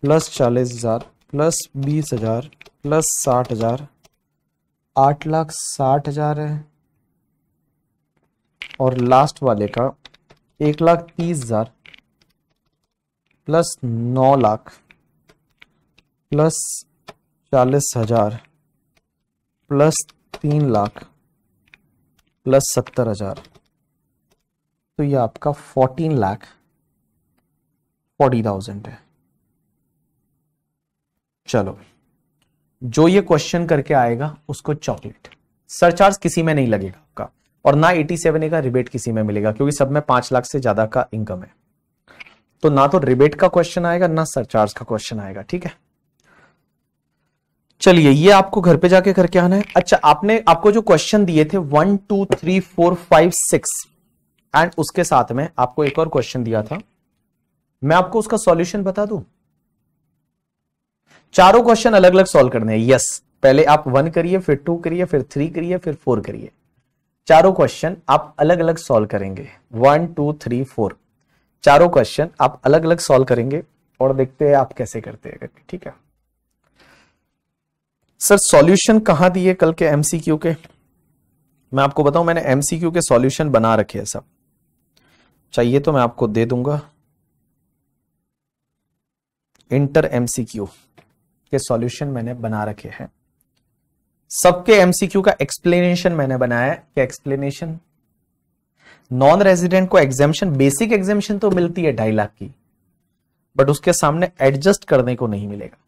प्लस चालीस हजार प्लस बीस हजार प्लस साठ हजार आठ लाख साठ हजार है और लास्ट वाले का एक लाख तीस हजार प्लस नौ लाख प्लस चालीस हजार प्लस तीन लाख प्लस सत्तर हजार तो ये आपका फोर्टीन लाख फोर्टी थाउजेंड है चलो जो ये क्वेश्चन करके आएगा उसको चॉकलेट सरचार्ज किसी में नहीं लगेगा आपका और ना एटी सेवन का रिबेट किसी में मिलेगा क्योंकि सब में पांच लाख से ज्यादा का इनकम है तो ना तो रिबेट का क्वेश्चन आएगा ना सरचार्ज का क्वेश्चन आएगा ठीक है चलिए ये आपको घर पे जाके करके आना है अच्छा आपने आपको जो क्वेश्चन दिए थे one two three four five six and उसके साथ में आपको एक और क्वेश्चन दिया था मैं आपको उसका सॉल्यूशन बता दू चारों क्वेश्चन अलग अलग सॉल्व करने हैं यस पहले आप वन करिए फिर टू करिए फिर थ्री करिए फिर फोर करिए चारों क्वेश्चन आप अलग अलग सॉल्व करेंगे वन टू थ्री फोर चारों क्वेश्चन आप अलग अलग सॉल्व करेंगे और देखते हैं आप कैसे करते हैं ठीक है सर सॉल्यूशन कहां दिए कल के एमसीक्यू के मैं आपको बताऊं मैंने एमसीक्यू के सॉल्यूशन बना रखे हैं सब चाहिए तो मैं आपको दे दूंगा इंटर एमसीक्यू के सॉल्यूशन मैंने बना रखे हैं सबके एमसीक्यू का एक्सप्लेनेशन मैंने बनाया है क्या एक्सप्लेनेशन नॉन रेजिडेंट को एग्जेम्पन बेसिक एग्जेम्पन तो मिलती है ढाई लाख की बट उसके सामने एडजस्ट करने को नहीं मिलेगा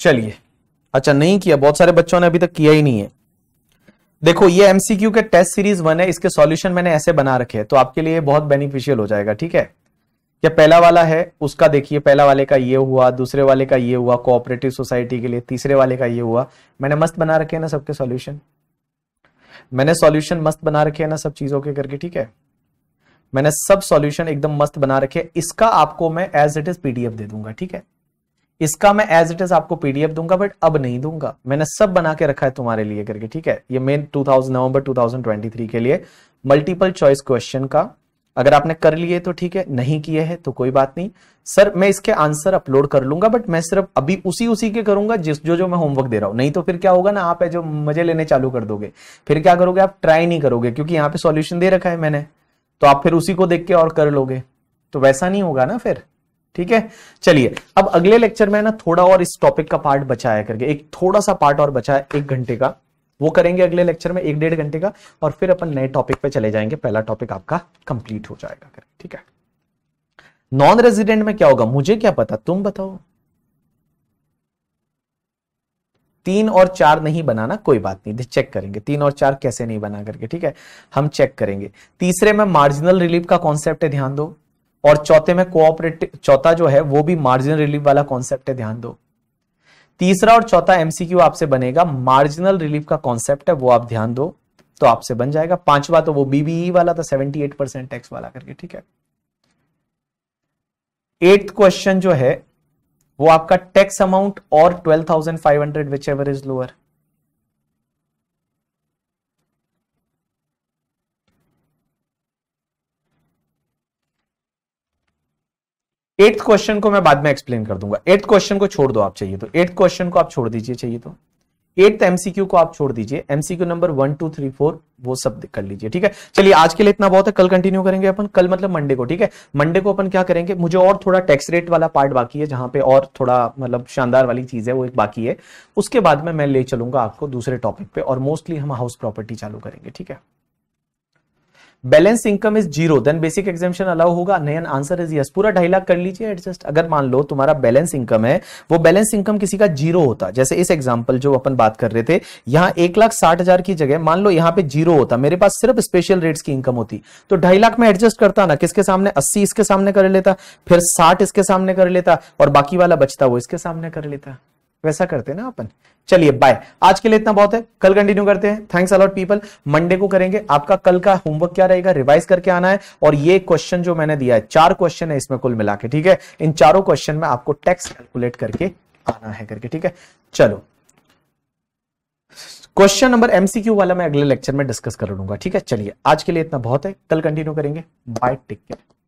चलिए अच्छा नहीं किया बहुत सारे बच्चों ने अभी तक किया ही नहीं है देखो ये एमसीक्यू के टेस्ट सीरीज वन है इसके सॉल्यूशन मैंने ऐसे बना रखे हैं तो आपके लिए बहुत बेनिफिशियल हो जाएगा ठीक है या पहला वाला है उसका देखिए पहला वाले का ये हुआ दूसरे वाले का ये हुआ कोऑपरेटिव सोसाइटी के लिए तीसरे वाले का ये हुआ मैंने मस्त बना रखे है ना सबके सॉल्यूशन मैंने सॉल्यूशन मस्त बना रखे है ना सब चीजों के करके ठीक है मैंने सब सॉल्यूशन एकदम मस्त बना रखे इसका आपको मैं एज इट इज पीडीएफ दे दूंगा ठीक है इसका मैं एज इट इज आपको पीडीएफ दूंगा बट अब नहीं दूंगा मैंने सब बना के रखा है तुम्हारे लिए करके ठीक है ये मेन 2000 नवंबर 2023 के लिए मल्टीपल चॉइस क्वेश्चन का अगर आपने कर लिए तो ठीक है नहीं किए हैं तो कोई बात नहीं सर मैं इसके आंसर अपलोड कर लूंगा बट मैं सिर्फ अभी उसी उसी के करूंगा जिस जो जो मैं होमवर्क दे रहा हूं नहीं तो फिर क्या होगा ना आप है जो मजे लेने चालू कर दोगे फिर क्या करोगे आप ट्राई नहीं करोगे क्योंकि यहाँ पे सोल्यूशन दे रखा है मैंने तो आप फिर उसी को देख के और कर लोगे तो वैसा नहीं होगा ना फिर ठीक है चलिए अब अगले लेक्चर में ना थोड़ा और इस टॉपिक का पार्ट बचाया करके एक थोड़ा सा पार्ट और बचा है एक घंटे का वो करेंगे अगले लेक्चर में एक डेढ़ घंटे का और फिर अपन नए टॉपिक पे चले जाएंगे पहला टॉपिक आपका कंप्लीट हो जाएगा ठीक है नॉन रेजिडेंट में क्या होगा मुझे क्या पता तुम बताओ तीन और चार नहीं बनाना कोई बात नहीं चेक करेंगे तीन और चार कैसे नहीं बना करके ठीक है हम चेक करेंगे तीसरे में मार्जिनल रिलीफ का कॉन्सेप्ट है ध्यान दो और चौथे में कोऑपरेटिव चौथा जो है वो भी मार्जिनल रिलीफ वाला कॉन्सेप्ट है ध्यान दो तीसरा और चौथा एमसीक्यू आपसे बनेगा मार्जिनल रिलीफ का कॉन्सेप्ट है वो आप ध्यान दो तो आपसे बन जाएगा पांचवा तो वो बीबीई e वाला था सेवेंटी एट परसेंट टैक्स वाला करके ठीक है एट्थ क्वेश्चन जो है वो आपका टैक्स अमाउंट और twelve thousand five hundred whichever is lower eighth question को मैं बाद में एक्सप्लेन कर दूंगा एट्थ क्वेश्चन को छोड़ दो आप चाहिए तो एट्थ क्वेश्चन को आप छोड़ दीजिए चाहिए तो एट्थ एमसीक्यू को आप छोड़ दीजिए MCQ number one two three four वो सब कर लीजिए ठीक है चलिए आज के लिए इतना बहुत है कल कंटिन्यू करेंगे अपन कल मतलब मंडे को ठीक है मंडे को अपन क्या करेंगे मुझे और थोड़ा टैक्स रेट वाला पार्ट बाकी है जहां पे और थोड़ा मतलब शानदार वाली चीज है वो एक बाकी है उसके बाद में मैं ले चलूंगा आपको दूसरे टॉपिक पे और मोस्टली हम हाउस प्रॉपर्टी चालू करेंगे ठीक है balance income is zero then basic exemption allow होगा नयन आंसर इज यस पूरा ढाई लाख कर लीजिए एडजस्ट अगर मान लो तुम्हारा बैलेंस इनकम है वो बैलेंस इनकम किसी का जीरो होता जैसे इस एग्जाम्पल जो अपन बात कर रहे थे यहाँ एक लाख साठ हजार की जगह मान लो यहाँ पे जीरो होता मेरे पास सिर्फ स्पेशल रेट्स की इनकम होती तो ढाई लाख में एडजस्ट करता ना किसके सामने अस्सी इसके सामने कर लेता फिर साठ इसके सामने कर लेता और बाकी वाला बचता वो इसके सामने कर लेता वैसा करते हैं ना अपन चलिए बाय आज के लिए इतना बहुत है कल कंटिन्यू करते हैं थैंक्स अलॉट पीपल मंडे को करेंगे आपका कल का होमवर्क क्या रहेगा रिवाइज करके आना है और ये क्वेश्चन जो मैंने दिया है चार क्वेश्चन है इसमें कुल मिला के ठीक है इन चारों क्वेश्चन में आपको टैक्स कैलकुलेट करके आना है करके ठीक है चलो क्वेश्चन नंबर एमसीक्यू वाला मैं अगले लेक्चर में डिस्कस कर लूंगा ठीक है चलिए आज के लिए इतना बहुत है कल कंटिन्यू करेंगे बाय टेक केयर